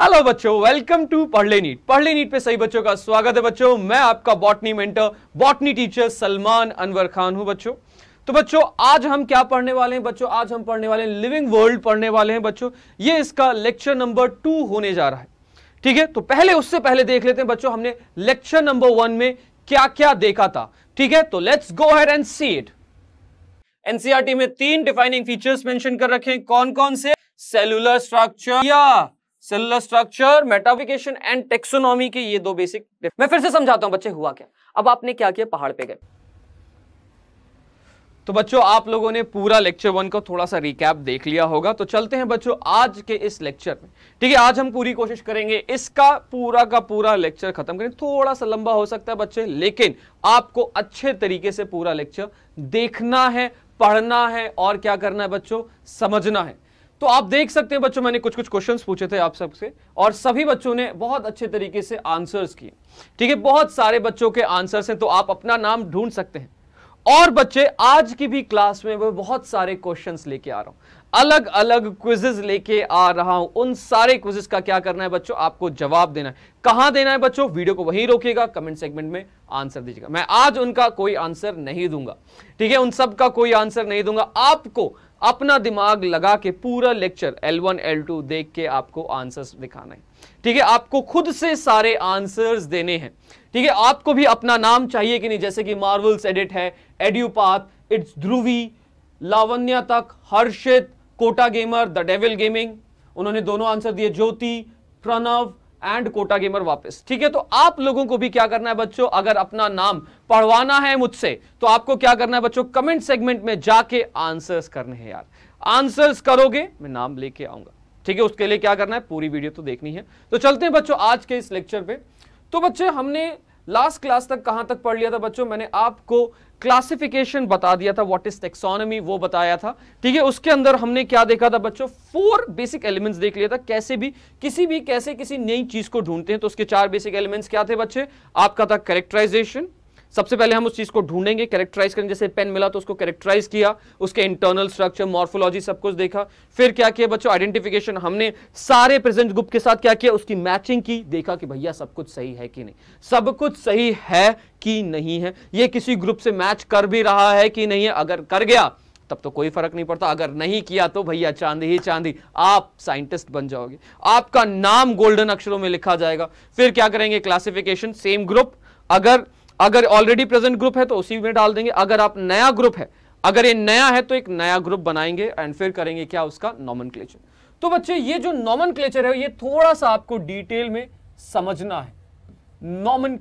Hello बच्चों welcome to Padhle NEET Padhle NEET पे सही बच्चों का स्वागत है बच्चों मैं आपका botany mentor botany teacher Salman Anwar Khan हूं बच्चों तो बच्चों आज हम क्या पढ़ने वाले हैं बच्चों आज हम पढ़ने वाले हैं लिविंग वर्ल्ड पढ़ने वाले हैं बच्चों ये इसका लेक्चर नंबर टू होने जा रहा है ठीक है तो पहले उससे पहले देख लेते हैं बच्चों हमने लेक्चर नंबर वन में क्या क्या देखा था ठीक है तो let's go head and see it NCERT में तीन डिफाइनिंग फीचर्स मेंशन कर रखे हैं कौन कौन से सेलुलर स्ट्रक्चर या सेलुलर स्ट्रक्चर मेटाफिकेशन एंड टेक्सोनॉमी के ये दो बेसिक मैं फिर से समझाता हूं बच्चे हुआ क्या अब आपने क्या किया पहाड़ पे गए तो बच्चों आप लोगों ने पूरा लेक्चर वन को थोड़ा सा रिकैप देख लिया होगा तो चलते हैं बच्चों आज के इस लेक्चर में ठीक है आज हम पूरी कोशिश करेंगे इसका पूरा का पूरा लेक्चर खत्म करें थोड़ा सा लंबा हो सकता है बच्चे लेकिन आपको अच्छे तरीके से पूरा लेक्चर देखना है पढ़ना है और क्या करना है बच्चों समझना है तो आप देख सकते हैं बच्चों मैंने कुछ कुछ क्वेश्चन पूछे थे आप सबसे और सभी बच्चों ने बहुत अच्छे तरीके से आंसर्स किए ठीक है बहुत सारे बच्चों के आंसर्स हैं तो आप अपना नाम ढूंढ सकते हैं और बच्चे आज की भी क्लास में मैं बहुत सारे क्वेश्चन लेके आ रहा हूं अलग अलग क्विजेज लेके आ रहा हूं उन सारे क्विजेज का क्या करना है बच्चों आपको जवाब देना है कहां देना है बच्चों वीडियो को वहीं रोकेगा कमेंट सेगमेंट में आंसर दीजिएगा मैं आज उनका कोई आंसर नहीं दूंगा ठीक है उन सब का कोई आंसर नहीं दूंगा आपको अपना दिमाग लगा के पूरा लेक्चर L1 L2 देख के आपको आंसर्स दिखाना है ठीक है आपको खुद से सारे आंसर्स देने हैं ठीक है आपको भी अपना नाम चाहिए कि नहीं जैसे कि मार्वल्स एडिट है एड्यूपाथ इट्स ध्रुवी लावण्या तक Harshit Kota gamer the devil gaming उन्होंने दोनों आंसर दिए ज्योति प्रणव एंड कोटा गेमर वापस ठीक है तो आप लोगों को भी क्या करना है बच्चों अगर अपना नाम पढ़वाना है मुझसे तो आपको क्या करना है बच्चों कमेंट सेगमेंट में जाके आंसर्स करने हैं यार आंसर्स करोगे मैं नाम लेके आऊंगा ठीक है उसके लिए क्या करना है पूरी वीडियो तो देखनी है तो चलते हैं बच्चों आज के इस लेक्चर पे तो बच्चे हमने लास्ट क्लास तक कहां तक पढ़ लिया था बच्चों मैंने आपको क्लासिफिकेशन बता दिया था व्हाट इज टेक्सोनॉमी वो बताया था ठीक है उसके अंदर हमने क्या देखा था बच्चों फोर बेसिक एलिमेंट्स देख लिया था कैसे भी किसी भी कैसे किसी नई चीज को ढूंढते हैं तो उसके चार बेसिक एलिमेंट्स क्या थे बच्चे आपका था करेक्टराइजेशन सबसे पहले हम उस चीज़ को ढूंढेंगे कैरेक्टराइज करेंगे जैसे पेन मिला तो उसको कैरेक्टराइज किया उसके इंटरनल स्ट्रक्चर मॉर्फोलॉजी सब कुछ देखा फिर क्या किया बच्चों आइडेंटिफिकेशन हमने सारे प्रेजेंट ग्रुप के साथ क्या किया उसकी मैचिंग की देखा कि भैया सब कुछ सही है कि नहीं सब कुछ सही है कि नहीं है ये किसी ग्रुप से मैच कर भी रहा है कि नहीं है अगर कर गया तब तो कोई फर्क नहीं पड़ता अगर नहीं किया तो भैया चांदी ही चांदी आप साइंटिस्ट बन जाओगे आपका नाम गोल्डन अक्षरों में लिखा जाएगा फिर क्या करेंगे क्लासिफिकेशन सेम ग्रुप अगर अगर ऑलरेडी प्रेजेंट ग्रुप है तो उसी में डाल देंगे अगर आप नया ग्रुप है अगर ये नया है तो एक नया ग्रुप बनाएंगे एंड फिर करेंगे क्या उसका नॉमन तो बच्चे ये जो नॉमन है ये थोड़ा सा आपको डिटेल में समझना है नॉमन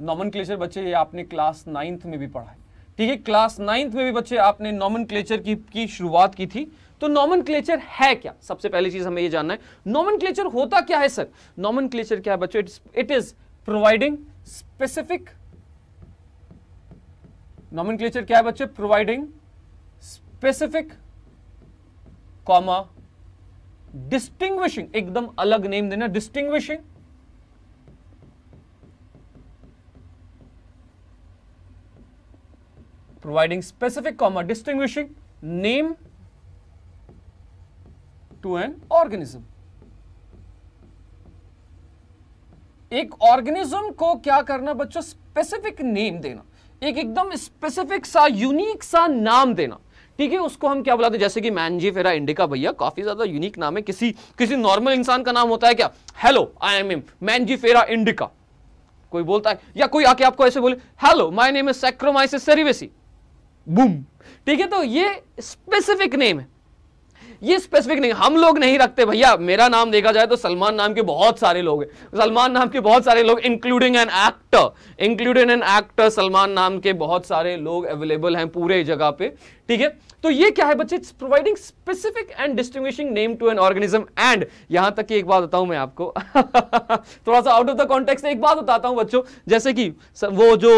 नॉमन बच्चे ये आपने क्लास नाइन्थ में भी पढ़ा है ठीक है क्लास नाइन्थ में भी बच्चे आपने नॉमन की, की शुरुआत की थी तो नॉमन क्लेचर है क्या सबसे पहली चीज हमें ये जानना है नॉमन क्लेचर होता क्या है सर नॉमन क्लेचर क्या है बच्चे इट इज प्रोवाइडिंग स्पेसिफिक नॉमन क्या है बच्चे प्रोवाइडिंग स्पेसिफिक कॉमा डिस्टिंग्विशिंग एकदम अलग नेम देना distinguishing providing specific comma distinguishing name to an organism एक ऑर्गेनिज्म को क्या करना बच्चों स्पेसिफिक नेम देना एक एकदम स्पेसिफिक सा यूनिक सा नाम देना ठीक है उसको हम क्या बुलाते हैं जैसे कि मैनजी फेरा इंडिका भैया काफी ज्यादा यूनिक नाम है किसी किसी नॉर्मल इंसान का नाम होता है क्या hello I am M Mangifera indica कोई बोलता है या कोई आके आपको ऐसे बोले hello my name is Saccharomyces cerevisiae boom ठीक है तो ये स्पेसिफिक नेम है ये स्पेसिफिक नहीं हम लोग नहीं रखते भैया मेरा नाम देखा जाए तो सलमान नाम के बहुत सारे लोग हैं सलमान नाम के बहुत सारे लोग including an actor including an actor Salman नाम के बहुत सारे लोग अवेलेबल हैं पूरे जगह पे ठीक है तो ये क्या है बच्चे providing specific and distinguishing name to an organism and यहां तक कि एक बात बताऊं मैं आपको थोड़ा सा आउट ऑफ द कॉन्टेक्स्ट एक बात बताता हूं बच्चों जैसे कि वो जो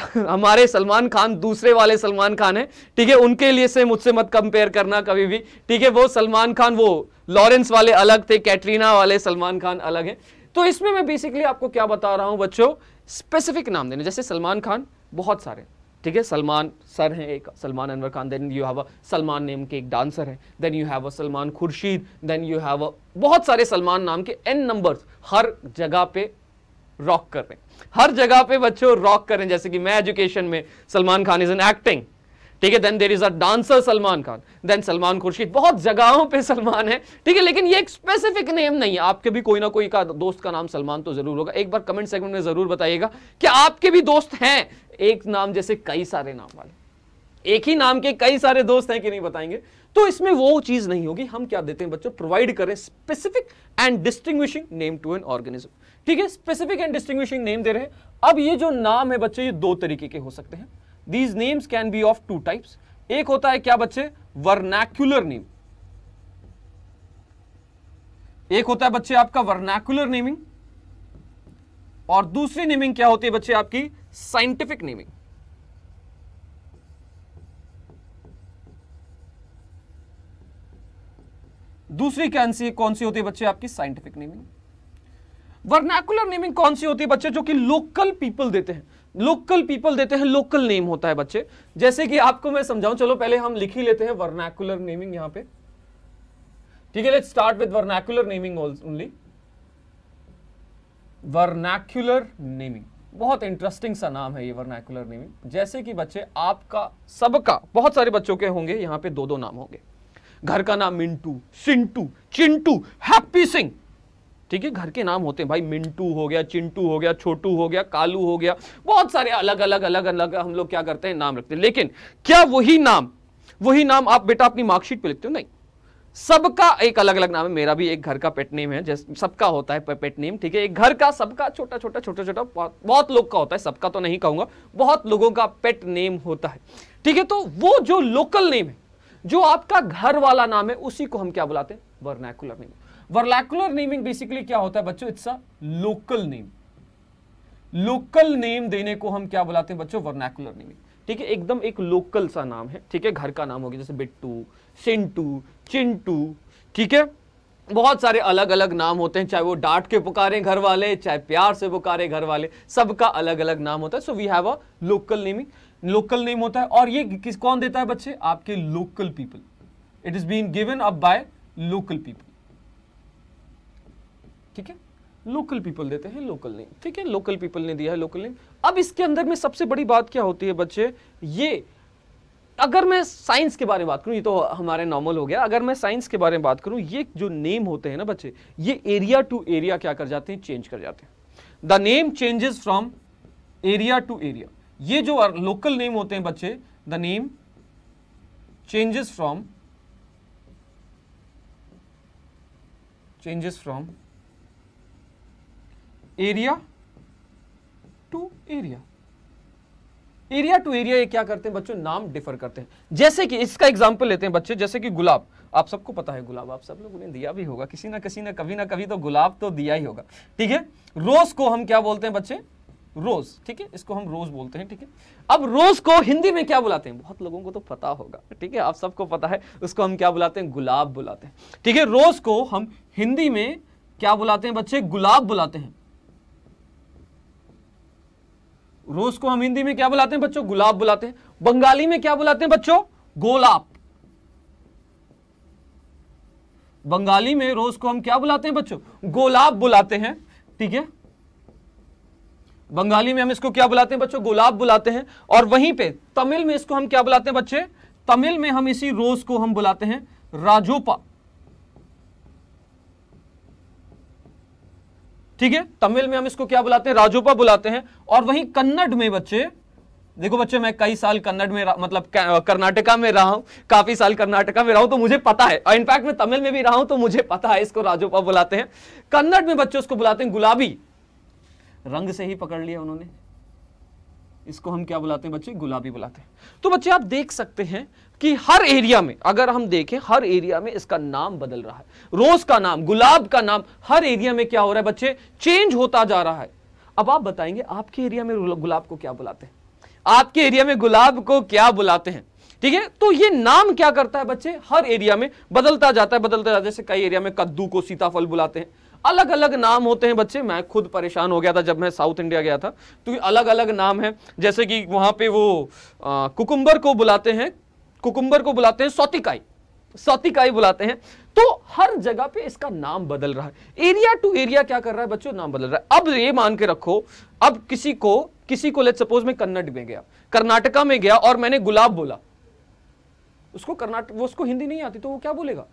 हमारे सलमान खान दूसरे वाले सलमान खान है ठीक है उनके लिए से मुझसे मत कंपेयर करना कभी भी ठीक है वो सलमान खान वो लॉरेंस वाले अलग थे कैटरीना वाले सलमान खान अलग हैं तो इसमें मैं बेसिकली आपको क्या बता रहा हूं बच्चों स्पेसिफिक नाम देने जैसे सलमान खान बहुत सारे ठीक है सलमान सर हैं एक Salman Anwar Khan then you have a Salman name के एक डांसर है then you have a Salman Khurshid then you have a बहुत सारे सलमान नाम के एन नंबर्स हर जगह पे रॉक कर रहे हैं हर जगह पे बच्चों रॉक करें जैसे कि मैं एजुकेशन में Salman Khan is an acting ठीक है then there is a dancer Salman Khan then Salman Khurshid बहुत जगहों पे सलमान है ठीक है लेकिन ये एक स्पेसिफिक नेम नहीं है आपके भी कोई ना कोई का दोस्त का नाम सलमान तो जरूर होगा एक बार कमेंट सेगमेंट में जरूर बताइएगा कि आपके भी दोस्त हैं एक नाम जैसे कई सारे नाम वाले एक ही नाम के कई सारे दोस्त हैं कि नहीं बताएंगे तो इसमें वो चीज नहीं होगी हम क्या देते हैं बच्चों प्रोवाइड करें specific and distinguishing name to an organism ठीक है स्पेसिफिक एंड डिस्टिंग्विशिंग नेम दे रहे हैं अब ये जो नाम है बच्चे ये दो तरीके के हो सकते हैं these names can be of two types एक होता है क्या बच्चे वर्नैक्यूलर नेम एक होता है बच्चे आपका वर्नैक्यूलर नेमिंग और दूसरी नेमिंग क्या होती है बच्चे आपकी साइंटिफिक नेमिंग दूसरी कैंसी कौन सी होती है बच्चे आपकी साइंटिफिक नेमिंग वर्नाकुलर नेमिंग कौन सी होती है बच्चे जो कि लोकल पीपल देते हैं लोकल पीपल देते हैं लोकल नेम होता है बच्चे जैसे कि आपको मैं समझाऊं चलो पहले हम लिख ही लेते हैं वर्नाकुलर नेमिंग यहां पे ठीक है let's start with vernacular naming only vernacular naming बहुत इंटरेस्टिंग सा नाम है ये वर्नाकुलर नेमिंग जैसे कि बच्चे आपका सबका बहुत सारे बच्चों के होंगे यहां पे दो दो नाम होंगे घर का नाम मिंटू सिंटू चिंटू हैप्पी सिंह ठीक है घर के नाम होते हैं भाई मिंटू हो गया चिंटू हो गया छोटू हो गया कालू हो गया बहुत सारे अलग अलग अलग अलग हम लोग क्या करते हैं नाम रखते हैं लेकिन क्या वही नाम वही नाम आप बेटा अपनी मार्कशीट पर लिखते हो नहीं सबका एक अलग अलग नाम है मेरा भी एक घर का पेट नेम है जैसे सबका होता है पेट नेम ठीक है एक घर का सबका छोटा छोटा छोटा छोटा बहुत लोग का होता है सबका तो नहीं कहूंगा बहुत लोगों का पेट नेम होता है ठीक है तो वो जो लोकल नेम है जो आपका घर वाला नाम है उसी को हम क्या बुलाते हैं vernacular name vernacular naming basically क्या होता है बच्चों it's a local name local name देने को हम क्या बुलाते हैं बच्चों वर्नैकुलर नेमिंग ठीक है एकदम एक लोकल सा नाम है ठीक है घर का नाम हो गया जैसे बिट्टू सिंटू चिंटू ठीक है बहुत सारे अलग अलग नाम होते हैं चाहे वो डांट के पुकारे घर वाले चाहे प्यार से पुकारे घर वाले सबका अलग अलग नाम होता है so we have a local naming local name होता है और ये किस कौन देता है बच्चे आपके local people it is been given up by local people ठीक है लोकल पीपल देते हैं लोकल नेम ठीक है लोकल पीपल ने दिया है लोकल नेम अब इसके अंदर में सबसे बड़ी बात क्या होती है बच्चे ये अगर मैं साइंस के बारे में बात करूं ये तो हमारे नॉर्मल हो गया अगर मैं साइंस के बारे में बात करूं ये जो नेम होते हैं ना बच्चे ये एरिया टू एरिया क्या कर जाते हैं चेंज कर जाते हैं the name changes from area to area ये जो लोकल नेम होते हैं बच्चे the name changes from changes from area to area area to area ये क्या करते हैं बच्चों नाम डिफर करते हैं जैसे कि इसका एग्जाम्पल लेते हैं बच्चे जैसे कि गुलाब आप सबको पता है गुलाब आप सब लोगों ने दिया भी होगा किसी ना किसी ने कभी ना कभी तो गुलाब तो दिया ही होगा ठीक है रोज को हम क्या बोलते हैं बच्चे रोज ठीक है इसको हम रोज बोलते हैं ठीक है अब रोज को हिंदी में क्या बुलाते हैं बहुत लोगों को तो पता होगा ठीक है आप सबको पता है उसको हम क्या बुलाते हैं गुलाब बुलाते हैं ठीक है रोज को हम हिंदी में क्या बुलाते हैं बच्चे गुलाब बुलाते हैं रोज को हम हिंदी में क्या बुलाते हैं बच्चों गुलाब बुलाते हैं बंगाली में क्या बुलाते हैं बच्चों गोलाब बंगाली में रोज को हम क्या बुलाते हैं बच्चों गोलाब बुलाते हैं ठीक है बंगाली में हम इसको क्या बुलाते हैं बच्चों गुलाब बुलाते हैं और वहीं पे तमिल में इसको हम क्या बुलाते हैं बच्चे तमिल में हम इसी रोज को हम बुलाते हैं राजोपा ठीक है तमिल में हम इसको क्या बुलाते हैं राजोपा बुलाते हैं और वहीं कन्नड़ में बच्चे देखो बच्चे मैं कई साल कन्नड़ में मतलब कर्नाटका में रहा हूं काफी साल कर्नाटका में रहा हूं तो मुझे पता है और इनफैक्ट मैं तमिल में भी रहा हूं तो मुझे पता है इसको राजोपा बुलाते हैं कन्नड़ में बच्चे उसको बुलाते हैं गुलाबी रंग से ही पकड़ लिया उन्होंने इसको हम क्या बुलाते हैं बच्चे गुलाबी बुलाते हैं तो बच्चे आप देख सकते हैं कि हर एरिया में अगर हम देखें हर एरिया में इसका नाम बदल रहा है रोज का नाम गुलाब का नाम हर एरिया में क्या हो रहा है बच्चे चेंज होता जा रहा है अब आप बताएंगे आपके एरिया में गुलाब को क्या बुलाते हैं आपके एरिया में गुलाब को क्या बुलाते हैं ठीक है तो ये नाम क्या करता है बच्चे हर एरिया में बदलता जाता है बदलता जाता है जैसे कई एरिया में कद्दू को सीताफल बुलाते हैं अलग अलग नाम होते हैं बच्चे मैं खुद परेशान हो गया था जब मैं साउथ इंडिया गया था तो अलग अलग नाम है जैसे कि वहां पे वो कुकुम्बर को बुलाते हैं कुकुम्बर को बुलाते हैं सौतिकाई सौतिकाई बुलाते हैं तो हर जगह पे इसका नाम बदल रहा है एरिया टू एरिया क्या कर रहा है बच्चों नाम बदल रहा है अब ये मान के रखो अब किसी को किसी को लेट सपोज मैं कन्नड़ में गया कर्नाटका में गया और मैंने गुलाब बोला उसको कर्नाटक वो उसको हिंदी नहीं आती तो वो क्या बोलेगा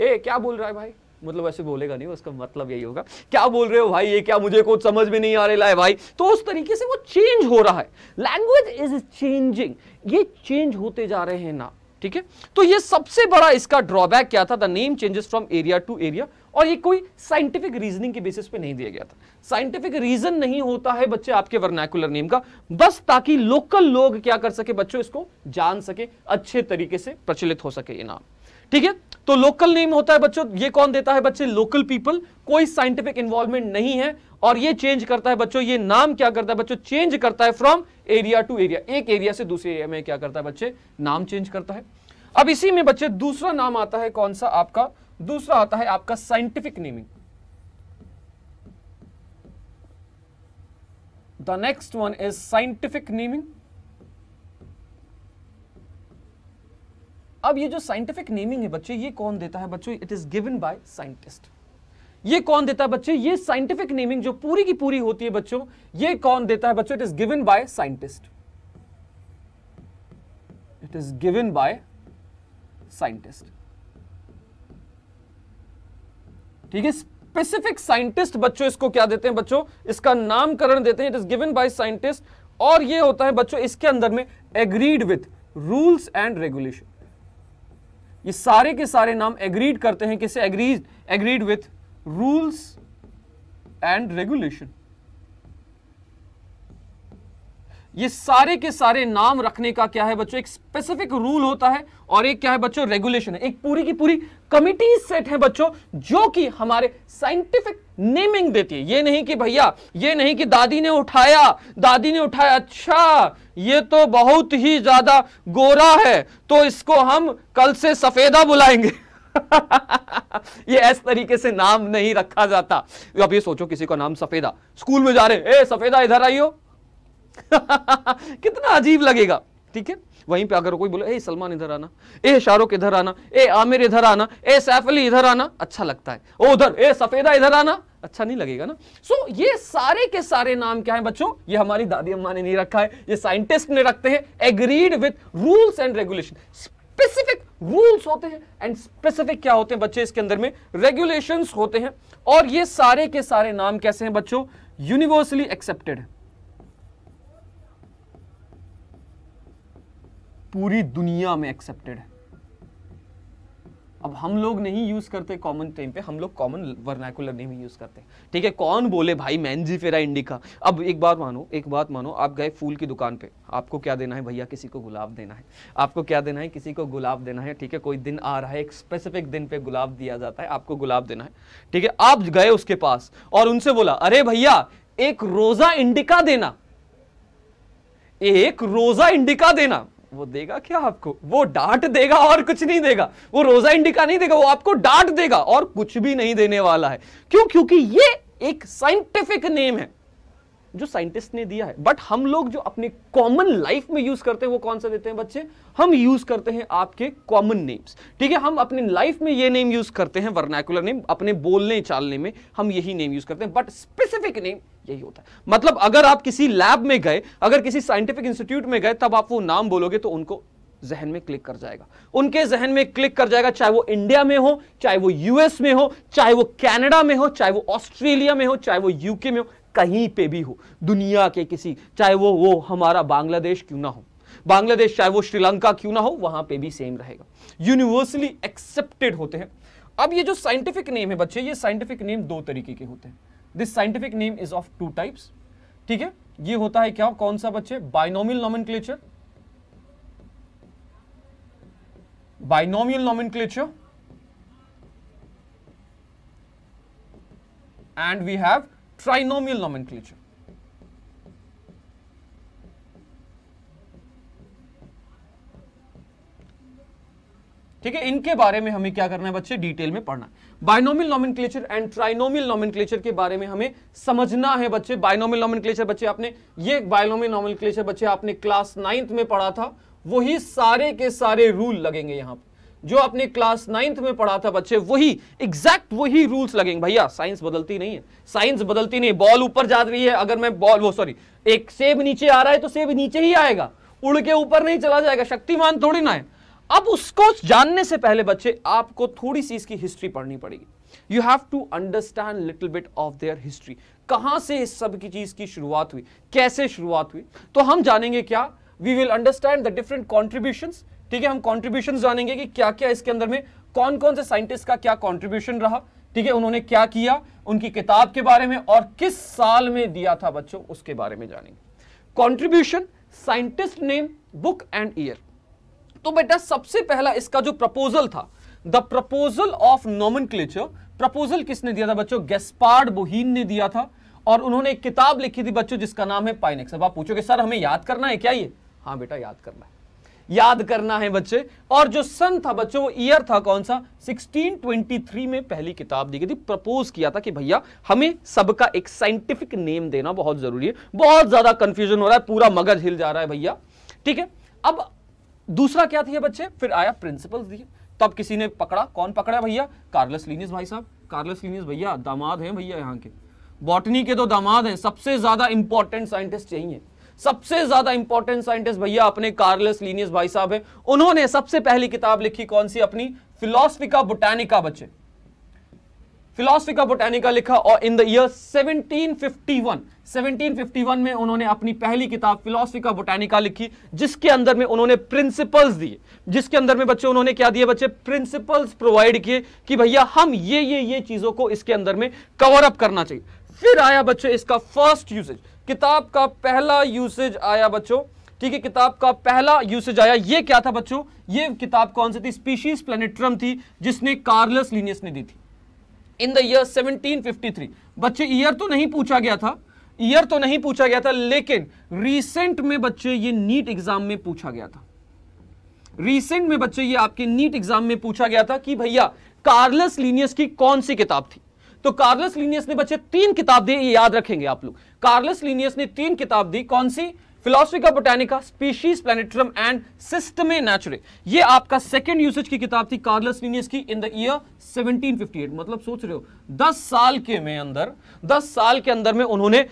ए क्या बोल रहा है भाई मतलब ऐसे बोलेगा नहीं उसका मतलब यही होगा क्या बोल रहे हो भाई ये क्या मुझे कुछ समझ में नहीं आ रहा है भाई तो उस तरीके से वो चेंज हो रहा है लैंग्वेज इज चेंजिंग ये चेंज होते जा रहे हैं ना ठीक है तो ये सबसे बड़ा इसका ड्रॉबैक क्या था the name changes from area to area और ये कोई साइंटिफिक रीजनिंग के बेसिस पे नहीं दिया गया था साइंटिफिक रीजन नहीं होता है बच्चे आपके वर्नैकुलर नेम का बस ताकि लोकल लोग क्या कर सके बच्चों इसको जान सके अच्छे तरीके से प्रचलित हो सके ये नाम ठीक है तो लोकल नेम होता है बच्चों ये कौन देता है बच्चे लोकल पीपल कोई साइंटिफिक इन्वॉल्वमेंट नहीं है और ये चेंज करता है बच्चों ये नाम क्या करता है बच्चों चेंज करता है फ्रॉम एरिया टू एरिया एक एरिया से दूसरे एरिया में क्या करता है बच्चे नाम चेंज करता है अब इसी में बच्चे दूसरा नाम आता है कौन सा आपका दूसरा आता है आपका scientific naming the next one is scientific naming अब ये जो साइंटिफिक नेमिंग है बच्चे ये कौन देता है बच्चों it is given by scientist ये कौन देता है बच्चे ये साइंटिफिक नेमिंग जो पूरी की पूरी होती है बच्चों ये कौन देता है बच्चों it is given by scientist it is given by scientist ठीक है स्पेसिफिक साइंटिस्ट बच्चों इसको क्या देते हैं बच्चों इसका नामकरण देते हैं it is given by scientist और ये होता है बच्चों इसके अंदर में agreed with rules and regulation ये सारे के सारे नाम एग्रीड करते हैं किसे agreed agreed with rules and regulation ये सारे के सारे नाम रखने का क्या है बच्चों एक स्पेसिफिक रूल होता है और एक क्या है बच्चों रेगुलेशन है एक पूरी की पूरी कमिटी सेट है बच्चों जो कि हमारे साइंटिफिक नेमिंग देती है ये नहीं कि भैया ये नहीं कि दादी ने उठाया दादी ने उठाया अच्छा ये तो बहुत ही ज्यादा गोरा है तो इसको हम कल से सफेदा बुलाएंगे ये इस तरीके से नाम नहीं रखा जाता अब तो ये सोचो किसी का नाम सफेदा स्कूल में जा रहे ए सफेदा इधर हो कितना अजीब लगेगा ठीक है वहीं पे अगर कोई बोले ए सलमान इधर आना ए शाहरुख इधर आना ए आमिर इधर आना ए सैफ अली इधर आना अच्छा लगता है ओ उधर ए सफेदा इधर आना अच्छा नहीं लगेगा ना सो so, ये सारे के सारे नाम क्या है बच्चों ये हमारी दादी अम्मा ने नहीं रखा है ये साइंटिस्ट ने रखते हैं agreed with rules and regulation specific rules होते हैं एंड स्पेसिफिक क्या होते हैं बच्चे इसके अंदर में रेगुलेशन होते हैं और ये सारे के सारे नाम कैसे हैं बच्चों यूनिवर्सली एक्सेप्टेड है पूरी दुनिया में एक्सेप्टेड है अब हम लोग नहीं यूज करते कॉमन टाइम पे हम लोग कॉमन वर्नाकुलर नेम यूज करते ठीक है कौन बोले भाई मैनजी फेरा इंडिका अब एक बात मानो एक बात मानो आप गए फूल की दुकान पे आपको क्या देना है भैया किसी को गुलाब देना है आपको क्या देना है किसी को गुलाब देना है ठीक है कोई दिन आ रहा है एक स्पेसिफिक दिन पे गुलाब दिया जाता है आपको गुलाब देना है ठीक है आप गए उसके पास और उनसे बोला अरे भैया एक रोजा इंडिका देना एक रोजा इंडिका देना वो देगा क्या आपको वो डांट देगा और कुछ नहीं देगा वो रोजा इंडिका नहीं देगा वो आपको डांट देगा और कुछ भी नहीं देने वाला है क्यों क्योंकि ये एक साइंटिफिक नेम है जो साइंटिस्ट ने दिया है बट हम लोग जो अपने कॉमन लाइफ में यूज करते हैं वो कौन सा देते हैं बच्चे हम यूज करते हैं आपके कॉमन नेम्स ठीक है हम अपने लाइफ में ये नेम यूज करते हैं वर्नैकुलर नेम अपने बोलने चालने में हम यही नेम यूज करते हैं बट स्पेसिफिक नेम यही होता है मतलब अगर आप किसी लैब में गए अगर किसी साइंटिफिक इंस्टीट्यूट में गए तब आप वो नाम बोलोगे तो उनको जहन में क्लिक कर जाएगा उनके जहन में क्लिक कर जाएगा चाहे वो इंडिया में हो चाहे वो यूएस में हो चाहे वो कनाडा में हो चाहे वो ऑस्ट्रेलिया में हो चाहे वो यूके में हो कहीं पे भी हो दुनिया के किसी चाहे वो वो हमारा बांग्लादेश क्यों ना हो बांग्लादेश चाहे वो श्रीलंका क्यों ना हो वहां पे भी सेम रहेगा यूनिवर्सली एक्सेप्टेड होते हैं अब ये जो साइंटिफिक नेम है बच्चे ये साइंटिफिक नेम दो तरीके के होते हैं this scientific name is of two types ठीक है ये होता है क्या कौन सा बच्चे binomial nomenclature binomial nomenclature and we have trinomial nomenclature. ठीक है इनके बारे में हमें क्या करना है बच्चे डिटेल में पढ़ना है binomial nomenclature and trinomial nomenclature के बारे में हमें समझना है बच्चे बाइनोमियल नॉमिनक्लेचर बच्चे आपने ये बाइनोमियल नॉमिनक्लेचर बच्चे आपने क्लास नाइन्थ में पढ़ा था वही सारे के सारे रूल लगेंगे यहां पर जो आपने क्लास नाइन्थ में पढ़ा था बच्चे वही एग्जैक्ट वही रूल्स लगेंगे भैया साइंस बदलती नहीं है साइंस बदलती नहीं बॉल ऊपर जा रही है अगर मैं बॉल वो सॉरी एक सेब नीचे आ रहा है तो सेब नीचे ही आएगा उड़ के ऊपर नहीं चला जाएगा शक्तिमान थोड़ी ना है अब उसको जानने से पहले बच्चे आपको थोड़ी सी इसकी हिस्ट्री पढ़नी पड़ेगी you have to understand little bit of their history कहां से इस सब की चीज की शुरुआत हुई कैसे शुरुआत हुई तो हम जानेंगे क्या we will understand the different contribution ठीक है हम कॉन्ट्रीब्यूशन जानेंगे कि क्या क्या इसके अंदर में कौन कौन से साइंटिस्ट का क्या कॉन्ट्रीब्यूशन रहा ठीक है उन्होंने क्या किया उनकी किताब के बारे में और किस साल में दिया था बच्चों उसके बारे में जानेंगे contribution scientist name book and year तो बेटा सबसे पहला इसका जो प्रपोजल था द प्रपोजल ऑफ नॉमन प्रपोजल किसने दिया था बच्चों गैसपार्ड बोहीन ने दिया था और उन्होंने एक किताब लिखी थी बच्चों जिसका नाम है पाइनेक्स अब आप पूछोगे सर हमें याद करना है क्या ये हाँ बेटा याद करना है याद करना है बच्चे और जो सन था बच्चों वो ईयर था कौन सा 1623 में पहली किताब दी गई थी प्रपोज किया था कि भैया हमें सबका एक साइंटिफिक नेम देना बहुत जरूरी है बहुत ज्यादा कंफ्यूजन हो रहा है पूरा मगज हिल जा रहा है भैया ठीक है अब दूसरा क्या थी बच्चे फिर आया प्रिंसिपल दिए तब किसी ने पकड़ा कौन पकड़ा भैया कार्लस लीनिस भाई साहब कार्लस लीनिस भैया दामाद हैं भैया यहाँ के बॉटनी के तो दामाद हैं सबसे ज्यादा इंपॉर्टेंट साइंटिस्ट यही है सबसे ज्यादा इंपॉर्टेंट साइंटिस्ट भैया अपने कार्लस लीनियस भाई साहब हैं उन्होंने सबसे पहली किताब लिखी कौन सी अपनी फिलोसफिका बोटैनिका बच्चे फिलोसफिका बोटैनिका लिखा और इन द ईयर 1751 1751 में उन्होंने अपनी पहली किताब फिलोसफिका बोटैनिका लिखी जिसके अंदर में उन्होंने प्रिंसिपल्स दिए जिसके अंदर में बच्चे उन्होंने क्या दिए बच्चे प्रिंसिपल्स प्रोवाइड किए कि भैया हम ये ये ये चीजों को इसके अंदर में कवर अप करना चाहिए फिर आया बच्चे इसका फर्स्ट यूसेज किताब का पहला यूसेज आया बच्चों ठीक है किताब का पहला यूसेज आया ये क्या था बच्चों ये किताब कौन सी थी स्पीशीज प्लेनेट्रम थी जिसने कार्लस लीनियस ने दी थी इन द ईयर 1753 बच्चे ईयर तो नहीं पूछा गया था ईयर तो नहीं पूछा गया था लेकिन रिसेंट में बच्चे ये नीट एग्जाम में पूछा गया था रिसेंट में बच्चे ये आपके नीट एग्जाम में पूछा गया था कि भैया कार्लस लीनियस की कौन सी किताब थी तो कार्लस लीनियस ने बच्चे तीन किताब दी याद रखेंगे आप लोग कार्लस लीनियस ने तीन किताब दी कौन सी Philosophia Botanica Species Plantarum and Systema Naturae ये आपका सेकेंड यूसेज की किताब थी कार्लस लीनियस की इन द ईयर 1758 मतलब सोच रहे हो 10 साल के में अंदर 10 साल के अंदर में उन्होंने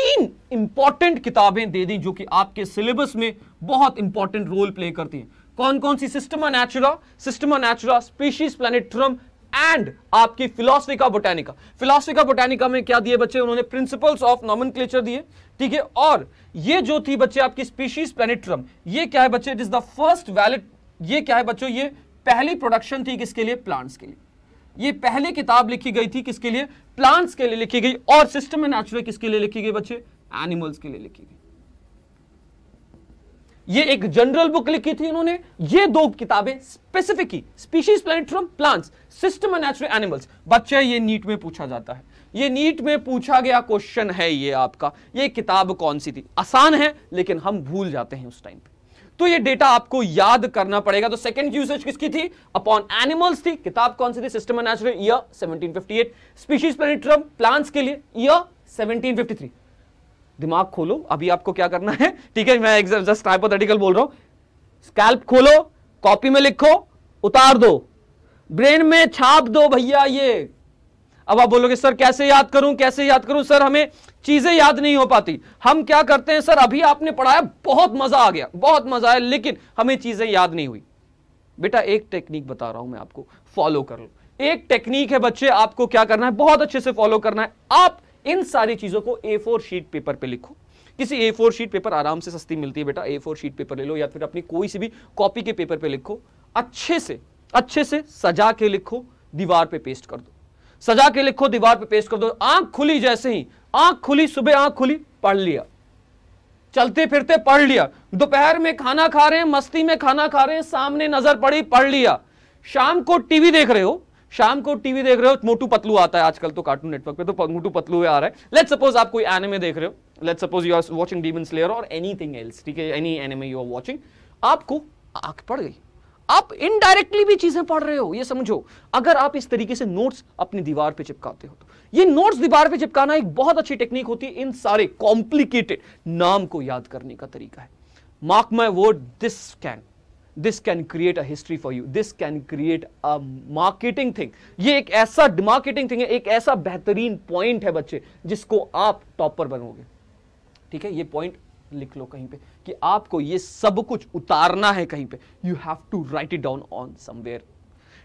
तीन इंपॉर्टेंट किताबें दे दी जो कि आपके सिलेबस में बहुत इंपॉर्टेंट रोल प्ले करती हैं कौन कौन सी Systema Naturae Systema Naturae Species Plantarum and आपकी Philosophia Botanica Philosophia Botanica में क्या दिए बच्चे उन्होंने प्रिंसिपल्स ऑफ नॉमन दिए ठीक है और ये जो थी बच्चे आपकी स्पीशीज पेनिट्रम ये क्या है बच्चे it is the first valid ये क्या है बच्चों ये पहली प्रोडक्शन थी किसके लिए प्लांट्स के लिए ये पहली किताब लिखी गई थी किसके लिए प्लांट्स के लिए लिखी गई और सिस्टम एंड नेचुरल किसके लिए लिखी गई बच्चे एनिमल्स के लिए लिखी गई ये एक जनरल बुक लिखी थी इन्होंने ये दो किताबें स्पेसिफिक ही Species Plantarum from plants Systema and Naturae animals बच्चे ये नीट में पूछा जाता है ये नीट में पूछा गया क्वेश्चन है ये आपका ये किताब कौन सी थी आसान है लेकिन हम भूल जाते हैं उस टाइम पे तो ये डेटा आपको याद करना पड़ेगा तो सेकंड यूसेज किसकी थी अपॉन एनिमल्स थी किताब कौन सी थी Systema of Naturae year 1758 Species Plantarum plants के लिए ईयर 1753 दिमाग खोलो अभी आपको क्या करना है ठीक है मैं जस्ट हाइपोथेटिकल बोल रहा हूं स्कैल्प खोलो कॉपी में लिखो उतार दो ब्रेन में छाप दो भैया ये अब आप बोलोगे सर कैसे याद करूं कैसे याद करूं सर हमें चीजें याद नहीं हो पाती हम क्या करते हैं सर अभी आपने पढ़ाया बहुत मजा आ गया बहुत मजा आया लेकिन हमें चीजें याद नहीं हुई बेटा एक टेक्निक बता रहा हूं मैं आपको फॉलो कर लो एक टेक्निक है बच्चे आपको क्या करना है बहुत अच्छे से फॉलो करना है आप इन सारी चीज़ों को ए फोर शीट पेपर पे लिखो किसी ए फोर शीट पेपर आराम से सस्ती मिलती है बेटा ए फोर शीट पेपर ले लो या फिर अपनी कोई सी भी कॉपी के पेपर पे लिखो अच्छे से अच्छे से सजा के लिखो दीवार पे पेस्ट कर दो सजा के लिखो दीवार पे पेस्ट कर दो आंख खुली जैसे ही आंख खुली सुबह आंख खुली पढ़ लिया चलते फिरते पढ़ लिया दोपहर में खाना खा रहे हैं मस्ती में खाना खा रहे हैं सामने नजर पड़ी पढ़ लिया शाम को टीवी देख रहे हो शाम को टीवी देख रहे हो मोटू पतलू आता है आजकल तो कार्टून नेटवर्क पे तो मोटू पतलू आ रहा है लेट सपोज आप कोई एनिमे देख रहे हो let suppose you are watching Demon Slayer और एनी थिंग एल्स ठीक है any anime you are watching आपको आंख पड़ गई आप इनडायरेक्टली भी चीजें पढ़ रहे हो ये समझो अगर आप इस तरीके से नोट्स अपनी दीवार पे चिपकाते हो तो ये नोट्स दीवार पे चिपकाना एक बहुत अच्छी टेक्निक होती है इन सारे कॉम्प्लिकेटेड नाम को याद करने का तरीका है mark my word this can this can create a history for you this can create a marketing thing ये एक ऐसा मार्केटिंग थिंग है एक ऐसा बेहतरीन पॉइंट है बच्चे जिसको आप टॉप पर बनोगे ठीक है ये पॉइंट लिख लो कहीं पे कि आपको ये सब कुछ उतारना है कहीं पे you have to write it down on somewhere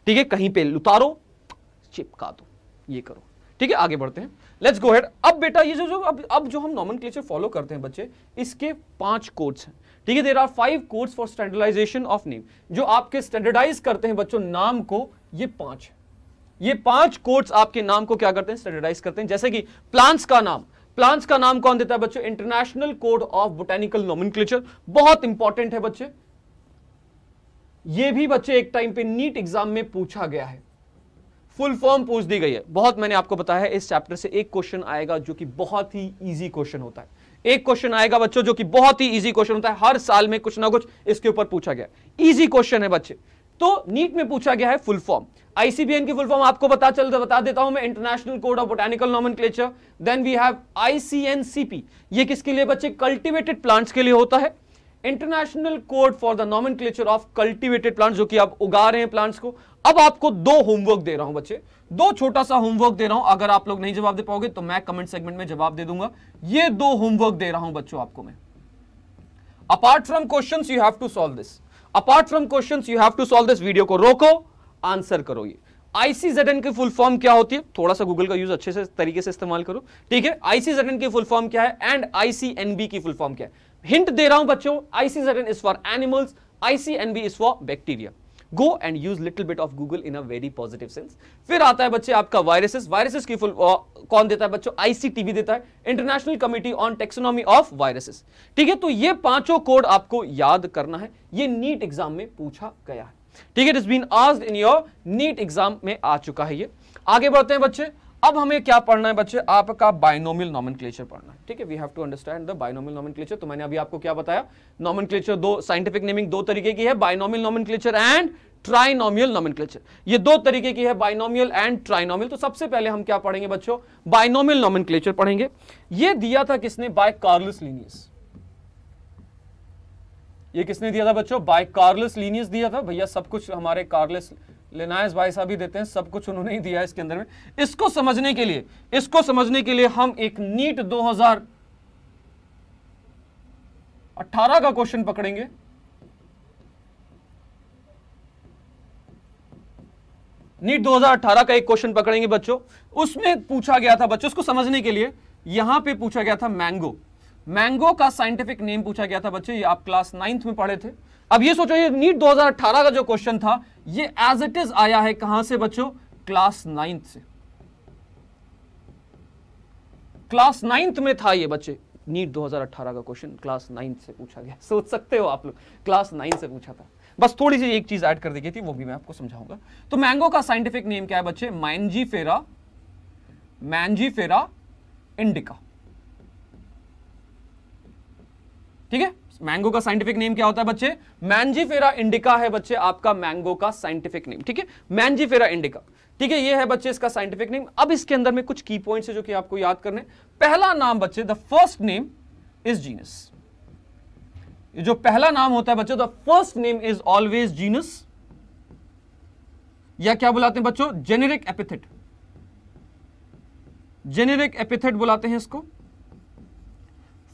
ठीक है कहीं पे उतारो चिपका दो ये करो ठीक है आगे बढ़ते हैं लेट्स गो हेड अब बेटा ये जो जो अब अब जो हम नॉमन फॉलो करते हैं बच्चे इसके पांच कोड्स हैं ठीक है there are five codes for standardisation of name जो आपके स्टैंडर्डाइज करते हैं बच्चों नाम को ये पांच ये पांच कोर्स आपके नाम को क्या करते हैं स्टैंडर्डाइज करते हैं जैसे कि प्लांट्स का नाम प्लांट्स का नाम कौन देता है बच्चों international code of botanical nomenclature बहुत इंपॉर्टेंट है बच्चे ये भी बच्चे एक टाइम पे नीट एग्जाम में पूछा गया है फुल फॉर्म पूछ दी गई है बहुत मैंने आपको बताया है इस चैप्टर से एक क्वेश्चन आएगा जो कि बहुत ही इजी क्वेश्चन होता है एक क्वेश्चन आएगा बच्चों जो कि बहुत ही इजी क्वेश्चन होता है हर साल में कुछ ना कुछ इसके ऊपर पूछा गया इजी क्वेश्चन है बच्चे तो नीट में पूछा गया है फुल फॉर्म आईसीबीएन की फुल फॉर्म आपको बता चल बता देता हूं मैं इंटरनेशनल कोड ऑफ बोटेनिकल नॉमन देन वी हैव आईसीएनसीपी ये किसके लिए बच्चे कल्टिवेटेड प्लांट्स के लिए होता है इंटरनेशनल कोड फॉर द नॉमन ऑफ कल्टिवेटेड प्लांट्स जो कि आप उगा रहे हैं प्लांट्स को अब आपको दो होमवर्क दे रहा हूं बच्चे दो छोटा सा होमवर्क दे रहा हूं अगर आप लोग नहीं जवाब दे पाओगे तो मैं कमेंट सेगमेंट में जवाब दे दूंगा ये दो होमवर्क दे रहा हूं बच्चों आपको मैं apart from question you have to solve this apart from question you have to solve this video को रोको आंसर करो ये आईसीजेडन की फुल फॉर्म क्या होती है थोड़ा सा गूगल का यूज अच्छे से तरीके से इस्तेमाल करो ठीक है आईसीजेडन की फुल फॉर्म क्या है एंड आईसीएनबी की फुल फॉर्म क्या है हिंट दे रहा हूं बच्चों ICZN is for animals ICNB is for bacteria go and use little bit of Google in a very positive sense फिर आता है बच्चे आपका वायरसेस वायरसेस की फुल uh, कौन देता है बच्चों आईसीटीवी देता है international committee on taxonomy of viruses ठीक है तो ये पांचों कोड आपको याद करना है ये नीट एग्जाम में पूछा गया है ठीक है इट इज बीन आज इन योर नीट एग्जाम में आ चुका है ये आगे बढ़ते हैं बच्चे अब हमें क्या पढ़ना है बच्चे आपका बाइनोमियल नॉमन पढ़ना है ठीक है we have to understand the binomial नॉमन तो मैंने अभी आपको क्या बताया नॉमन दो साइंटिफिक नेमिंग दो तरीके की है binomial nomen and trinomial nomen ये दो तरीके की है बाइनोमियल एंड ट्राइनोमियल तो सबसे पहले हम क्या पढ़ेंगे बच्चों बाइनोमियल नॉमन पढ़ेंगे ये दिया था किसने बाय कार्लस लीनियस ये किसने दिया था बच्चों बाय कार्लस लीनियस दिया था भैया सब कुछ हमारे कार्लस लेनायस भाई साहब ही देते हैं सब कुछ उन्होंने ही दिया इसके अंदर में इसको समझने के लिए इसको समझने के लिए हम एक नीट 2018 का क्वेश्चन पकड़ेंगे नीट 2018 का एक क्वेश्चन पकड़ेंगे बच्चों उसमें पूछा गया था बच्चों उसको समझने के लिए यहां पे पूछा गया था मैंगो मैंगो का साइंटिफिक नेम पूछा गया था बच्चे आप क्लास नाइन्थ में पढ़े थे अब ये सोचो ये नीट 2018 का जो क्वेश्चन था ये एज इट इज आया है कहां से बच्चों क्लास नाइन्थ से क्लास नाइन्थ में था ये बच्चे नीट 2018 का क्वेश्चन क्लास नाइन्थ से पूछा गया सोच सकते हो आप लोग क्लास नाइन से पूछा था बस थोड़ी सी एक चीज ऐड कर दी गई थी वो भी मैं आपको समझाऊंगा तो मैंगो का साइंटिफिक नेम क्या है बच्चे मैनजी फेरा मैनजी फेरा इंडिका ठीक है मैंगो का साइंटिफिक नेम क्या होता है बच्चे मैंजीफेरा इंडिका है बच्चे आपका मैंगो का साइंटिफिक नेम ठीक है मैंजीफेरा इंडिका ठीक है ये है बच्चे इसका साइंटिफिक नेम अब इसके अंदर में कुछ की पॉइंट्स है जो कि आपको याद करने पहला नाम बच्चे the first name is genus जो पहला नाम होता है बच्चों the first name is always genus या क्या बुलाते हैं बच्चों जेनेरिक एपिथेट जेनेरिक एपिथेट बुलाते हैं इसको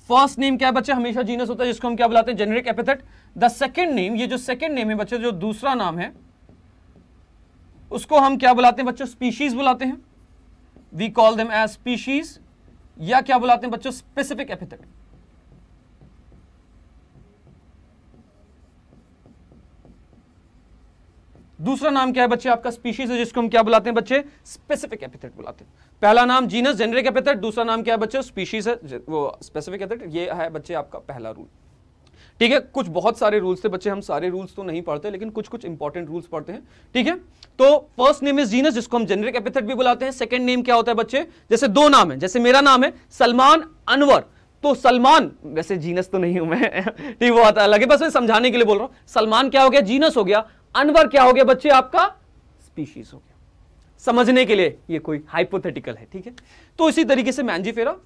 फर्स्ट नेम क्या है बच्चे हमेशा जीनस होता है जिसको हम क्या बुलाते हैं generic epithet the second name ये जो सेकेंड नेम है बच्चे जो दूसरा नाम है उसको हम क्या बुलाते हैं बच्चों स्पीशीज बुलाते हैं we call them as species या क्या बुलाते हैं बच्चों स्पेसिफिक एपिथेट दूसरा नाम क्या है बच्चे आपका स्पीशीज है जिसको हम क्या बुलाते हैं बच्चे स्पेसिफिक एपिथेट बुलाते हैं पहला नाम जीनस जेनरिक एपिथेट दूसरा नाम क्या है बच्चे स्पीशीज है वो स्पेसिफिक एपिथेट ये है बच्चे आपका पहला रूल ठीक है कुछ बहुत सारे रूल्स थे बच्चे हम सारे रूल्स तो नहीं पढ़ते लेकिन कुछ कुछ इंपॉर्टेंट रूल्स पढ़ते हैं ठीक है तो फर्स्ट नेम इज जीनस जिसको हम जेनरिक एपिथेट भी बुलाते हैं सेकंड नेम क्या होता है बच्चे जैसे दो नाम है जैसे मेरा नाम है सलमान अनवर तो सलमान वैसे जीनस तो नहीं हूं मैं ठीक वो आता अलग है बस मैं समझाने के लिए बोल रहा हूं सलमान क्या हो गया जीनस हो गया अनवर क्या हो गया बच्चे आपका स्पीशीज हो गया समझने के लिए ये कोई हाइपोथेटिकल है ठीक है तो इसी तरीके से मैं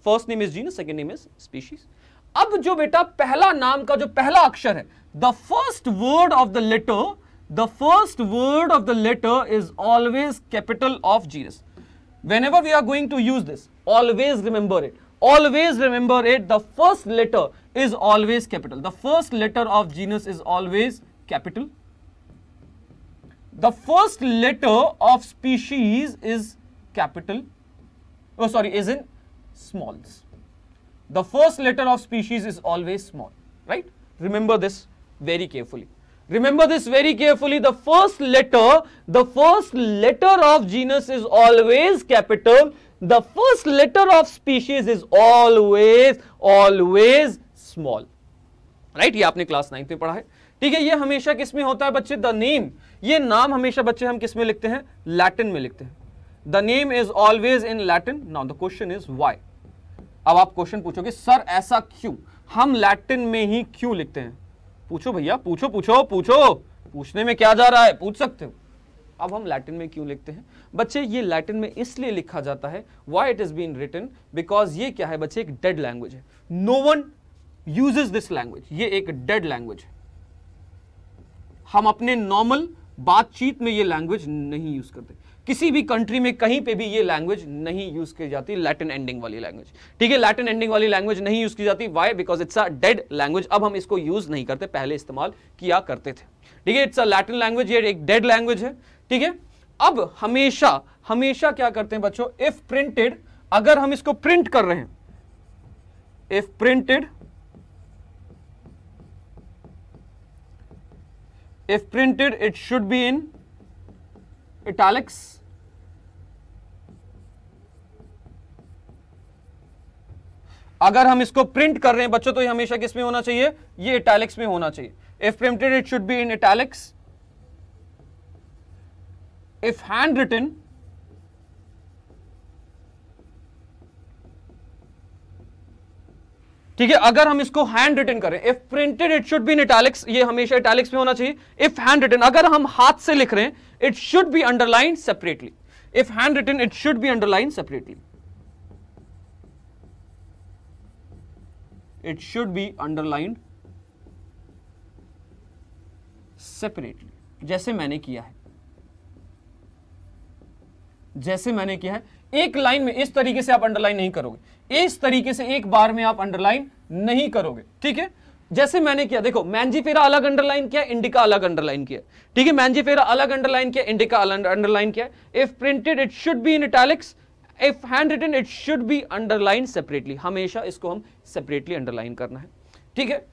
first name is genus second name is species अब जो बेटा पहला नाम का जो पहला अक्षर है the first word of the letter the first word of the letter is always capital of genus whenever we are going to use this always remember it always remember it the first letter is always capital the first letter of genus is always capital the first letter of species is capital oh sorry is in smalls the first letter of species is always small right remember this very carefully remember this very carefully the first letter the first letter of genus is always capital the first letter of species is always always small right right? ये आपने class ninth में पढ़ा है ठीक है ये हमेशा किसमें होता है बच्चे द नेम ये नाम हमेशा बच्चे हम किस में लिखते हैं लैटिन में लिखते हैं the name is always in Latin now the question is why अब आप क्वेश्चन पूछोगे सर ऐसा क्यों हम लैटिन में ही क्यों लिखते हैं पूछो भैया पूछो पूछो पूछो पूछने में क्या जा रहा है पूछ सकते हो अब हम लैटिन में क्यों लिखते हैं बच्चे ये लैटिन में इसलिए लिखा जाता है why it is been written because ये क्या है बच्चे एक डेड लैंग्वेज है no one uses this language ये एक डेड लैंग्वेज है हम अपने नॉर्मल बातचीत में ये लैंग्वेज नहीं यूज़ करते किसी भी कंट्री में कहीं पे भी ये लैंग्वेज नहीं यूज़ की जाती लैटिन एंडिंग वाली लैंग्वेज ठीक है लैटिन एंडिंग वाली लैंग्वेज नहीं यूज़ की जाती why because it's a dead language अब हम इसको यूज़ नहीं करते पहले इस्तेमाल किया करते थे ठीक है इट्स अ लैटिन लैंग्वेज ये एक डेड लैंग्वेज है ठीक है अब हमेशा हमेशा क्या करते हैं बच्चों इफ प्रिंटेड अगर हम इसको प्रिंट कर रहे हैं if printed if printed it should be in italics अगर हम इसको प्रिंट कर रहे हैं बच्चों तो ये हमेशा किस में होना चाहिए ये इटैलिक्स में होना चाहिए if printed it should be in italics if handwritten ठीक है अगर हम इसको हैंड रिटर्न करें if printed it should be in italics ये हमेशा इटैलिक्स में होना चाहिए इफ हैंड रिटर्न अगर हम हाथ से लिख रहे हैं it should be underline separately if handwritten it should be underline separately it should be underline separately जैसे मैंने किया है जैसे मैंने किया है एक लाइन में इस तरीके से आप अंडरलाइन नहीं करोगे इस तरीके से एक बार में आप अंडरलाइन नहीं करोगे ठीक है जैसे मैंने किया देखो मैनजी फेरा अलग अंडरलाइन किया इंडिका अलग अंडरलाइन किया ठीक है मैनजी फेरा अलग अंडरलाइन किया इंडिका अलग अंडरलाइन किया if printed it should be in italics if handwritten it should be underline separately हमेशा इसको हम सेपरेटली अंडरलाइन करना है ठीक है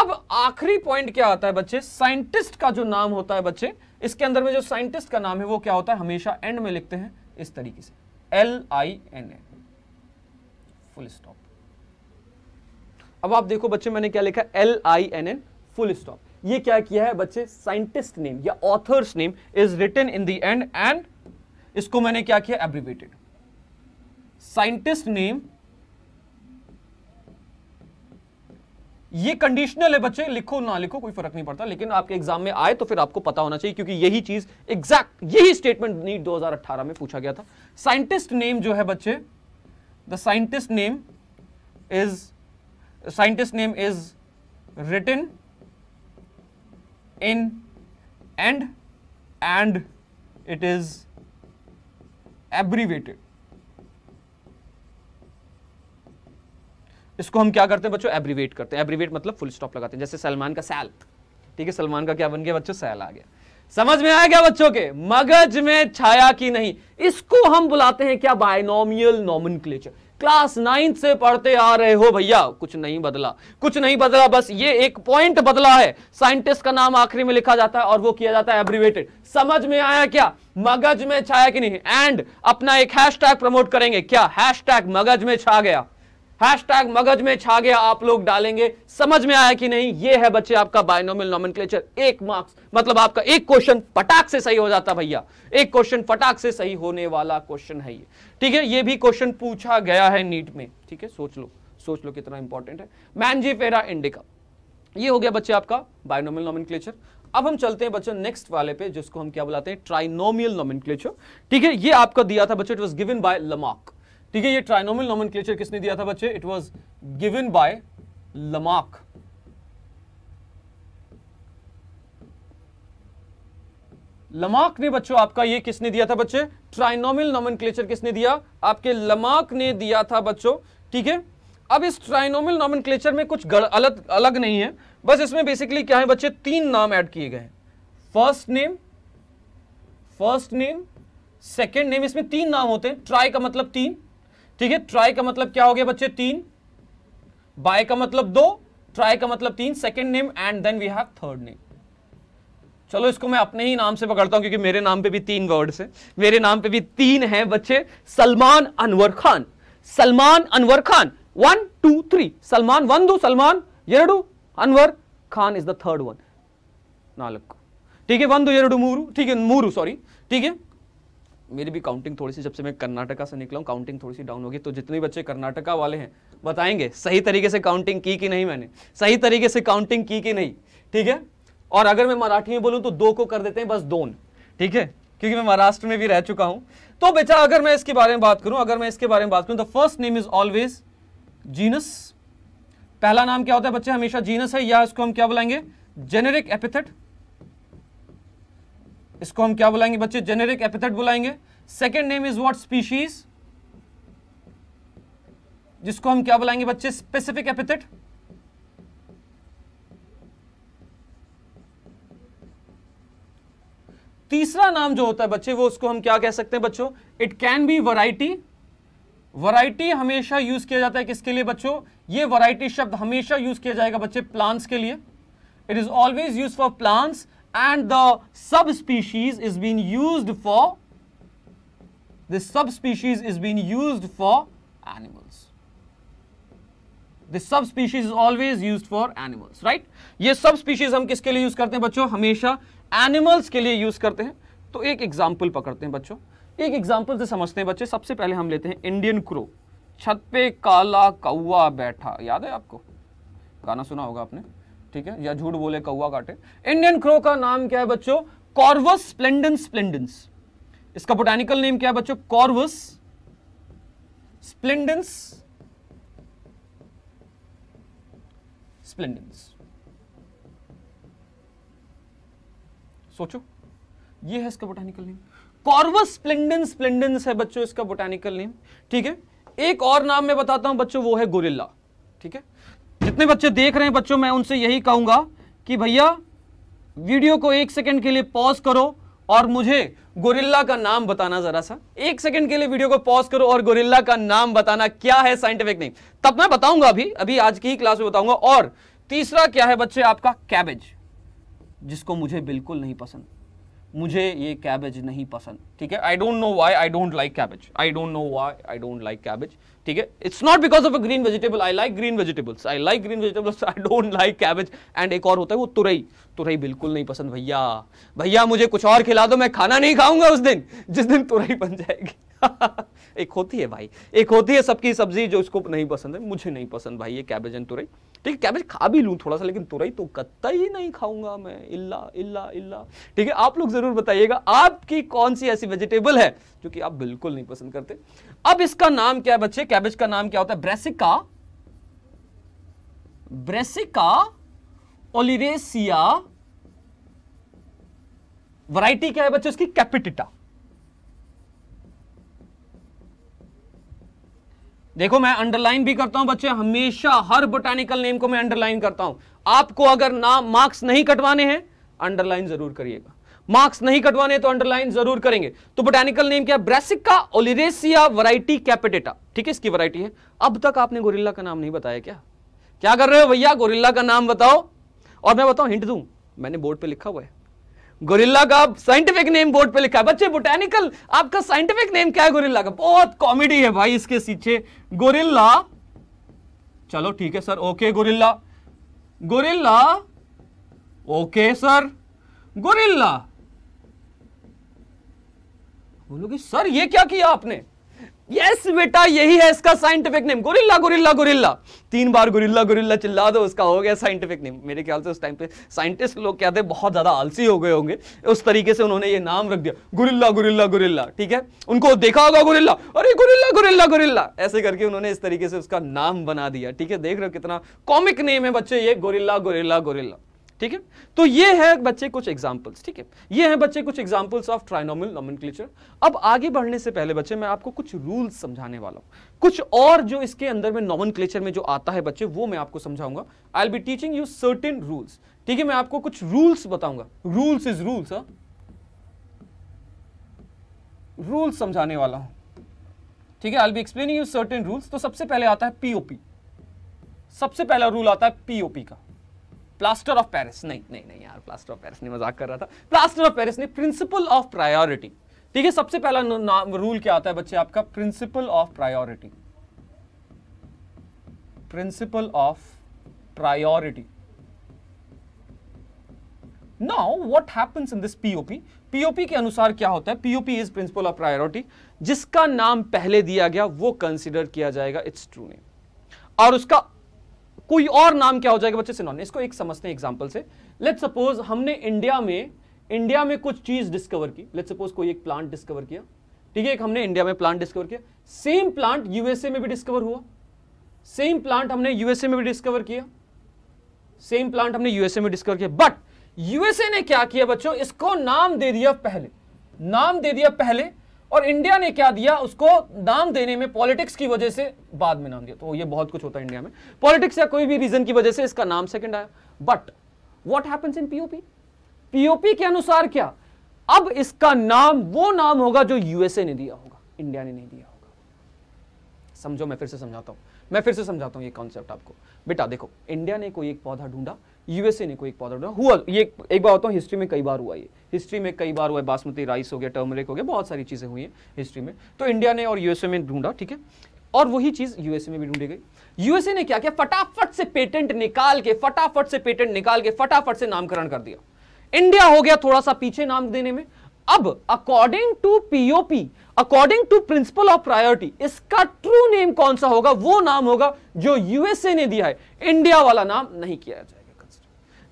अब आखिरी पॉइंट क्या आता है बच्चे साइंटिस्ट का जो नाम होता है बच्चे इसके अंदर में जो साइंटिस्ट का नाम है वो क्या होता है हमेशा एंड में लिखते हैं इस तरीके से L I N A full stop अब आप देखो बच्चे मैंने क्या लिखा L I N N full stop ये क्या किया है बच्चे scientist name or author's name is written in the end and इसको मैंने क्या किया एब्रीवेटेड साइंटिस्ट नेम ये कंडीशनल है बच्चे लिखो ना लिखो कोई फर्क नहीं पड़ता लेकिन आपके एग्जाम में आए तो फिर आपको पता होना चाहिए क्योंकि यही चीज एग्जैक्ट यही स्टेटमेंट नीट 2018 में पूछा गया था साइंटिस्ट नेम जो है बच्चे the scientist name is scientist name is written in end and it is abbreviated इसको हम क्या करते हैं बच्चों एब्रीवेट करते हैं एब्रीवेट मतलब फुल स्टॉप लगाते हैं जैसे सलमान का सैल ठीक है सलमान का क्या बन गया बच्चों सैल आ गया समझ में आया क्या बच्चों के मगज में छाया की नहीं इसको हम बुलाते हैं क्या बायनोमियल नॉमन क्लास नाइन्थ से पढ़ते आ रहे हो भैया कुछ नहीं बदला कुछ नहीं बदला बस ये एक पॉइंट बदला है साइंटिस्ट का नाम आखिरी में लिखा जाता है और वो किया जाता है एब्रीवेटेड समझ में आया क्या मगज में छाया कि नहीं एंड अपना एक हैशटैग प्रमोट करेंगे क्या हैशटैग मगज में छा गया हैशटैग मगज में छा गया आप लोग डालेंगे समझ में आया कि नहीं ये है बच्चे आपका बायनोमियल नॉमिन एक मार्क्स मतलब आपका एक क्वेश्चन फटाक से सही हो जाता भैया एक क्वेश्चन फटाक से सही होने वाला क्वेश्चन है ये ठीक है ये भी क्वेश्चन पूछा गया है नीट में ठीक है सोच लो सोच लो कितना इंपॉर्टेंट है मैनजीफेरा इंडिका ये हो गया बच्चे आपका बायनोमियल नॉमिन अब हम चलते हैं बच्चों नेक्स्ट वाले पे जिसको हम क्या बुलाते हैं ट्राइनोमियल नॉमिन ठीक है ये आपका दिया था बच्चों it was given by Lamarck ठीक है ये ट्राइनोमल नॉमन किसने दिया था बच्चे it was given by Lamarck Lamarck ने बच्चों आपका ये किसने दिया था बच्चे ट्राइनोमिल नॉमन किसने दिया आपके लमाक ने दिया था बच्चों ठीक है अब इस ट्राइनोमिल नॉमन में कुछ अलग अलग नहीं है बस इसमें बेसिकली क्या है बच्चे तीन नाम ऐड किए गए first name first name second name इसमें तीन नाम होते हैं ट्राई का मतलब तीन ठीक है ट्राई का मतलब क्या हो गया बच्चे तीन बाय का मतलब दो ट्राई का मतलब तीन second name and then we have third name चलो इसको मैं अपने ही नाम से पकड़ता हूं क्योंकि मेरे नाम पे भी तीन वर्ड्स हैं मेरे नाम पे भी तीन हैं बच्चे Salman Anwar Khan Salman Anwar Khan one two three Salman one दो Salman Anwar Khan is third one नालक ಇಸ್ ठीक है वन दो ಟೀಕೆ मूरू ठीक है मूरू सॉरी ठीक है मेरी भी काउंटिंग थोड़ी सी जब से मैं कर्नाटका से निकला हूँ काउंटिंग थोड़ी सी डाउन होगी तो जितने बच्चे कर्नाटका वाले हैं बताएंगे सही तरीके से काउंटिंग की कि नहीं मैंने सही तरीके से काउंटिंग की कि नहीं ठीक है और अगर मैं मराठी में बोलूँ तो दो को कर देते हैं बस दोन ठीक है क्योंकि मैं महाराष्ट्र में भी रह चुका हूँ तो बेचा अगर मैं इसके बारे में बात करूँ अगर मैं इसके बारे में बात करूँ तो first name is always genus पहला नाम क्या होता है बच्चे हमेशा जीनस है या इसको हम क्या बुलाएंगे जेनेरिक एपिथेट इसको हम क्या बुलाएंगे बच्चे जेनेरिक एपिथेट बुलाएंगे second name is what species जिसको हम क्या बुलाएंगे बच्चे स्पेसिफिक एपिथेट तीसरा नाम जो होता है बच्चे वो उसको हम क्या कह सकते हैं बच्चों it can be variety variety हमेशा यूज किया जाता है किसके लिए बच्चों ये वराइटी शब्द हमेशा यूज किया जाएगा बच्चे प्लांट्स के लिए it is always use for plants and the subspecies is being used for this subspecies is being used for animals the subspecies is always used for animals right ye subspecies hum kiske liye use karte hain bachcho hamesha animals ke liye use karte hain to ek example पकड़ते hain bachcho ek example se samajhte hain बच्चे sabse pehle hum lete hain indian crow छत पे काला कौआ बैठा याद है आपको गाना सुना होगा आपने ठीक है या झूठ बोले कौआ काटे इंडियन क्रो का नाम क्या है बच्चों कॉर्वस स्प्लेंडन स्प्लेंडेंस इसका बोटानिकल नेम क्या है बच्चों कॉर्वस स्प्लेंडेंस स्प्लेंडेंस सोचो ये है इसका बोटानिकल नेम कॉर्वस स्प्लेंडेंस स्प्लेंडेंस है बच्चों इसका बोटानिकल नेम ठीक है एक और नाम मैं बताता हूं बच्चों वो है गोरिल्ला ठीक है जितने बच्चे देख रहे हैं बच्चों मैं उनसे यही कहूंगा कि भैया वीडियो को एक सेकंड के लिए पॉज करो और मुझे गोरिल्ला का नाम बताना जरा सा एक सेकंड के लिए वीडियो को पॉज करो और गोरिल्ला का नाम बताना क्या है साइंटिफिक नहीं तब मैं बताऊंगा अभी अभी आज की ही क्लास में बताऊंगा और तीसरा क्या है बच्चे आपका कैबेज जिसको मुझे बिल्कुल नहीं पसंद मुझे ये कैबेज नहीं पसंद ठीक है I don't know why I don't like cabbage I don't know why I don't like cabbage ठीक है it's not because of a green vegetable I like green vegetables I like green vegetables I don't like cabbage and एक और होता है वो तुरई तुरई बिल्कुल नहीं पसंद भैया भैया मुझे कुछ और खिला दो मैं खाना नहीं खाऊंगा उस दिन जिस दिन तुरई बन जाएगी एक होती है भाई एक होती है सबकी सब्जी जो इसको नहीं पसंद है मुझे नहीं पसंद भाई ये कैबेज एंड तुरई ठीक है कैबेज खा भी लूँ थोड़ा सा लेकिन तुरई तो कतई नहीं खाऊंगा मैं इल्ला इल्ला इल्ला ठीक है आप लोग ज़रूर बताइएगा आपकी कौन सी ऐसी वेजिटेबल है जो कि आप बिल्कुल नहीं पसंद करते अब इसका नाम क्या है बच्चे कैबेज का नाम क्या होता है ब्रेसिका ब्रेसिका ओलिरेसिया वैरायटी क्या है बच्चे उसकी कैपिटिटा देखो मैं अंडरलाइन भी करता हूं बच्चे हमेशा हर बोटानिकल नेम को मैं अंडरलाइन करता हूं आपको अगर ना मार्क्स नहीं कटवाने हैं अंडरलाइन जरूर करिएगा मार्क्स नहीं कटवाने तो अंडरलाइन जरूर करेंगे तो बोटानिकल नेम क्या ब्रेसिका ओलिरेसिया वराइटी कैपेटेटा ठीक है इसकी वराइटी है अब तक आपने गोरिल्ला का नाम नहीं बताया क्या क्या कर रहे हो भैया गोरिल्ला का नाम बताओ और मैं बताऊं हिंट दू मैंने बोर्ड पे लिखा हुआ है गोरिल्ला का साइंटिफिक नेम बोर्ड पे लिखा है बच्चे बोटेनिकल आपका साइंटिफिक नेम क्या है गोरिल्ला का बहुत कॉमेडी है भाई इसके पीछे गोरिल्ला चलो ठीक है sir okay gorilla gorilla okay sir gorilla बोलोगे सर ये क्या किया आपने यस बेटा यही है इसका scientific name gorilla gorilla gorilla तीन बार गोरिल्ला गोरिल्ला चिल्ला दो उसका हो गया साइंटिफिक नेम मेरे ख्याल से उस टाइम पे साइंटिस्ट लोग क्या थे बहुत ज़्यादा आलसी हो गए होंगे उस तरीके से उन्होंने ये नाम रख दिया गोरिल्ला गोरिल्ला गोरिल्ला ठीक है उनको देखा होगा गोरिल्ला अरे गोरिल्ला गोरिल्ला गोरिल्ला ऐसे करके उन्होंने इस तरीके से उसका नाम बना दिया ठीक है देख रहे हो कितना कॉमिक नेम है बच्चे ये गोरिल्ला गोरिल्ला गोरिल्ला ठीक है तो ये है बच्चे कुछ एग्जाम्पल्स ठीक है ये है बच्चे कुछ एग्जाम्पल्स ऑफ ट्राइनोमल नॉमन अब आगे बढ़ने से पहले बच्चे मैं आपको कुछ रूल्स समझाने वाला हूँ कुछ और जो इसके अंदर में नॉमन में जो आता है बच्चे वो मैं आपको समझाऊंगा I'll be teaching you certain rules ठीक है मैं आपको कुछ रूल्स बताऊंगा रूल्स इज रूल्स रूल्स समझाने वाला हूं ठीक है I be explaining you certain rules तो सबसे पहले आता है पीओपी सबसे पहला रूल आता है पीओपी का प्लास्टर ऑफ पेरिस नहीं नहीं नहीं यार प्लास्टर ऑफ पेरिस नहीं मजाक कर रहा था प्लास्टर ऑफ पेरिस नहीं प्रिंसिपल ऑफ प्रायोरिटी ठीक है सबसे पहला रूल क्या आता है बच्चे आपका principle of priority principle of priority now what happens in this POP POP के अनुसार क्या होता है POP is principle of priority जिसका नाम पहले दिया गया वो कंसिडर किया जाएगा इट्स ट्रू नेम और उसका कोई और नाम क्या हो जाएगा बच्चे सिनोनिम इसको एक समझते हैं एग्जांपल से लेट सपोज हमने इंडिया में इंडिया में कुछ चीज डिस्कवर की लेट सपोज कोई एक प्लांट डिस्कवर किया ठीक है एक हमने इंडिया में प्लांट डिस्कवर किया सेम प्लांट यूएसए में भी डिस्कवर हुआ सेम प्लांट हमने यूएसए में भी डिस्कवर किया सेम प्लांट हमने यूएसए में डिस्कवर किया बट यूएसए ने क्या किया बच्चों इसको नाम दे दिया पहले नाम दे दिया पहले और इंडिया ने क्या दिया उसको नाम देने में पॉलिटिक्स की वजह से बाद में नाम दिया तो ये बहुत कुछ होता है इंडिया में पॉलिटिक्स या कोई भी रीजन की वजह से इसका नाम सेकंड आया but what happens in POP POP के अनुसार क्या अब इसका नाम वो नाम होगा जो यूएसए ने दिया होगा इंडिया ने नहीं दिया होगा समझो मैं फिर से समझाता हूं मैं फिर से समझाता हूं ये कॉन्सेप्ट आपको बेटा देखो इंडिया ने कोई एक पौधा ढूंढा यूएसए ने कोई एक पौधा हुआ ये एक बार होता हूँ हिस्ट्री में कई बार हुआ ये हिस्ट्री में कई बार हुआ है बासमती राइस हो गया टर्मरिक हो गया बहुत सारी चीज़ें हुई हैं हिस्ट्री में तो इंडिया ने और यूएसए में ढूंढा ठीक है और वही चीज यूएसए में भी ढूंढी गई यूएसए ने क्या किया फटाफट से पेटेंट निकाल के फटाफट से पेटेंट निकाल के फटाफट से नामकरण कर दिया इंडिया हो गया थोड़ा सा पीछे नाम देने में अब according to POP according to principle of priority इसका ट्रू नेम कौन सा होगा वो नाम होगा जो यूएसए ने दिया है इंडिया वाला नाम नहीं किया जाए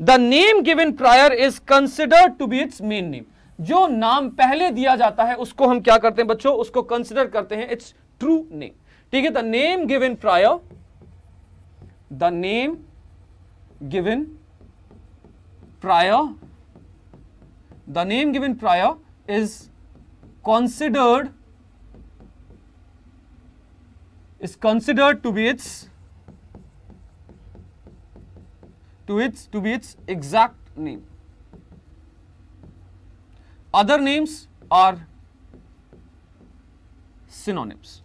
the name given prior is considered to be its main name जो नाम पहले दिया जाता है उसको हम क्या करते हैं बच्चों उसको कंसिडर करते हैं इट्स ट्रू नेम ठीक है the name given prior the name given prior the name given prior is considered is considered to be its to its to be its exact name. Other names are synonyms.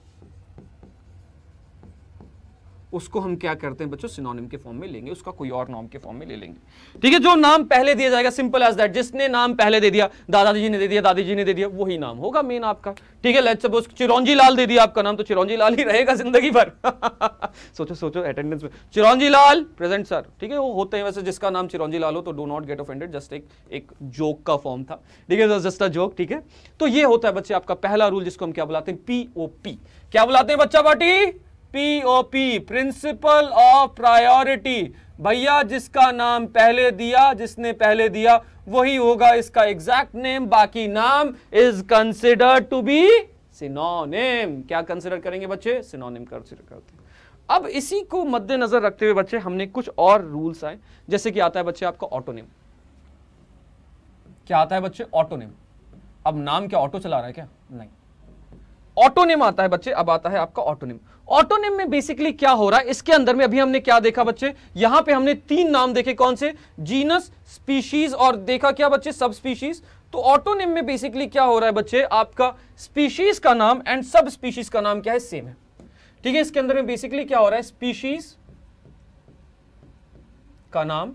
उसको हम क्या करते हैं बच्चों synonym के form में लेंगे उसका कोई और नाम के फॉर्म में ले लेंगे ठीक है जो नाम पहले दिया जाएगा सिंपल एज दैट जिसने नाम पहले दे दिया दादाजी ने दे दिया दादी जी ने दे दिया वही नाम होगा मेन आपका ठीक है लेट्स सपोज चिरौजी लाल दे दिया आपका नाम तो चिरौजी लाल ही रहेगा जिंदगी भर सोचो सोचो अटेंडेंस में चिरौजी लाल प्रेजेंट सर ठीक है वो होते हैं वैसे जिसका नाम चिरौजी लाल हो तो do not get offended just एक एक जोक का फॉर्म था ठीक है जस्ट अ जोक ठीक है तो ये होता है बच्चे आपका पहला रूल जिसको हम क्या बुलाते हैं पीओपी क्या बुलाते हैं बच्चा party POP principle of priority भैया जिसका नाम पहले दिया जिसने पहले दिया वही होगा इसका एग्जैक्ट नेम बाकी नाम is consider to be synonym क्या कंसिडर करेंगे बच्चे सिनोनेम कंसिडर करते हैं अब इसी को मद्देनजर रखते हुए बच्चे हमने कुछ और रूल्स आए जैसे कि आता है बच्चे आपका ऑटोनेम क्या आता है बच्चे ऑटोनेम अब नाम क्या ऑटो चला रहा है क्या नहीं ऑटोनिम आता है बच्चे अब आता है आपका ऑटोनिम ऑटोनिम में बेसिकली क्या हो रहा है इसके अंदर में अभी हमने क्या देखा बच्चे यहां पे हमने तीन नाम देखे कौन से जीनस स्पीशीज और देखा क्या बच्चे सब स्पीशीज तो ऑटोनिम में बेसिकली क्या हो रहा है बच्चे आपका स्पीशीज का नाम एंड सब स्पीशीज का नाम क्या है सेम है ठीक है इसके अंदर में बेसिकली क्या हो रहा है स्पीशीज का नाम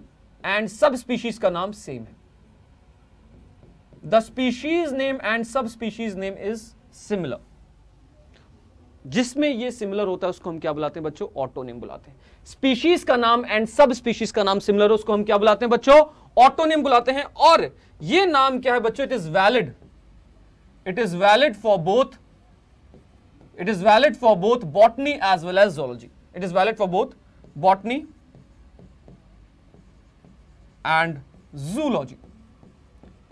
एंड सब स्पीशीज का नाम सेम है the species name and subspecies name is similar जिसमें ये सिमिलर होता है उसको हम क्या बुलाते हैं बच्चों ऑटोनिम बुलाते हैं स्पीशीज का नाम एंड सब स्पीशीज का नाम सिमिलर है उसको हम क्या बुलाते हैं बच्चों ऑटोनिम बुलाते हैं और ये नाम क्या है बच्चों it is valid it is valid for both it is valid for both botany as well as zoology it is valid for both botany and zoology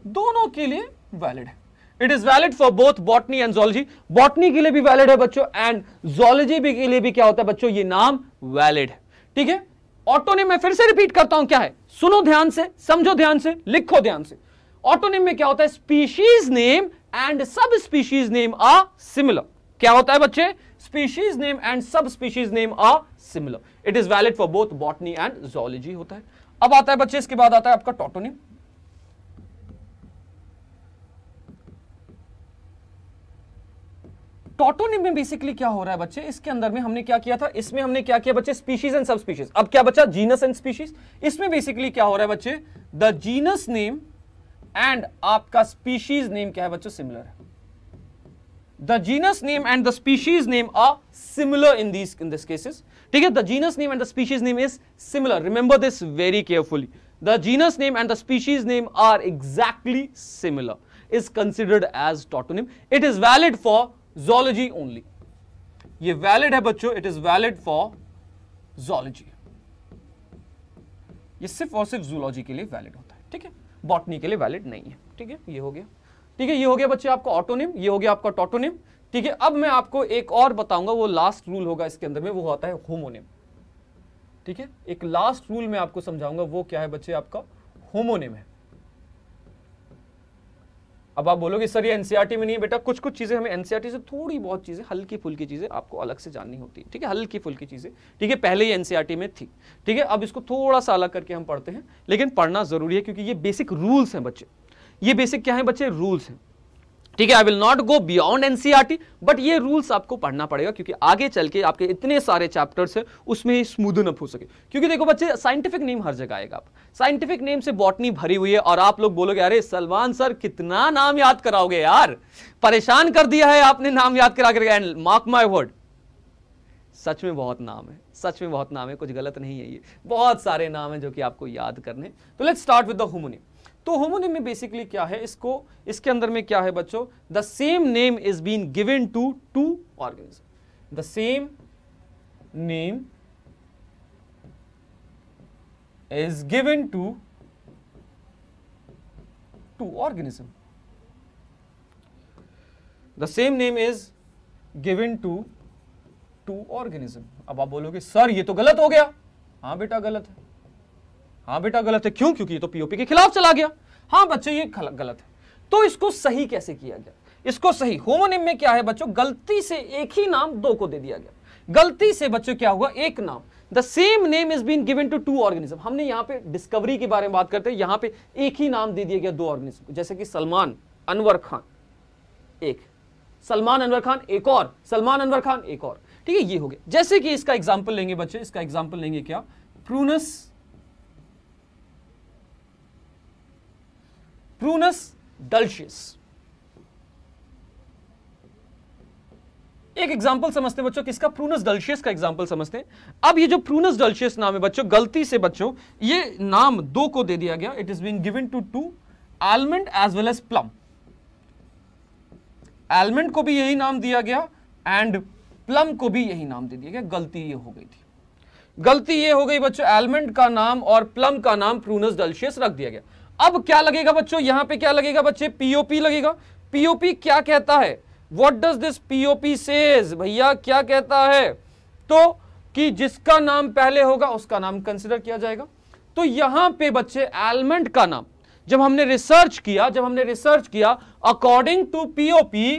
दोनों के लिए वैलिड है it is valid for both botany and zoology botany के लिए भी valid है बच्चों and zoology के लिए भी क्या होता है बच्चों ये नाम वैलिड है ठीक है ऑटोनिम में फिर से रिपीट करता हूं क्या है सुनो ध्यान से समझो ध्यान से लिखो ध्यान से ऑटोनिम में क्या होता है species name and subspecies name are similar क्या होता है बच्चे species name and subspecies name are similar it is valid for both botany and zoology होता है अब आता है बच्चे इसके बाद आता है आपका टोटोनिम टोटोनिम में बेसिकली क्या हो रहा है बच्चे इसके अंदर में हमने क्या किया था इसमें हमने क्या किया बच्चे स्पीशीज एंड सब स्पीशीज अब क्या बच्चा जीनस एंड स्पीशीज इसमें बेसिकली क्या हो रहा है बच्चे द जीनस नेम एंड आपका स्पीशीज नेम क्या है बच्चों सिमिलर है the genus name and the species name are similar in these in this cases ठीक है the genus name and the species name is similar remember this very carefully the genus name and the species name are exactly similar is considered as tautonym it is valid for zoology only ये valid है बच्चों it is valid for zoology ये सिर्फ और सिर्फ zoology के लिए valid होता है ठीक है बॉटनी के लिए वैलिड नहीं है ठीक है ये हो गया ठीक है ये हो गया बच्चे आपका ऑटोनिम ये हो गया आपका टोटोनिम ठीक है अब मैं आपको एक और बताऊंगा वो लास्ट रूल होगा इसके अंदर में वो होता है होमोनिम ठीक है एक लास्ट रूल मैं आपको समझाऊंगा वो क्या है बच्चे आपका होमोनिम है अब आप बोलोगे सर ये एनसीईआरटी e में नहीं है बेटा कुछ कुछ चीज़ें हमें एनसीईआरटी e से थोड़ी बहुत चीज़ें हल्की फुल्की चीज़ें आपको अलग से जाननी होती है ठीक है हल्की फुल्की चीज़ें ठीक है पहले ही एनसीईआरटी e में थी ठीक है अब इसको थोड़ा सा अलग करके हम पढ़ते हैं लेकिन पढ़ना ज़रूरी है क्योंकि ये बेसिक रूल्स हैं बच्चे ये बेसिक क्या है बच्चे रूल्स हैं ठीक है I will not go beyond NCERT but ये रूल्स आपको पढ़ना पड़ेगा क्योंकि आगे चल के आपके इतने सारे चैप्टर्स हैं उसमें स्मूदन अप हो सके क्योंकि देखो बच्चे साइंटिफिक नेम हर जगह आएगा आप साइंटिफिक नेम से बॉटनी भरी हुई है और आप लोग बोलोगे अरे सलमान सर कितना नाम याद कराओगे यार परेशान कर दिया है आपने नाम याद करा कर एंड मार्क माई वर्ड सच में बहुत नाम है सच में बहुत नाम है कुछ गलत नहीं है ये बहुत सारे नाम है जो कि आपको याद करने तो let start with the homonym तो होमोनिम में बेसिकली क्या है इसको इसके अंदर में क्या है बच्चों the same name is been given to two organism the same name is given to two organism the same name is given to two organism अब आप बोलोगे सर ये तो गलत हो गया हाँ बेटा गलत है हाँ बेटा गलत है क्यों क्योंकि ये तो पीओपी के खिलाफ चला गया हाँ बच्चे ये गलत है तो इसको सही कैसे किया गया इसको सही होमोनिम में क्या है बच्चों गलती से एक ही नाम दो को दे दिया गया गलती से बच्चों क्या हुआ एक नाम the same name is been given to two organism हमने यहाँ पे डिस्कवरी के बारे में बात करते हैं यहाँ पे एक ही नाम दे दिया गया दो ऑर्गेनिज्म को जैसे कि सलमान अनवर खान एक सलमान अनवर खान एक और सलमान अनवर खान एक और ठीक है ये हो गया जैसे कि इसका एग्जाम्पल लेंगे बच्चे इसका एग्जाम्पल लेंगे क्या प्रूनस प्रूनस डल्शियस एक एग्जाम्पल समझते हैं बच्चों किसका प्रूनस डल्शियस का एग्जाम्पल समझते हैं अब ये जो प्रूनस डल्शियस नाम है बच्चों गलती से बच्चों ये नाम दो को दे दिया गया it is been given to two almond as well as plum almond को भी यही नाम दिया गया एंड प्लम को भी यही नाम दे दिया गया गलती ये हो गई थी गलती ये हो गई बच्चों एलमेंट का नाम और प्लम का नाम प्रूनस डल्शियस रख दिया गया अब क्या लगेगा बच्चों यहां पे क्या लगेगा बच्चे पीओपी लगेगा पीओपी क्या कहता है what does this POP says भैया क्या कहता है तो कि जिसका नाम पहले होगा उसका नाम कंसिडर किया जाएगा तो यहां पे बच्चे एलमेंट का नाम जब हमने रिसर्च किया जब हमने रिसर्च किया according to POP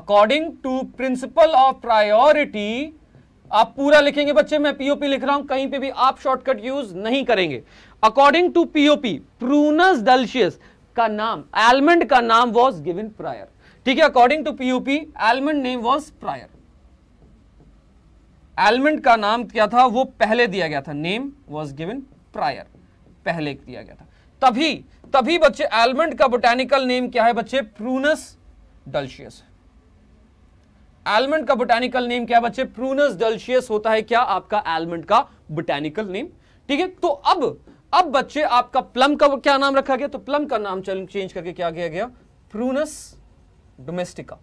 according to principle of priority आप पूरा लिखेंगे बच्चे मैं पीओपी लिख रहा हूं कहीं पे भी आप शॉर्टकट यूज नहीं करेंगे according to POP Prunus dulcis का नाम एलमंड का नाम वॉज गिवन प्रायर ठीक है according to POP almond name was prior almond का नाम क्या था वो पहले दिया गया था नेम वॉज गिवन प्रायर पहले दिया गया था तभी तभी बच्चे एलमंड का बोटेनिकल नेम क्या है बच्चे प्रूनस डल्शियस एलमंड का बोटेनिकल नेम क्या है बच्चे प्रूनस डलशियस होता है क्या आपका एलमंड का बोटेनिकल नेम ठीक है तो अब अब बच्चे आपका प्लम का क्या नाम रखा गया तो प्लम का नाम चेंज करके क्या किया गया प्रूनस डोमेस्टिका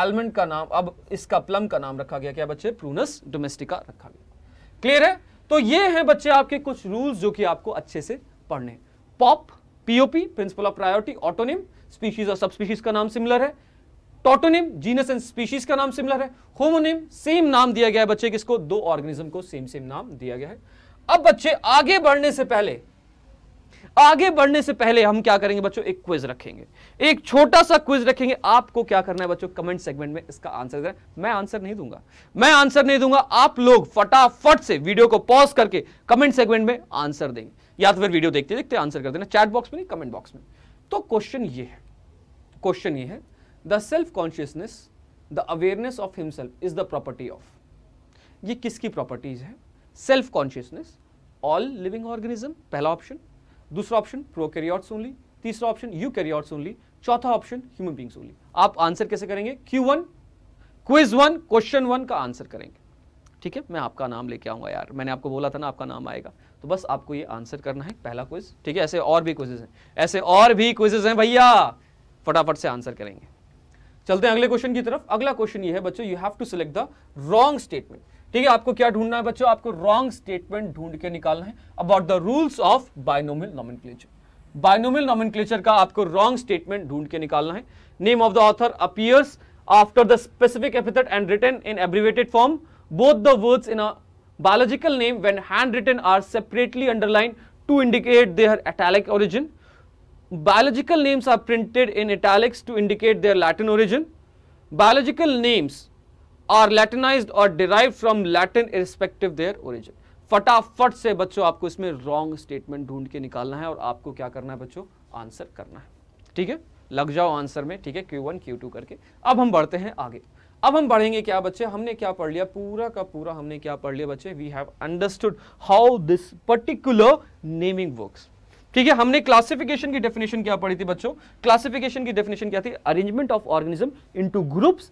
एलमंड का नाम अब इसका प्लम का नाम रखा गया क्या बच्चे प्रूनस डोमेस्टिका रखा गया क्लियर है तो ये हैं बच्चे आपके कुछ रूल्स जो कि आपको अच्छे से पढ़ने pop POP principle of priority autonym species और सब स्पीशीज का नाम सिमिलर है टोटोनिम जीनस एंड स्पीशीज का नाम सिमिलर है होमोनिम सेम नाम दिया गया है बच्चे किसको दो ऑर्गेनिज्म को सेम सेम नाम दिया गया है अब बच्चे आगे बढ़ने से पहले आगे बढ़ने से पहले हम क्या करेंगे बच्चों एक क्विज रखेंगे एक छोटा सा क्विज रखेंगे आपको क्या करना है बच्चों कमेंट सेगमेंट में इसका आंसर दे मैं आंसर नहीं दूंगा मैं आंसर नहीं दूंगा आप लोग फटाफट से वीडियो को पॉज करके कमेंट सेगमेंट में आंसर देंगे या तो फिर वीडियो देखते देखते आंसर कर देना चैट बॉक्स में नहीं कमेंट बॉक्स में तो क्वेश्चन ये है क्वेश्चन ये है the self consciousness the awareness of himself is the property of ये किसकी प्रॉपर्टीज है self consciousness all living organism पहला ऑप्शन दूसरा ऑप्शन प्रो कैरियॉर्ट्स ओनली तीसरा ऑप्शन यू कैरियॉर्ट्स ओनली चौथा ऑप्शन ह्यूमन बींग्स ओनली आप आंसर कैसे करेंगे Q one quiz one question one का आंसर करेंगे ठीक है मैं आपका नाम लेके आऊंगा यार मैंने आपको बोला था ना आपका नाम आएगा तो बस आपको ये आंसर करना है पहला क्विज ठीक है ऐसे और भी क्विजेज हैं ऐसे और भी क्विजेज हैं भैया फटाफट से आंसर करेंगे चलते हैं अगले क्वेश्चन की तरफ अगला क्वेश्चन ये है बच्चों you have to select the wrong statement ठीक है आपको क्या ढूंढना है बच्चों आपको रॉन्ग स्टेटमेंट ढूंढ के निकालना है about the rules of binomial nomenclature binomial nomenclature का आपको रॉन्ग स्टेटमेंट ढूंढ के निकालना है name of the author appears after the specific epithet and written in abbreviated form both the words in a biological name name hand written are separately underline to indicate their italic origin biological names are printed in italics to indicate their Latin origin. Biological names are Latinized or derived from Latin irrespective their origin. फटाफट से बच्चों आपको इसमें wrong statement ढूंढ के निकालना है और आपको क्या करना है बच्चों आंसर करना है ठीक है लग जाओ आंसर में ठीक है क्यू वन क्यू टू करके अब हम बढ़ते हैं आगे अब हम बढ़ेंगे क्या बच्चे हमने क्या पढ़ लिया पूरा का पूरा हमने क्या पढ़ लिया बच्चे we have understood how this particular naming works ठीक है हमने क्लासिफिकेशन की डेफिनेशन क्या पढ़ी थी बच्चों क्लासिफिकेशन की डेफिनेशन क्या थी arrangement of organism into groups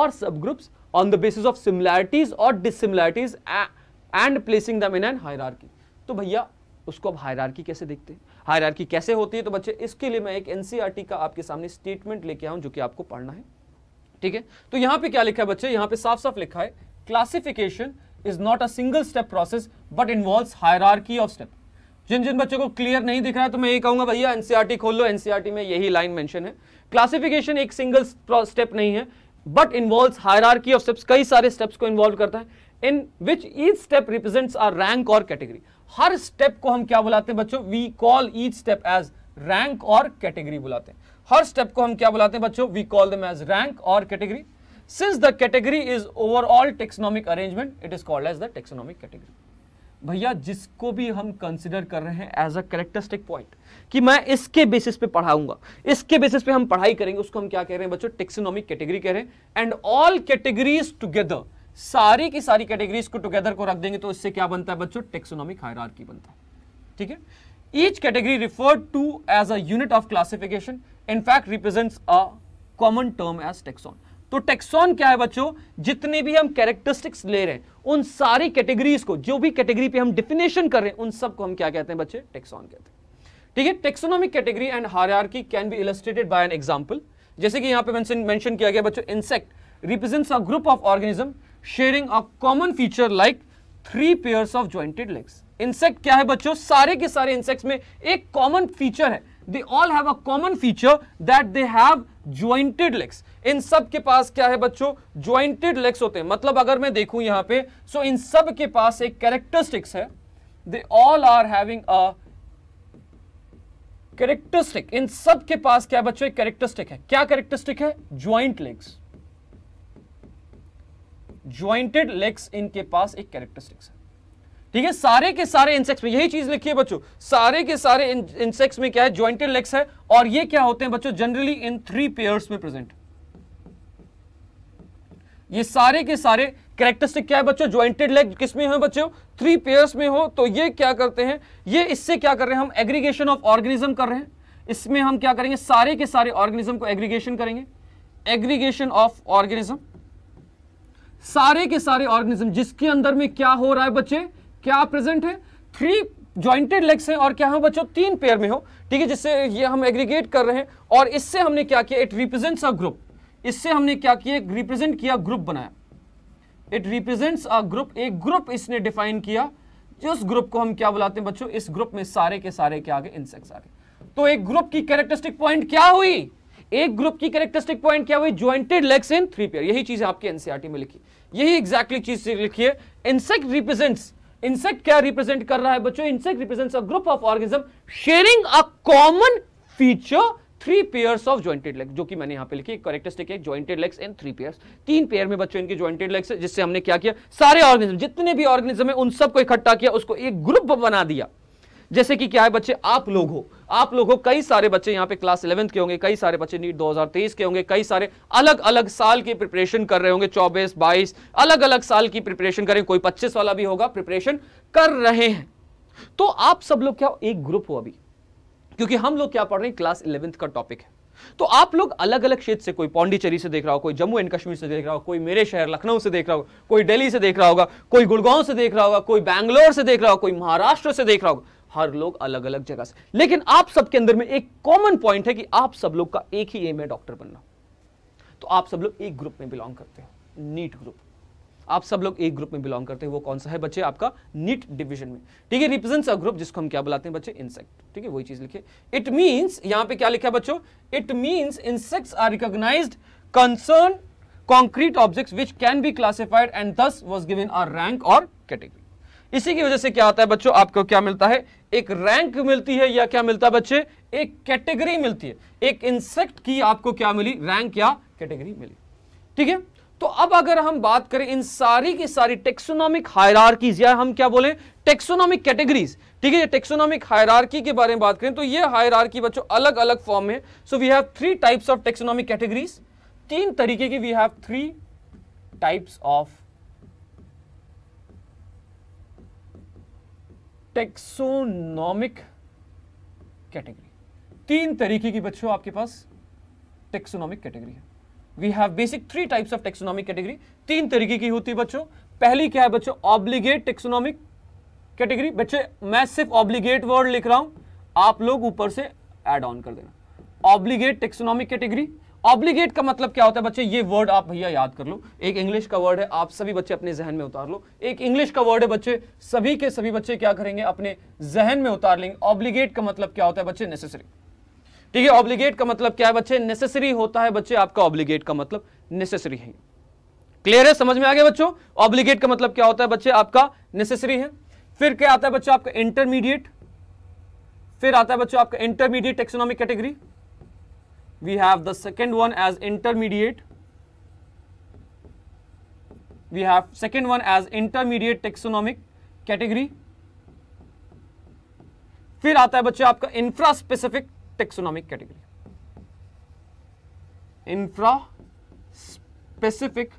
और subgroups on the basis of similarities और dissimilarities and placing them in N hierarchy तो भैया उसको अब हायरार्की कैसे देखते हैं हायरार्की कैसे होती है तो बच्चे इसके लिए मैं एक एनसीआरटी e का आपके सामने स्टेटमेंट लेके आऊँ जो कि आपको पढ़ना है ठीक है तो यहाँ पे क्या लिखा है बच्चे यहाँ पे साफ साफ लिखा है classification is not a single step process but involve hierarchy of step जिन जिन बच्चों को क्लियर नहीं दिख रहा है तो मैं ये कहूंगा भैया एनसीआरटी e खोल लो एनसीआरटी e में यही लाइन मेंशन है क्लासिफिकेशन एक सिंगल स्टेप नहीं है but involve hierarchy of steps कई सारे स्टेप्स को इन्वॉल्व करता है in which each step represents are rank और कैटेगरी हर स्टेप को हम क्या बुलाते हैं बच्चों we call each step as rank और कैटेगरी बुलाते हैं हर स्टेप को हम क्या बुलाते हैं बच्चों we call them as rank और category since the category is overall taxonomic arrangement it is called as the taxonomic category भैया जिसको भी हम कंसिडर कर रहे हैं एज अ करेक्टरिस्टिक पॉइंट कि मैं इसके बेसिस पे पढ़ाऊंगा इसके बेसिस पे हम पढ़ाई करेंगे उसको हम क्या कह रहे हैं बच्चों टेक्सिनोमिक कैटेगरी कह रहे हैं एंड ऑल कैटेगरीज टुगेदर सारी की सारी कैटेगरीज को टुगेदर को रख देंगे तो इससे क्या बनता है बच्चों टेक्सोनॉमिक हायरार बनता है ठीक है each category referred to as a unit of classification in fact represents a common term as taxon तो टेक्सॉन क्या है बच्चों जितने भी हम कैरेक्टरिस्टिक्स ले रहे हैं उन सारी कैटेगरीज को जो भी कैटेगरी पे हम डिफिनेशन कर रहे हैं उन सबको हम क्या कहते हैं बच्चे टेक्सॉन कहते हैं ठीक है taxonomic category and hierarchy can be illustrated by an example जैसे कि यहां पे मेंशन किया गया बच्चों insect represents a group of organism sharing a common feature like three pairs of jointed legs insect क्या है बच्चों सारे के सारे इंसेक्ट्स में एक कॉमन फीचर है they all have a common feature that they have jointed legs इन सब के पास क्या है बच्चों ज्वाइंटेड लेग्स होते हैं मतलब अगर मैं देखूं यहां पे सो इन सब के पास एक कैरेक्टरिस्टिक्स है they all are having a characteristic इन सब के पास क्या बच्चों एक कैरेक्टरिस्टिक है क्या कैरेक्टरिस्टिक है ज्वाइंट लेग्स ज्वाइंटेड लेग्स इनके पास एक कैरेक्टरिस्टिक्स है ठीक है सारे के सारे इंसेक्ट्स में यही चीज लिखी है बच्चों सारे के सारे इंसेक्ट्स में क्या है ज्वाइंटेड लेग्स है और ये क्या होते हैं बच्चों जनरली इन थ्री पेयर्स में प्रेजेंट ये सारे के सारे करेक्टरिस्टिक क्या है बच्चों ज्वाइंटेड लेग किस में हो बच्चों थ्री पेयर्स में हो तो ये क्या करते हैं ये इससे क्या कर रहे हैं हम एग्रीगेशन ऑफ ऑर्गेनिज्म कर रहे हैं इसमें हम क्या करेंगे सारे के सारे ऑर्गेनिज्म को एग्रीगेशन करेंगे एग्रीगेशन ऑफ ऑर्गेनिज्म सारे के सारे ऑर्गेनिज्म जिसके अंदर में क्या हो रहा है बच्चे क्या प्रेजेंट है थ्री ज्वाइंटेड लेग्स हैं और क्या हो बच्चों तीन पेयर में हो ठीक है जिससे ये हम एग्रीगेट कर रहे हैं और इससे हमने क्या किया इट रिप्रेजेंट्स अ ग्रुप इससे हमने क्या किया रिप्रेजेंट किया ग्रुप बनाया इट रिप्रेजेंट अ ग्रुप एक ग्रुप इसने डिफाइन किया जिस ग्रुप को हम क्या बुलाते हैं बच्चों इस ग्रुप में सारे के सारे के आगे इंसेक्ट्स आ गए तो एक ग्रुप की कैरेक्टरिस्टिक पॉइंट क्या हुई एक ग्रुप की कैरेक्टरिस्टिक पॉइंट क्या हुई jointed legs in three pair यही चीज आपके एनसीआरटी e में लिखी यही एग्जैक्टली चीज लिखी है इंसेक्ट रिप्रेजेंट इंसेक्ट क्या रिप्रेजेंट कर रहा है बच्चों insect represents a group of organism sharing a common feature three pairs of jointed legs जो कि मैंने यहाँ पे लिखी करेक्टरिस्टिक है jointed legs and three pairs तीन पेयर में बच्चों इनके ज्वाइंटेड लेग्स है जिससे हमने क्या किया सारे ऑर्गेनिज्म जितने भी ऑर्गेनिज्म है उन सबको इकट्ठा किया उसको एक ग्रुप बना दिया जैसे कि क्या है बच्चे आप लोग हो आप लोग हो कई सारे बच्चे यहाँ पे क्लास इलेवंथ के होंगे कई सारे बच्चे नीट 2023 के होंगे कई सारे अलग अलग साल की प्रिपरेशन कर रहे होंगे 24, 22 अलग अलग साल की प्रिपरेशन करें कोई 25 वाला भी होगा प्रिपरेशन कर रहे हैं तो आप सब लोग क्या हो एक ग्रुप हो अभी क्योंकि हम लोग क्या पढ़ रहे हैं क्लास इलेवेंथ का टॉपिक है तो आप लोग अलग अलग क्षेत्र से कोई पौंडीचेरी से देख रहा हो कोई जम्मू एंड कश्मीर से देख रहा हो कोई मेरे शहर लखनऊ से देख रहा हो कोई दिल्ली से देख रहा होगा कोई गुड़गांव से देख रहा होगा कोई बैंगलोर से देख रहा होगा कोई महाराष्ट्र से देख रहा होगा हर लोग अलग अलग जगह से लेकिन आप सबके अंदर में एक कॉमन पॉइंट है कि आप सब लोग का एक ही एम है डॉक्टर बनना तो आप सब लोग एक ग्रुप में बिलोंग करते हो नीट ग्रुप आप सब लोग एक ग्रुप में बिलोंग करते हैं वो कौन सा है बच्चे आपका नीट डिवीजन में ठीक है रिप्रेजेंट्स अ ग्रुप जिसको हम क्या बुलाते हैं बच्चे इंसेक्ट ठीक है वही चीज लिखे इट मीन्स यहाँ पे क्या लिखा है बच्चों it means insects are recognise concern concrete object which can be classified and thus was given are rank और कैटेगरी इसी की वजह से क्या होता है बच्चों आपको क्या मिलता है एक रैंक मिलती है या क्या मिलता है बच्चे एक कैटेगरी मिलती है एक इंसेक्ट की आपको क्या मिली रैंक या कैटेगरी मिली ठीक है तो अब अगर हम बात करें इन सारी की सारी टेक्सोनॉमिक हायरार्कीज या हम क्या बोले टेक्सोनॉमिक कैटेगरीज ठीक है ये टेक्सोनॉमिक हायरार्की के बारे में बात करें तो ये हायरार्की बच्चों अलग अलग फॉर्म में so we have three types of taxonomic categories तीन तरीके की we have three types of taxonomic category तीन तरीके की बच्चों आपके पास टेक्सोनॉमिक कैटेगरी है we have basic three types of taxonomic category तीन तरीके की होती है बच्चों पहली क्या है बच्चों ऑब्लिगेट टेक्सोनॉमिक कैटेगरी बच्चे मैं सिर्फ ऑब्लिगेट वर्ड लिख रहा हूं आप लोग ऊपर से एड ऑन कर देना ऑब्लिगेट टेक्सोनॉमिक कैटेगरी ऑब्लिगेट का मतलब क्या होता है बच्चे ये वर्ड आप भैया याद कर लो एक इंग्लिश का वर्ड है आप सभी बच्चे अपने जहन में उतार लो एक इंग्लिश का वर्ड है बच्चे सभी के सभी बच्चे क्या करेंगे अपने जहन में उतार लेंगे ऑब्लिगेट का मतलब क्या होता है बच्चे नेसेसरी ठीक है ऑब्लिगेट का मतलब क्या है बच्चे नेसेसरी होता है बच्चे आपका ऑब्लिगेट का मतलब नेसेसरी है क्लियर है समझ में आ गया बच्चों ऑब्लिगेट का मतलब क्या होता है बच्चे आपका नेसेसरी है फिर क्या आता है बच्चों आपका इंटरमीडिएट फिर आता है बच्चों आपका intermediate taxonomic category we have the second one as intermediate we have second one as intermediate taxonomic category फिर आता है बच्चों आपका infraspecific taxonomic category infraspecific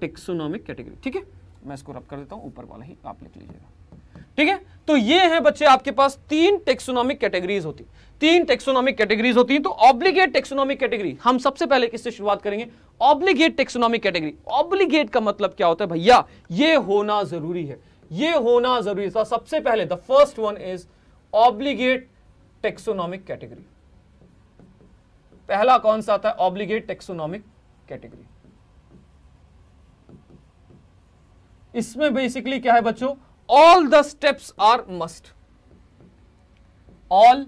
taxonomic category ठीक है मैं इसको रब कर देता हूं ऊपर वाला ही आप लिख लीजिएगा ठीक है तो ये है बच्चे आपके पास तीन टेक्सोनॉमिक कैटेगरीज होती तीन टेक्सोनॉमिक कैटेगरीज होती हैं तो ऑब्लिगेट टेक्सोनॉमिक कैटेगरी हम सबसे पहले किससे शुरुआत करेंगे ऑब्लिगेट टेक्सोनॉमिक कैटेगरी ऑब्लिगेट का मतलब क्या होता है भैया ये होना जरूरी है ये होना जरूरी था सबसे पहले the first one is obligate taxonomic category पहला कौन सा आता है ऑब्लिगेट टेक्सोनॉमिक कैटेगरी इसमें बेसिकली क्या है बच्चों all the steps are must all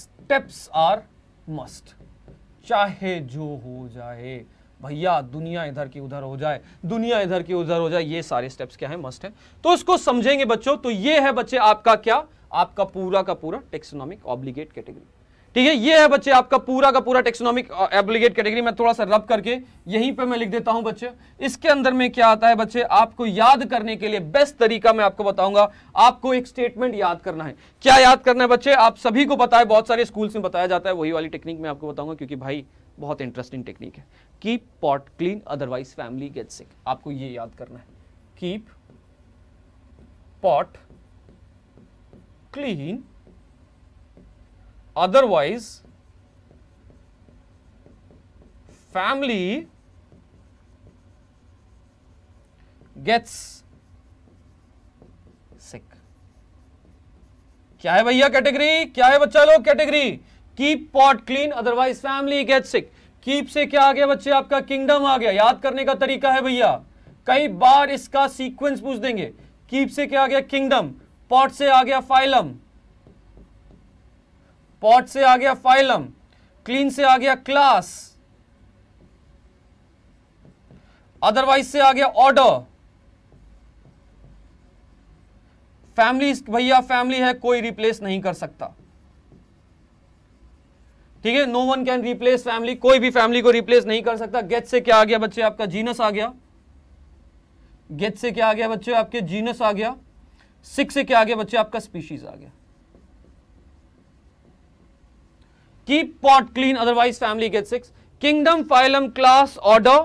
steps are must चाहे जो हो जाए भैया दुनिया इधर की उधर हो जाए दुनिया इधर की उधर हो जाए ये सारे स्टेप्स क्या है मस्ट है तो इसको समझेंगे बच्चों तो ये है बच्चे आपका क्या आपका पूरा का पूरा टेक्सोनॉमिक ऑब्लिगेट कैटेगरी ठीक है ये है बच्चे आपका पूरा का पूरा टेक्सोनॉमिक एब्लिगेट कैटेगरी मैं थोड़ा सा रब करके यहीं पे मैं लिख देता हूं बच्चे इसके अंदर में क्या आता है बच्चे आपको याद करने के लिए बेस्ट तरीका मैं आपको बताऊंगा आपको एक स्टेटमेंट याद करना है क्या याद करना है बच्चे आप सभी को बताए बहुत सारे स्कूल्स में बताया जाता है वही वाली टेक्निक मैं आपको बताऊंगा क्योंकि भाई बहुत इंटरेस्टिंग टेक्निक है keep pot clean otherwise family get sick आपको ये याद करना है keep pot clean otherwise family gets sick क्या है भैया कैटेगरी क्या है बच्चा लोग category keep pot clean otherwise family get sick keep से क्या आ गया बच्चे आपका किंगडम आ गया याद करने का तरीका है भैया कई बार इसका सीक्वेंस पूछ देंगे कीप से क्या आ गया किंगडम पॉट से आ गया फाइलम पॉट से आ गया फाइलम क्लीन से आ गया क्लास अदरवाइज से आ गया ऑर्डर फैमिली भैया फैमिली है कोई रिप्लेस नहीं कर सकता ठीक है no one can replace family कोई भी फैमिली को रिप्लेस नहीं कर सकता गेट से क्या आ गया बच्चे आपका जीनस आ गया गेट से क्या आ गया बच्चे आपके जीनस आ गया सिक्स से क्या आ गया बच्चे आपका स्पीशीज आ गया keep pot clean otherwise family get sick kingdom phylum class order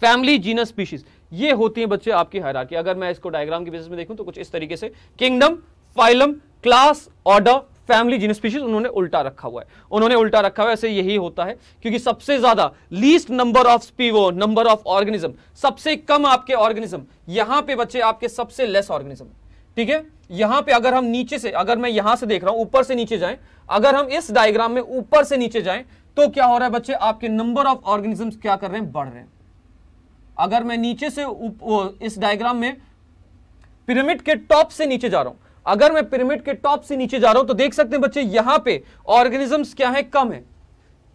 family genus species ये होती है बच्चे आपकी हराकी अगर मैं इसको डायग्राम की बेसिस में देखूं तो कुछ इस तरीके से kingdom phylum class order family genus species उन्होंने उल्टा रखा हुआ है उन्होंने उल्टा रखा हुआ है ऐसे यही होता है क्योंकि सबसे ज्यादा least number of species number of organism सबसे कम आपके ऑर्गेनिज्म यहां पे बच्चे आपके सबसे लेस ऑर्गेनिज्म ठीक है यहां पे अगर हम नीचे से अगर मैं यहां से देख रहा हूं ऊपर से नीचे जाएं अगर हम इस डायग्राम में ऊपर से नीचे जाएं तो क्या हो रहा है बच्चे आपके नंबर ऑफ ऑर्गेनिजम्स क्या कर रहे हैं बढ़ रहे हैं अगर मैं नीचे से उप, इस डायग्राम में पिरामिड के टॉप से नीचे जा रहा हूं अगर मैं पिरामिड के टॉप से नीचे जा रहा हूं तो देख सकते हैं बच्चे यहां पे ऑर्गेनिजम्स क्या है कम है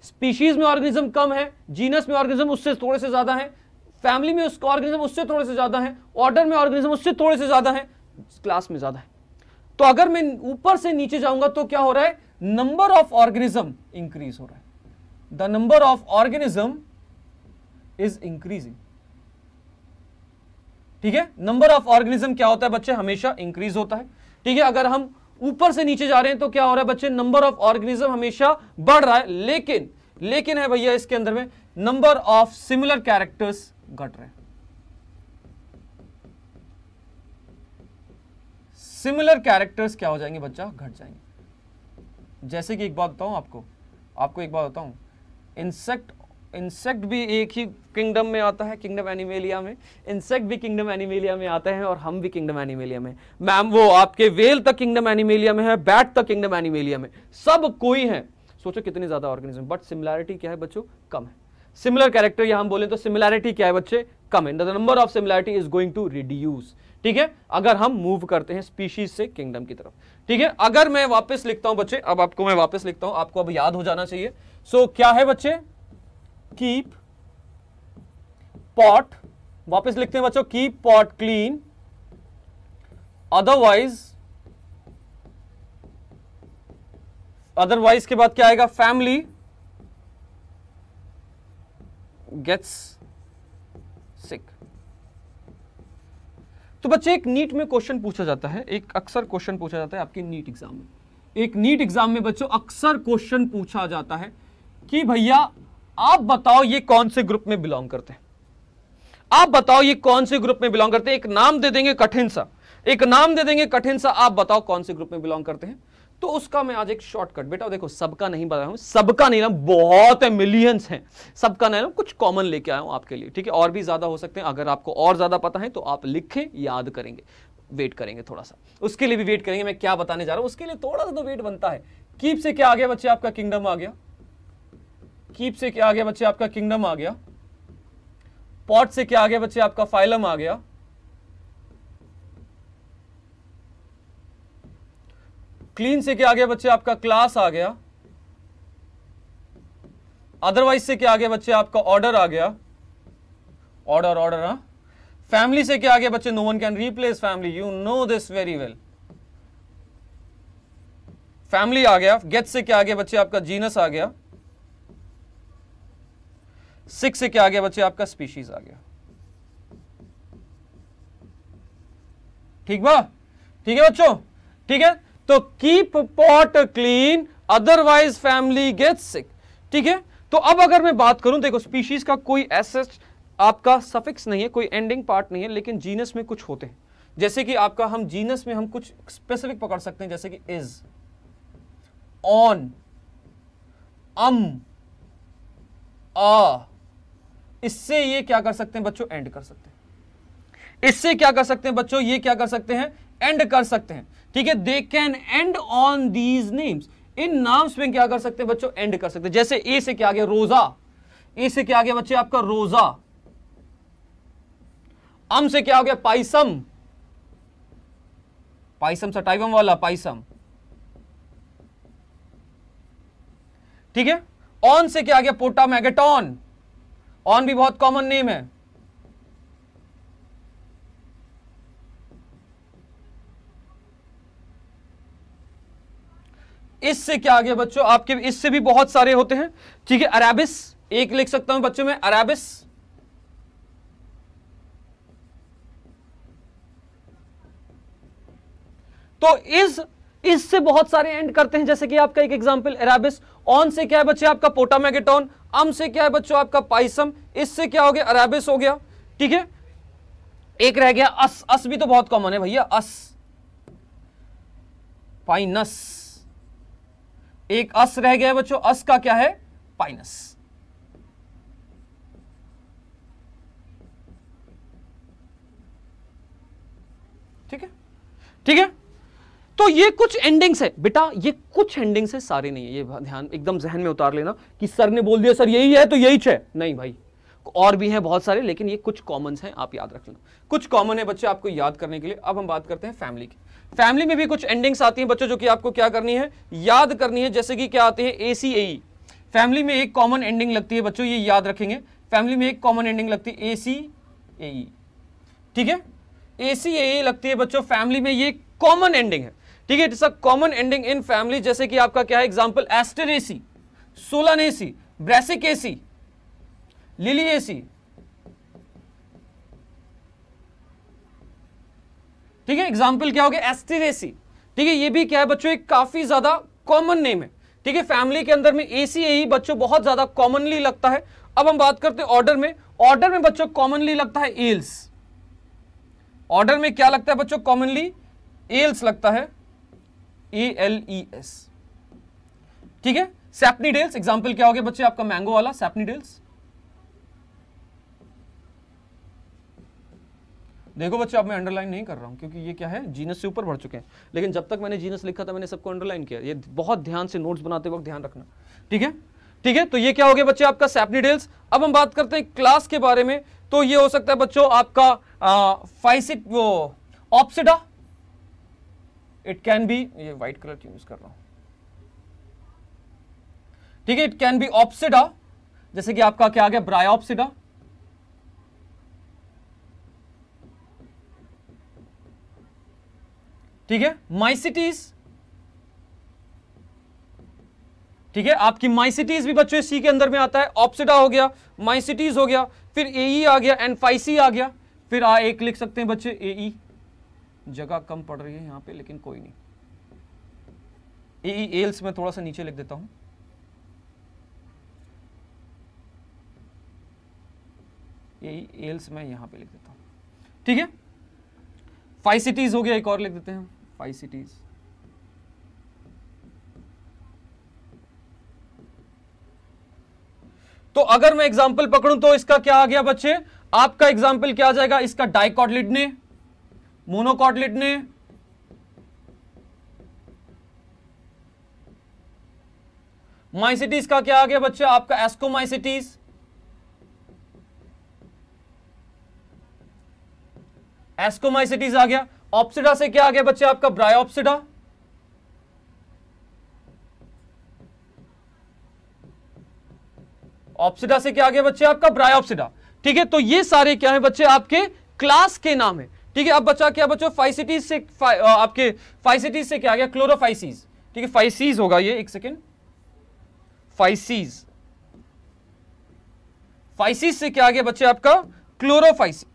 स्पीशीज में ऑर्गेनिज्म कम है जीनस में ऑर्गेनिज्म उससे थोड़े से ज्यादा है फैमिली में उसका ऑर्गेनिज्म उससे थोड़े से ज्यादा है ऑर्डर में ऑर्गेनिज्म उससे थोड़े से ज्यादा है क्लास में ज्यादा है तो अगर मैं ऊपर से नीचे जाऊंगा तो क्या हो रहा है नंबर ऑफ ऑर्गेनिज्म इंक्रीज हो रहा है the number of organism is increasing ठीक है नंबर ऑफ ऑर्गेनिज्म क्या होता है बच्चे हमेशा इंक्रीज होता है ठीक है अगर हम ऊपर से नीचे जा रहे हैं तो क्या हो रहा है बच्चे नंबर ऑफ ऑर्गेनिज्म हमेशा बढ़ रहा है लेकिन लेकिन है भैया इसके अंदर में नंबर ऑफ सिमिलर कैरेक्टर्स घट रहे हैं सिमिलर कैरेक्टर्स क्या हो जाएंगे बच्चा घट जाएंगे जैसे कि एक बात बताऊं आपको आपको एक बात बताऊं इंसेक्ट इंसेक्ट भी एक ही किंगडम में आता है किंगडम एनिमेलिया में इंसेक्ट भी किंगडम एनिमेलिया में आते हैं और हम भी किंगडम एनिमेलिया में मैम वो आपके वेल तक किंगडम एनिमेलिया में है बैट तक किंगडम एनिमेलिया में सब कोई है सोचो कितने ज़्यादा ऑर्गेनिज्म बट सिमिलैरिटी क्या है बच्चों कम है सिमिलर कैरेक्टर या हम बोले तो सिमिलैरिटी क्या है बच्चे कम है the number of similarity is going to reduce ठीक है अगर हम मूव करते हैं स्पीशीज से किंगडम की तरफ ठीक है अगर मैं वापस लिखता हूं बच्चे अब आपको मैं वापस लिखता हूं आपको अब याद हो जाना चाहिए सो so, क्या है बच्चे कीप पॉट वापस लिखते हैं बच्चों keep pot clean otherwise otherwise के बाद क्या आएगा फैमिली गेट्स सिक तो बच्चे एक नीट में क्वेश्चन पूछा जाता है एक अक्सर क्वेश्चन पूछा जाता है आपके नीट एग्जाम में एक नीट एग्जाम में बच्चों अक्सर क्वेश्चन पूछा जाता है कि भैया आप बताओ ये कौन से ग्रुप में बिलोंग करते हैं आप बताओ ये कौन से ग्रुप में बिलोंग करते हैं एक नाम दे देंगे कठिन सा एक नाम दे देंगे कठिन सा आप बताओ कौन से ग्रुप में बिलोंग करते हैं तो उसका मैं आज एक शॉर्टकट बेटा देखो सबका नहीं बताया हूं सबका नहीं ना बहुत है मिलियंस हैं सबका नहीं ना कुछ कॉमन लेके आया हूं आपके लिए ठीक है और भी ज्यादा हो सकते हैं अगर आपको और ज्यादा पता है तो आप लिखें याद करेंगे वेट करेंगे थोड़ा सा उसके लिए भी वेट करेंगे मैं क्या बताने जा रहा हूं उसके लिए थोड़ा सा तो वेट बनता है कीप से क्या आ गया बच्चे आपका किंगडम आ गया कीप से क्या आ गया बच्चे आपका किंगडम आ गया पॉट से क्या आ गया बच्चे आपका फाइलम आ गया क्लीन से क्या आ गया बच्चे आपका क्लास आ गया अदरवाइज से क्या आ गया बच्चे आपका ऑर्डर आ गया ऑर्डर ऑर्डर हा फैमिली से क्या आ गया बच्चे no one can replace family you know this very well family आ गया गेट से क्या आ गया बच्चे आपका जीनस आ गया सिक्स से क्या आ गया बच्चे आपका स्पीशीज आ गया ठीक बा ठीक है बच्चों ठीक है तो keep pot clean otherwise family get sick ठीक है तो अब अगर मैं बात करूं देखो स्पीशीज का कोई एसेट आपका सफिक्स नहीं है कोई एंडिंग पार्ट नहीं है लेकिन जीनस में कुछ होते हैं जैसे कि आपका हम जीनस में हम कुछ स्पेसिफिक पकड़ सकते हैं जैसे कि इज ऑन अम आ इससे ये क्या कर सकते हैं बच्चों एंड कर सकते हैं इससे क्या कर सकते हैं बच्चों ये क्या कर सकते हैं एंड कर सकते हैं ठीक है they can end on these names इन नाम्स में क्या कर सकते हैं बच्चों एंड कर सकते हैं जैसे ए से क्या आ गया रोजा ए से क्या आ गया बच्चे आपका रोजा अम से क्या हो गया पाइसम पाइसम सटाइवम वाला पाइसम ठीक है ऑन से क्या आ गया पोटामैगेटॉन ऑन भी बहुत कॉमन नेम है इससे क्या आगे बच्चों आपके इससे भी बहुत सारे होते हैं ठीक है अरेबिस एक लिख सकता हूं बच्चों में अरेबिस तो इस इससे बहुत सारे एंड करते हैं जैसे कि आपका एक एग्जाम्पल एराबिस ऑन से क्या है बच्चे आपका पोटामेगेटॉन अम से क्या है बच्चों आपका पाइसम इससे क्या हो गया अराबिस हो गया ठीक है एक रह गया अस अस भी तो बहुत कॉमन है भैया अस पाइनस एक अस रह गया बच्चों अस का क्या है पाइनस ठीक है ठीक है तो ये कुछ एंडिंग्स है बेटा ये कुछ एंडिंग्स है सारे नहीं है ये ध्यान एकदम जहन में उतार लेना कि सर ने बोल दिया सर यही है तो यही छे नहीं भाई और भी हैं बहुत सारे लेकिन ये कुछ कॉमन हैं आप याद रख लो कुछ कॉमन है बच्चे आपको याद करने के लिए अब हम बात करते हैं फैमिली की फैमिली में भी कुछ एंडिंग्स आती हैं बच्चों जो कि आपको क्या करनी है याद करनी है जैसे कि क्या आते हैं ए सी ए फैमिली में एक कॉमन एंडिंग लगती है बच्चों ये याद रखेंगे फैमिली में एक कॉमन एंडिंग लगती है ए सी ए ठीक है ए सी ए लगती है बच्चों फैमिली में ये कॉमन एंडिंग है ठीक है it's a common ending in family जैसे कि आपका क्या है example Asteraceae Solanaceae Brassicaceae Liliaceae ठीक है एग्जाम्पल क्या हो गया एस्टिरेसी ठीक है ये भी क्या है बच्चों एक काफी ज्यादा कॉमन नेम है ठीक है फैमिली के अंदर में एसी यही e बच्चों बहुत ज्यादा कॉमनली लगता है अब हम बात करते हैं ऑर्डर में ऑर्डर में बच्चों कॉमनली लगता है एल्स ऑर्डर में क्या लगता है बच्चों कॉमनली एल्स लगता है ए एल ई एस ठीक है डेल्स एग्जाम्पल क्या हो गया बच्चे आपका मैंगो वाला डेल्स देखो बच्चे अब मैं अंडरलाइन नहीं कर रहा हूं क्योंकि ये क्या है जीनस से ऊपर बढ़ चुके हैं लेकिन जब तक मैंने जीनस लिखा था मैंने सबको अंडरलाइन किया ये बहुत ध्यान से नोट्स बनाते वक्त ध्यान रखना ठीक है ठीक है तो ये क्या हो गया बच्चे आपका डेल्स अब हम बात करते हैं क्लास के बारे में तो ये हो सकता है बच्चों आपका फाइसिक वो ऑप्सिडा इट कैन बी ये व्हाइट कलर यूज कर रहा हूं ठीक है इट कैन बी ऑप्सिडा जैसे कि आपका क्या आ गया ब्रायोप्सिडा ठीक है माइसिटीज ठीक है आपकी माइसिटीज भी बच्चों सी के अंदर में आता है ऑप्सिडा हो गया माइसिटीज हो गया फिर ए e आ गया एनफाइसी आ गया फिर आ एक लिख सकते हैं बच्चे ए जगह कम पड़ रही है यहाँ पे लेकिन कोई नहीं ए एल्स में थोड़ा सा नीचे लिख देता हूँ ए एल्स में यहाँ पे लिख देता हूँ ठीक है फाइव सिटीज हो गया एक और लिख देते हैं फाइव सिटीज़ तो अगर मैं एग्जाम्पल पकड़ूं तो इसका क्या आ गया बच्चे आपका एग्जाम्पल क्या आ जाएगा इसका डाइकॉडलिडने मोनोकॉटलेट ने माइसिटीज का क्या आ गया बच्चा आपका एस्कोमाइसिटीज एस्कोमाइसिटीज आ गया ऑप्सिडा से क्या आ गया बच्चे आपका ब्रायोप्सिडा ऑप्सिडा से क्या आ गया बच्चे आपका ब्रायोप्सिडा ठीक है तो ये सारे क्या है बच्चे आपके क्लास के नाम है ठीक है अब बचा क्या बच्चों फाइसिटीज से फा, आपके फाइसिटीज से क्या आ गया क्लोरोफाइसिस ठीक है फाइसिस होगा ये एक सेकेंड फाइसिस फाइसिस से क्या आ गया बच्चे आपका क्लोरोफाइसिस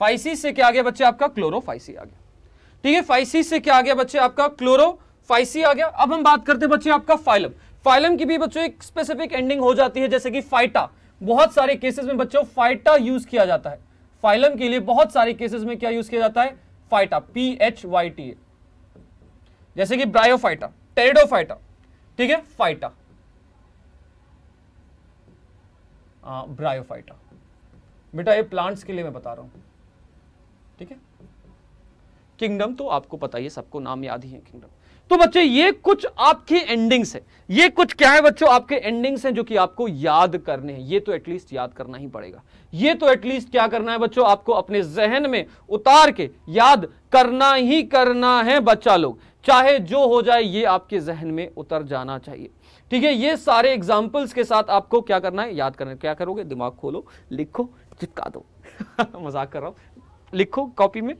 फाइसिस से क्या आ गया बच्चे आपका क्लोरोफाइसी आ गया ठीक है फाइसिस से क्या आ गया बच्चे आपका क्लोरोफाइसी आ गया अब हम बात करते हैं बच्चे आपका फाइलम फाइलम की भी बच्चों एक स्पेसिफिक एंडिंग हो जाती है जैसे कि फाइटा बहुत सारे केसेस में बच्चों फाइटा यूज किया जाता है फाइलम के लिए बहुत सारे केसेस में क्या यूज किया जाता है Phyta P H Y T जैसे कि ब्रायोफाइटा टेरिडोफाइटा ठीक है फाइटा ब्रायोफाइटा बेटा ये प्लांट्स के लिए मैं बता रहा हूं ठीक है किंगडम तो आपको पता ही है सबको नाम याद ही है किंगडम तो बच्चे ये कुछ आपकी एंडिंग्स है ये कुछ क्या है बच्चों आपके एंडिंग्स हैं जो कि आपको याद करने हैं ये तो एटलीस्ट याद करना ही पड़ेगा ये तो एटलीस्ट क्या करना है बच्चों आपको अपने जहन में उतार के याद करना ही करना है बच्चा लोग चाहे जो हो जाए ये आपके जहन में उतर जाना चाहिए ठीक है ये सारे एग्जाम्पल्स के साथ आपको क्या करना है याद करना है क्या करोगे दिमाग खोलो लिखो चिपका दो मजाक कर रहा हूं लिखो कॉपी में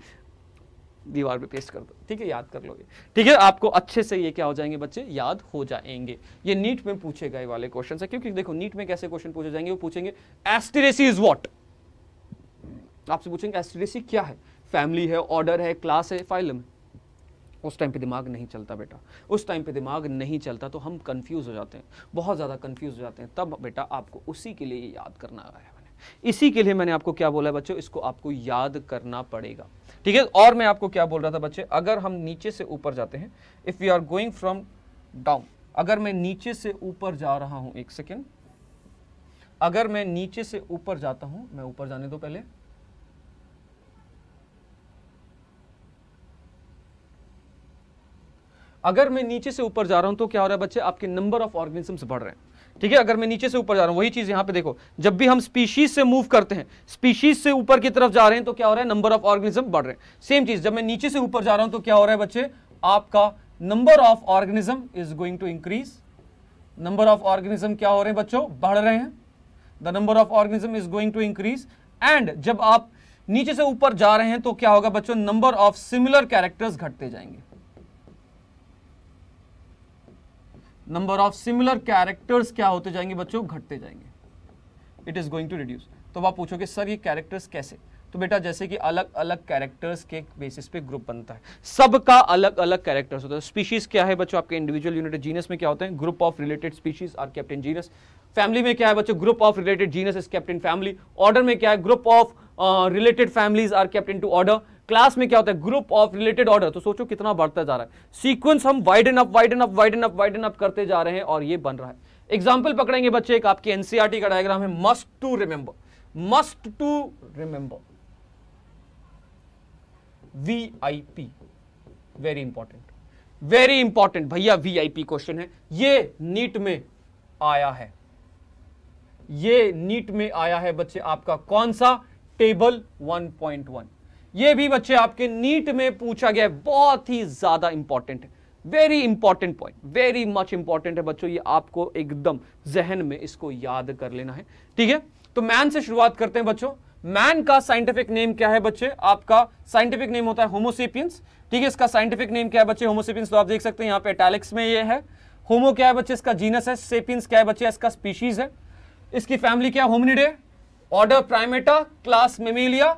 दीवार पे पेस्ट कर दो ठीक है याद कर लोगे ठीक है आपको अच्छे से ये क्या हो जाएंगे बच्चे याद हो जाएंगे ये नीट में पूछे गए वाले क्वेश्चन है क्योंकि देखो नीट में कैसे क्वेश्चन पूछे जाएंगे वो पूछेंगे एस्टिरेसी इज वॉट आपसे पूछेंगे एस्टिरेसी क्या है फैमिली है ऑर्डर है क्लास है फाइलम उस टाइम पे दिमाग नहीं चलता बेटा उस टाइम पे दिमाग नहीं चलता तो हम कंफ्यूज हो जाते हैं बहुत ज़्यादा कंफ्यूज हो जाते हैं तब बेटा आपको उसी के लिए याद करना है इसी के लिए मैंने आपको क्या बोला है बच्चों इसको आपको याद करना पड़ेगा ठीक है और मैं आपको क्या बोल रहा था बच्चे अगर हम नीचे से ऊपर जाते हैं if you are going from down अगर मैं नीचे से ऊपर जा रहा हूं एक सेकेंड अगर मैं नीचे से ऊपर जाता हूं मैं ऊपर जाने दो पहले अगर मैं नीचे से ऊपर जा रहा हूं तो क्या हो रहा है बच्चे आपके नंबर ऑफ ऑर्गेनिजम्स बढ़ रहे हैं ठीक है अगर मैं नीचे से ऊपर जा रहा हूं वही चीज़ यहां पे देखो जब भी हम स्पीशीज से मूव करते हैं स्पीशीज से ऊपर की तरफ जा रहे हैं तो क्या हो रहा है नंबर ऑफ ऑर्गेनिज्म बढ़ रहे हैं सेम चीज़ जब मैं नीचे से ऊपर जा रहा हूं तो क्या हो रहा है बच्चे आपका number of organism is going to increase number of organism क्या हो रहे हैं बच्चों बढ़ रहे हैं the number of organism is going to increase and जब आप नीचे से ऊपर जा रहे हैं तो क्या होगा बच्चों नंबर ऑफ सिमिलर कैरेक्टर्स घटते जाएंगे नंबर ऑफ सिमिलर कैरेक्टर्स क्या होते जाएंगे बच्चों घटते जाएंगे it is going to reduce तो आप पूछोगे सर ये कैरेक्टर्स कैसे तो बेटा जैसे कि अलग अलग कैरेक्टर्स के बेसिस पे ग्रुप बनता है सबका अलग अलग कैरेक्टर्स होता है स्पीशीज क्या है बच्चों आपके इंडिविजुअल यूनिट जीनस में क्या होते हैं group of related species are kept in genus family में क्या है बच्चों group of related genus is kept in family order में क्या है group of related families are kept in to order class में क्या होता है ग्रुप ऑफ रिलेटेड ऑर्डर तो सोचो कितना बढ़ता जा रहा है सीक्वेंस हम widen up widen up widen up widen up करते जा रहे हैं और ये बन रहा है एग्जाम्पल पकड़ेंगे बच्चे एक आपकी एनसीआरटी e का डायग्राम है must to remember must to remember P very important very important भैया पी क्वेश्चन है ये नीट में आया है ये नीट में आया है बच्चे आपका कौन सा टेबल 1.1 ये भी बच्चे आपके नीट में पूछा गया है बहुत ही ज्यादा इंपॉर्टेंट है very important point very much important है बच्चों ये आपको एकदम जहन में इसको याद कर लेना है ठीक है तो मैन से शुरुआत करते हैं बच्चों मैन का साइंटिफिक नेम क्या है बच्चे आपका साइंटिफिक नेम होता है होमोसेपियंस ठीक है इसका साइंटिफिक नेम क्या है बच्चे होमोसेपियंस तो आप देख सकते हैं यहाँ पे टैलेक्स में ये है होमो क्या है बच्चे इसका जीनस है सेपियंस क्या है बच्चे इसका स्पीशीज है इसकी फैमिली क्या है Hominidae order Primata class Mammalia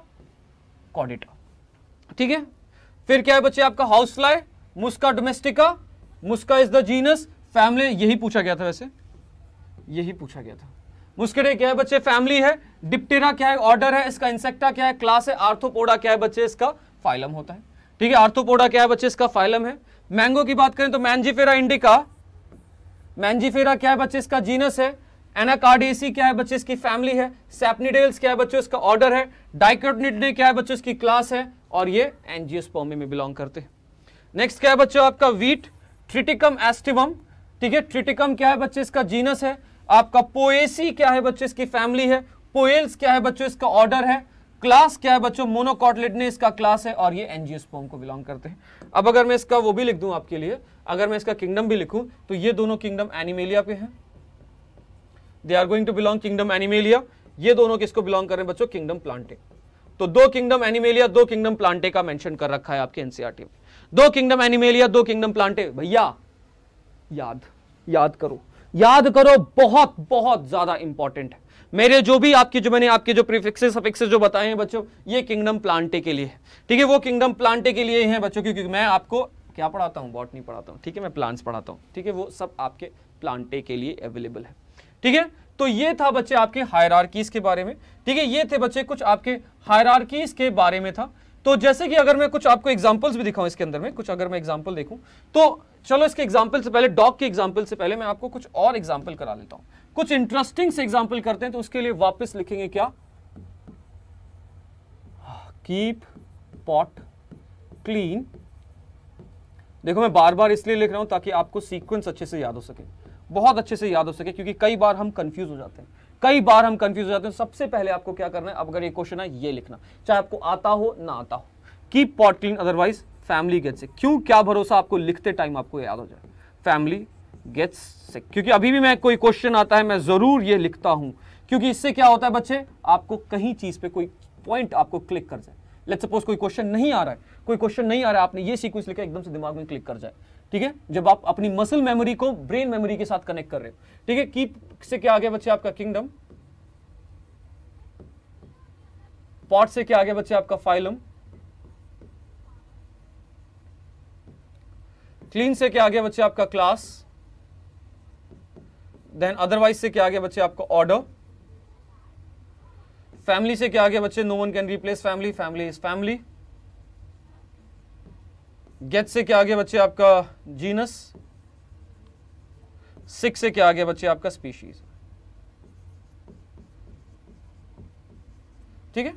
कॉडिटा ठीक है फिर क्या है बच्चे आपका house fly Musca domestica Musca is the genus family यही पूछा गया था वैसे यही पूछा गया था मुस्केडे क्या है बच्चे फैमिली है डिप्टेरा क्या है ऑर्डर है इसका इंसेक्टा क्या है क्लास है आर्थोपोडा क्या है बच्चे इसका फाइलम होता है ठीक है आर्थोपोडा क्या है बच्चे इसका फाइलम है मैंगो की बात करें तो मैंजीफेरा इंडिका मैंजीफेरा क्या है बच्चे इसका जीनस है एनाकार्डेसी क्या है बच्चे इसकी फैमिली है सैपनीडेल्स क्या है बच्चों इसका ऑर्डर है डाइकोटनिडने क्या है बच्चों इसकी क्लास है और ये एनजियोस्पोमी में बिलोंग करते हैं नेक्स्ट क्या है बच्चों आपका वीट ट्रिटिकम एस्टिवम ठीक है ट्रिटिकम क्या है बच्चे इसका जीनस है आपका पोएसी क्या है बच्चे इसकी फैमिली है पोएल्स क्या है बच्चों इसका ऑर्डर है क्लास क्या है बच्चों मोनोकॉटलेट ने इसका क्लास है और ये एनजियोस्पोम को बिलोंग करते हैं अब अगर मैं इसका वो भी लिख दूं आपके लिए अगर मैं इसका किंगडम भी लिखूं तो ये दोनों किंगडम एनिमेलिया पे हैं they are going to belong kingdom Animalia ये दोनों किसको बिलोंग कर रहे हैं बच्चों किंगडम प्लांटे तो दो किंगडम एनिमेलिया दो किंगडम प्लांटे का मेंशन कर रखा है आपके एनसीआरटी e में दो किंगडम एनिमेलिया दो किंगडम प्लांटे भैया याद याद करो याद करो बहुत बहुत ज्यादा इंपॉर्टेंट है मेरे जो भी आपके जो मैंने आपके जो प्रीफिक्सेस अफिक्सेस जो बताए हैं बच्चों ये किंगडम प्लांटे के लिए ठीक है वो किंगडम प्लांटे के लिए हैं बच्चों क्योंकि मैं आपको क्या पढ़ाता हूँ बॉटनी पढ़ाता हूँ ठीक है मैं प्लांट्स पढ़ाता हूँ ठीक है वो सब आपके प्लांटे के लिए अवेलेबल है ठीक है तो ये था बच्चे आपके हायरार्कीज के बारे में ठीक है ये थे बच्चे कुछ आपके हायरार्कीज के बारे में था तो जैसे कि अगर मैं कुछ आपको एग्जाम्पल्स भी दिखाऊं इसके अंदर में कुछ अगर मैं एग्जाम्पल देखूं तो चलो इसके एग्जाम्पल से पहले डॉग के एग्जाम्पल से पहले मैं आपको कुछ और एग्जाम्पल करा लेता हूं कुछ इंटरेस्टिंग से एग्जाम्पल करते हैं तो उसके लिए वापस लिखेंगे क्या कीप पॉट क्लीन देखो मैं बार बार इसलिए लिख रहा हूं ताकि आपको सीक्वेंस अच्छे से याद हो सके बहुत अच्छे से याद हो सके क्योंकि कई बार हम कंफ्यूज हो जाते हैं कई बार हम कंफ्यूज हो जाते हैं सबसे पहले आपको क्या करना है अब अगर ये क्वेश्चन है ये लिखना चाहे आपको आता हो ना आता हो keep pot clean otherwise family gets sick क्यों क्या भरोसा आपको लिखते टाइम आपको याद हो जाए फैमिली गेट्स सिक क्योंकि अभी भी मैं कोई क्वेश्चन आता है मैं ज़रूर ये लिखता हूँ क्योंकि इससे क्या होता है बच्चे आपको कहीं चीज़ पे कोई पॉइंट आपको क्लिक कर जाए लेट सपोज कोई क्वेश्चन नहीं आ रहा है कोई क्वेश्चन नहीं आ रहा है आपने ये सीक्वेंस लिखा एकदम से दिमाग में क्लिक कर जाए ठीक है जब आप अपनी मसल मेमोरी को ब्रेन मेमोरी के साथ कनेक्ट कर रहे हो ठीक है कीप से क्या गया बच्चे आपका किंगडम पॉट से क्या आगे बच्चे आपका फाइलम क्लीन से क्या आगे बच्चे आपका क्लास देन अदरवाइज से क्या आगे बच्चे आपका ऑर्डर फैमिली से क्या आ गया बच्चे no one can replace family family is family get से क्या आ गया बच्चे आपका जीनस सिक्स से क्या आ गया बच्चे आपका स्पीशीज ठीक है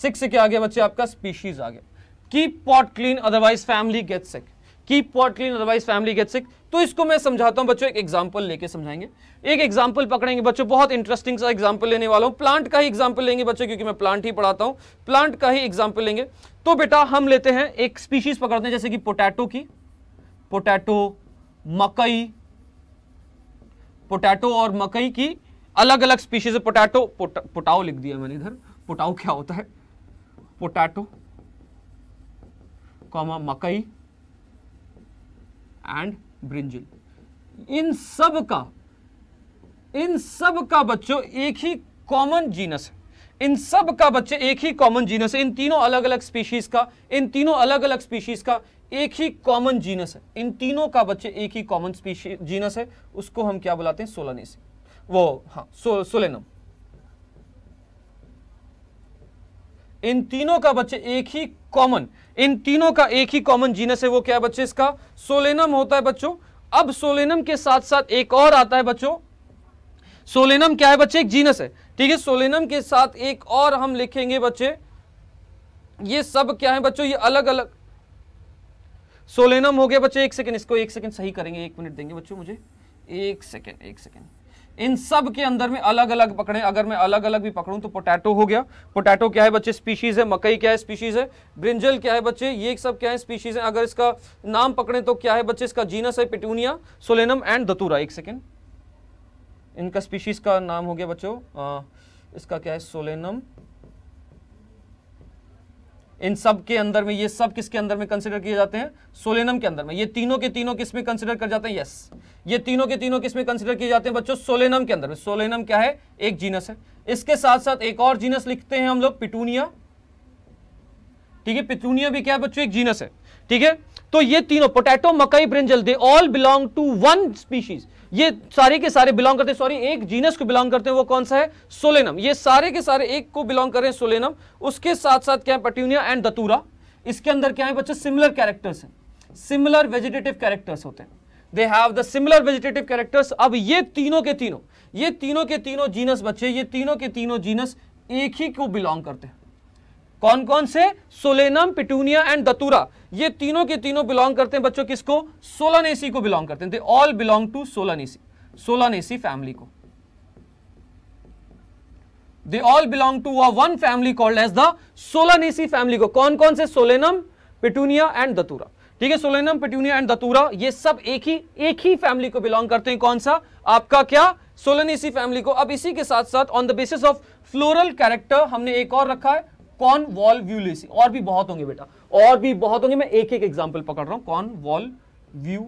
सिक्स से क्या आ गया बच्चे आपका स्पीशीज आ गया keep pot clean otherwise family get sick keep pot clean otherwise family get sick तो इसको मैं समझाता हूँ बच्चों एक एग्जाम्पल लेके समझाएंगे एक एग्जाम्पल पकड़ेंगे बच्चों बहुत इंटरेस्टिंग सा एग्जाम्पल लेने वाला हूँ प्लांट का ही एग्जाम्पल लेंगे बच्चों क्योंकि मैं प्लांट ही पढ़ाता हूँ प्लांट का ही एग्जाम्पल लेंगे तो बेटा हम लेते हैं एक स्पीशीज पकड़ते हैं जैसे कि पोटैटो की पोटैटो मकई पोटैटो और मकई की अलग अलग स्पीशीज पोटैटो पोटाओ लिख दिया मैंने इधर पोटाओ क्या होता है पोटैटो कॉमा मकई एंड ब्रिंजल इन सब का इन सब का बच्चों एक ही कॉमन जीनस है इन सब का बच्चे एक ही कॉमन जीनस है इन तीनों अलग अलग स्पीशीज का इन तीनों अलग अलग स्पीशीज का एक ही कॉमन जीनस है इन तीनों का बच्चे एक ही कॉमन स्पीशी जीनस है उसको हम क्या बुलाते हैं से वो हाँ सो, सोलेनम इन तीनों का बच्चे एक ही कॉमन इन तीनों का एक ही कॉमन जीनस है वो क्या है बच्चे इसका सोलेनम होता है बच्चों अब सोलेनम के साथ साथ एक और आता है बच्चों सोलेनम क्या है बच्चे एक जीनस है ठीक है सोलेनम के साथ एक और हम लिखेंगे बच्चे ये सब क्या है बच्चों ये अलग अलग सोलेनम हो गया बच्चे एक सेकेंड इसको एक सेकेंड सही करेंगे एक मिनट देंगे बच्चों मुझे एक सेकेंड एक सेकेंड इन सब के अंदर में अलग अलग पकड़े अगर मैं अलग अलग भी पकड़ूं तो पोटैटो हो गया पोटैटो क्या है बच्चे स्पीशीज है मकई क्या है स्पीशीज है ब्रिंजल क्या है बच्चे ये सब क्या है स्पीशीज है अगर इसका नाम पकड़े तो क्या है बच्चे इसका जीनस है पिटूनिया सोलेनम एंड दतूरा एक सेकेंड इनका स्पीशीज का नाम हो गया बच्चों इसका क्या है सोलेनम इन सब के अंदर में ये सब किसके अंदर में कंसिडर किए जाते हैं सोलेनम के अंदर में ये तीनों के तीनों किस में कंसिडर कर जाते हैं यस ये तीनों के तीनों किस में कंसिडर किए जाते हैं बच्चों सोलेनम के अंदर में सोलेनम क्या है एक जीनस है इसके साथ साथ एक और जीनस लिखते हैं हम लोग पिटूनिया ठीक है पिटूनिया भी क्या है बच्चों एक जीनस है ठीक है तो ये तीनों पोटैटो मकई brinjal they all belong to one species ये सारे के सारे बिलोंग करते हैं सॉरी एक जीनस को बिलोंग करते हैं वो कौन सा है सोलेनम ये सारे के सारे एक को बिलोंग कर रहे हैं सोलेनम उसके साथ साथ क्या है पट्यूनिया एंड दतूरा इसके अंदर क्या है बच्चे सिमिलर कैरेक्टर्स हैं सिमिलर वेजिटेटिव कैरेक्टर्स होते हैं they have the similar vegetative characters अब ये तीनों के तीनों ये तीनों के तीनों जीनस बच्चे ये तीनों के तीनों जीनस एक ही को बिलोंग करते हैं कौन कौन से सोलेनम पिटूनिया एंड दतूरा ये तीनों के तीनों बिलोंग करते हैं बच्चों किसको सोलानेसी को बिलोंग करते हैं they all belong to Solanaceae Solanaceae family को they all belong to a one family called as the Solanaceae family को कौन कौन से सोलेनम पिटूनिया एंड दतूरा ठीक है सोलेनम पिटूनिया एंड दतूरा ये सब एक ही एक ही फैमिली को बिलोंग करते हैं कौन सा आपका क्या सोलनेसी फैमिली को अब इसी के साथ साथ on the basis of floral character हमने एक और रखा है कॉन वॉल्व्यूलेसी और भी बहुत होंगे बेटा और भी बहुत होंगे मैं एक एक एग्जाम्पल पकड़ रहा हूं कॉन वॉल्व्यू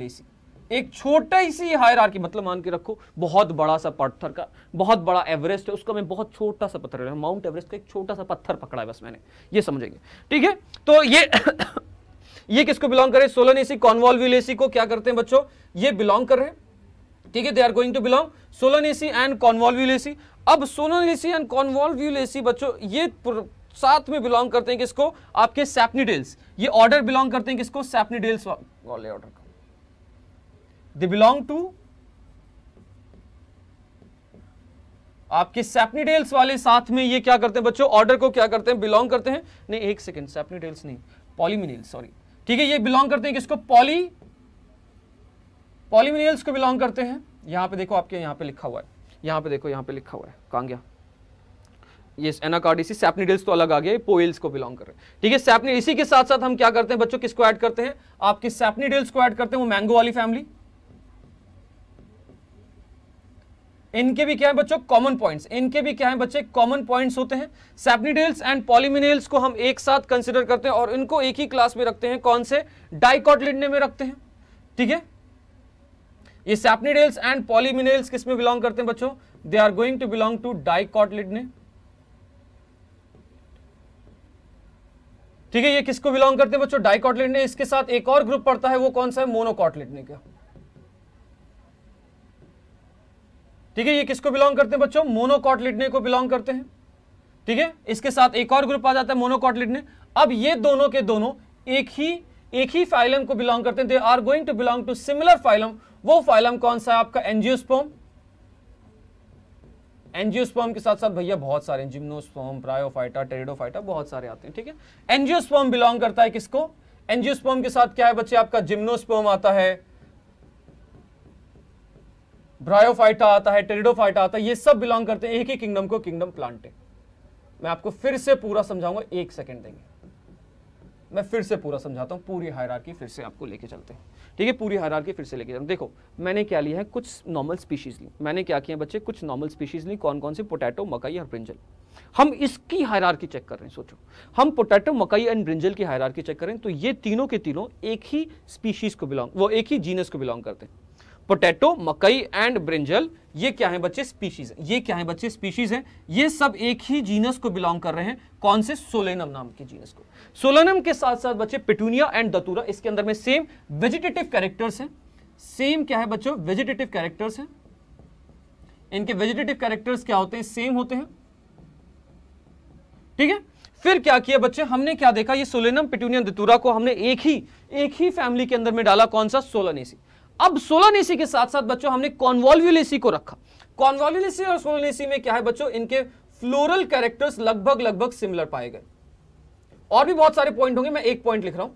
लेसी एक छोटा ही सी हायर मतलब मान के रखो बहुत बड़ा सा पत्थर का बहुत बड़ा एवरेस्ट है उसका मैं बहुत छोटा सा पत्थर माउंट एवरेस्ट का एक छोटा सा पत्थर पकड़ा है बस मैंने ये समझेंगे ठीक है तो ये ये किसको बिलोंग करे सोलन सोलनेसी कॉन्वॉल्व्यूलेसी को क्या करते हैं बच्चों ये बिलोंग कर रहे हैं ठीक है they are going to belong Solanaceae and एसी अब सोलन एसी एंड एसी बच्चों ये साथ में बिलोंग करते हैं किसको आपके सैपनीडेल्स ये ऑर्डर बिलोंग करते हैं किसको सैपनीडेल्स वाले ऑर्डर का दे बिलोंग टू आपके सैपनीडेल्स वाले साथ में ये क्या करते हैं बच्चों ऑर्डर को क्या करते हैं बिलोंग करते हैं नहीं एक सेकेंड सैपनीडेल्स नहीं पॉलीमिनेल्स सॉरी ठीक है ये बिलोंग करते हैं किसको पॉली पॉलीमिनियल्स को बिलोंग करते हैं यहाँ पे देखो आपके यहाँ पे लिखा हुआ है यहाँ पे देखो यहाँ पे लिखा हुआ है कहाँ गया ये एनाकार्डिसी सैपनिडल्स तो अलग आ गए पोइल्स को बिलोंग कर रहे हैं ठीक है सैपनी इसी के साथ साथ हम क्या करते हैं बच्चों किसको ऐड करते हैं आपकी सैपनिडल्स को ऐड करते हैं वो मैंगो वाली फैमिली इनके भी क्या है बच्चों कॉमन पॉइंट्स इनके भी क्या है बच्चे कॉमन पॉइंट्स होते हैं सैपनिडेल्स एंड पॉलीमिनेल्स को हम एक साथ कंसिडर करते हैं और इनको एक ही क्लास में रखते हैं कौन से डाइकॉटलिडने में रखते हैं ठीक है ये सैपनीडेल्स एंड पॉलीमिनेल्स किस में बिलोंग करते हैं बच्चों they are going to belong to dicotyledon ठीक है ये किसको बिलोंग करते हैं बच्चों डाइकॉटलिडने इसके साथ एक और ग्रुप पड़ता है वो कौन सा है मोनोकॉटलिडने का ठीक है ये किसको बिलोंग करते हैं बच्चों मोनोकॉटलिडने को बिलोंग करते हैं ठीक है इसके साथ एक और ग्रुप आ जाता है मोनोकॉटलिडने अब ये दोनों के दोनों एक ही एक ही फाइलम को बिलोंग करते हैं they are going to belong to similar phylum वो फाइलम कौन सा है आपका एनजियोस्पोम एनजियोस्पोम के साथ साथ भैया बहुत सारे जिम्नोस्पोम प्रायोफाइटा टेरिडोफाइटा बहुत सारे आते हैं ठीक है एनजियोस्पोम बिलोंग करता है किसको एनजियोस्पोम के साथ क्या है बच्चे आपका जिम्नोस्पोम आता है ब्रायोफाइटा आता है टेरिडोफाइटा आता है ये सब बिलोंग करते हैं एक ही किंगडम को किंगडम प्लांटे मैं आपको फिर से पूरा समझाऊंगा एक सेकेंड देंगे मैं फिर से पूरा समझाता हूँ पूरी हायर फिर से आपको लेके चलते हैं ठीक है पूरी हायर फिर से लेके चलते देखो मैंने क्या लिया है कुछ नॉर्मल स्पीशीज़ ली मैंने क्या किया बच्चे कुछ नॉर्मल स्पीशीज़ ली कौन कौन सी पोटैटो मकई और ब्रिंजल हम इसकी हायर चेक कर रहे हैं सोचो हम पोटैटो मकई एंड ब्रिंजल की हायर चेक करें तो ये तीनों के तीनों एक ही स्पीशीज़ को बिलोंग वो एक ही जीनस को बिलोंग करते हैं पोटैटो मकई एंड ब्रिंजल ये क्या है बच्चे स्पीशीज ये क्या है बच्चे स्पीशीज हैं ये सब एक ही जीनस को बिलोंग कर रहे हैं कौन से सोलेनम नाम के जीनस को सोलेनम के साथ साथ बच्चे पिटूनिया एंड दतूरा इसके अंदर में सेम वेजिटेटिव कैरेक्टर्स हैं सेम क्या है बच्चों वेजिटेटिव कैरेक्टर्स हैं इनके वेजिटेटिव कैरेक्टर्स क्या होते हैं सेम होते हैं ठीक है फिर क्या किया बच्चे हमने क्या देखा ये सोलेनम पिटूनिया दतूरा को हमने एक ही एक ही फैमिली के अंदर में डाला कौन सा सोलनेसी अब सोलनेसी के साथ साथ बच्चों हमने कॉन्वॉल्यूलेसी को रखा कॉन्वॉल्यूलेसी और सोलनेसी में क्या है बच्चों इनके फ्लोरल कैरेक्टर्स लगभग लगभग सिमिलर पाए गए और भी बहुत सारे पॉइंट होंगे मैं एक पॉइंट लिख रहा हूं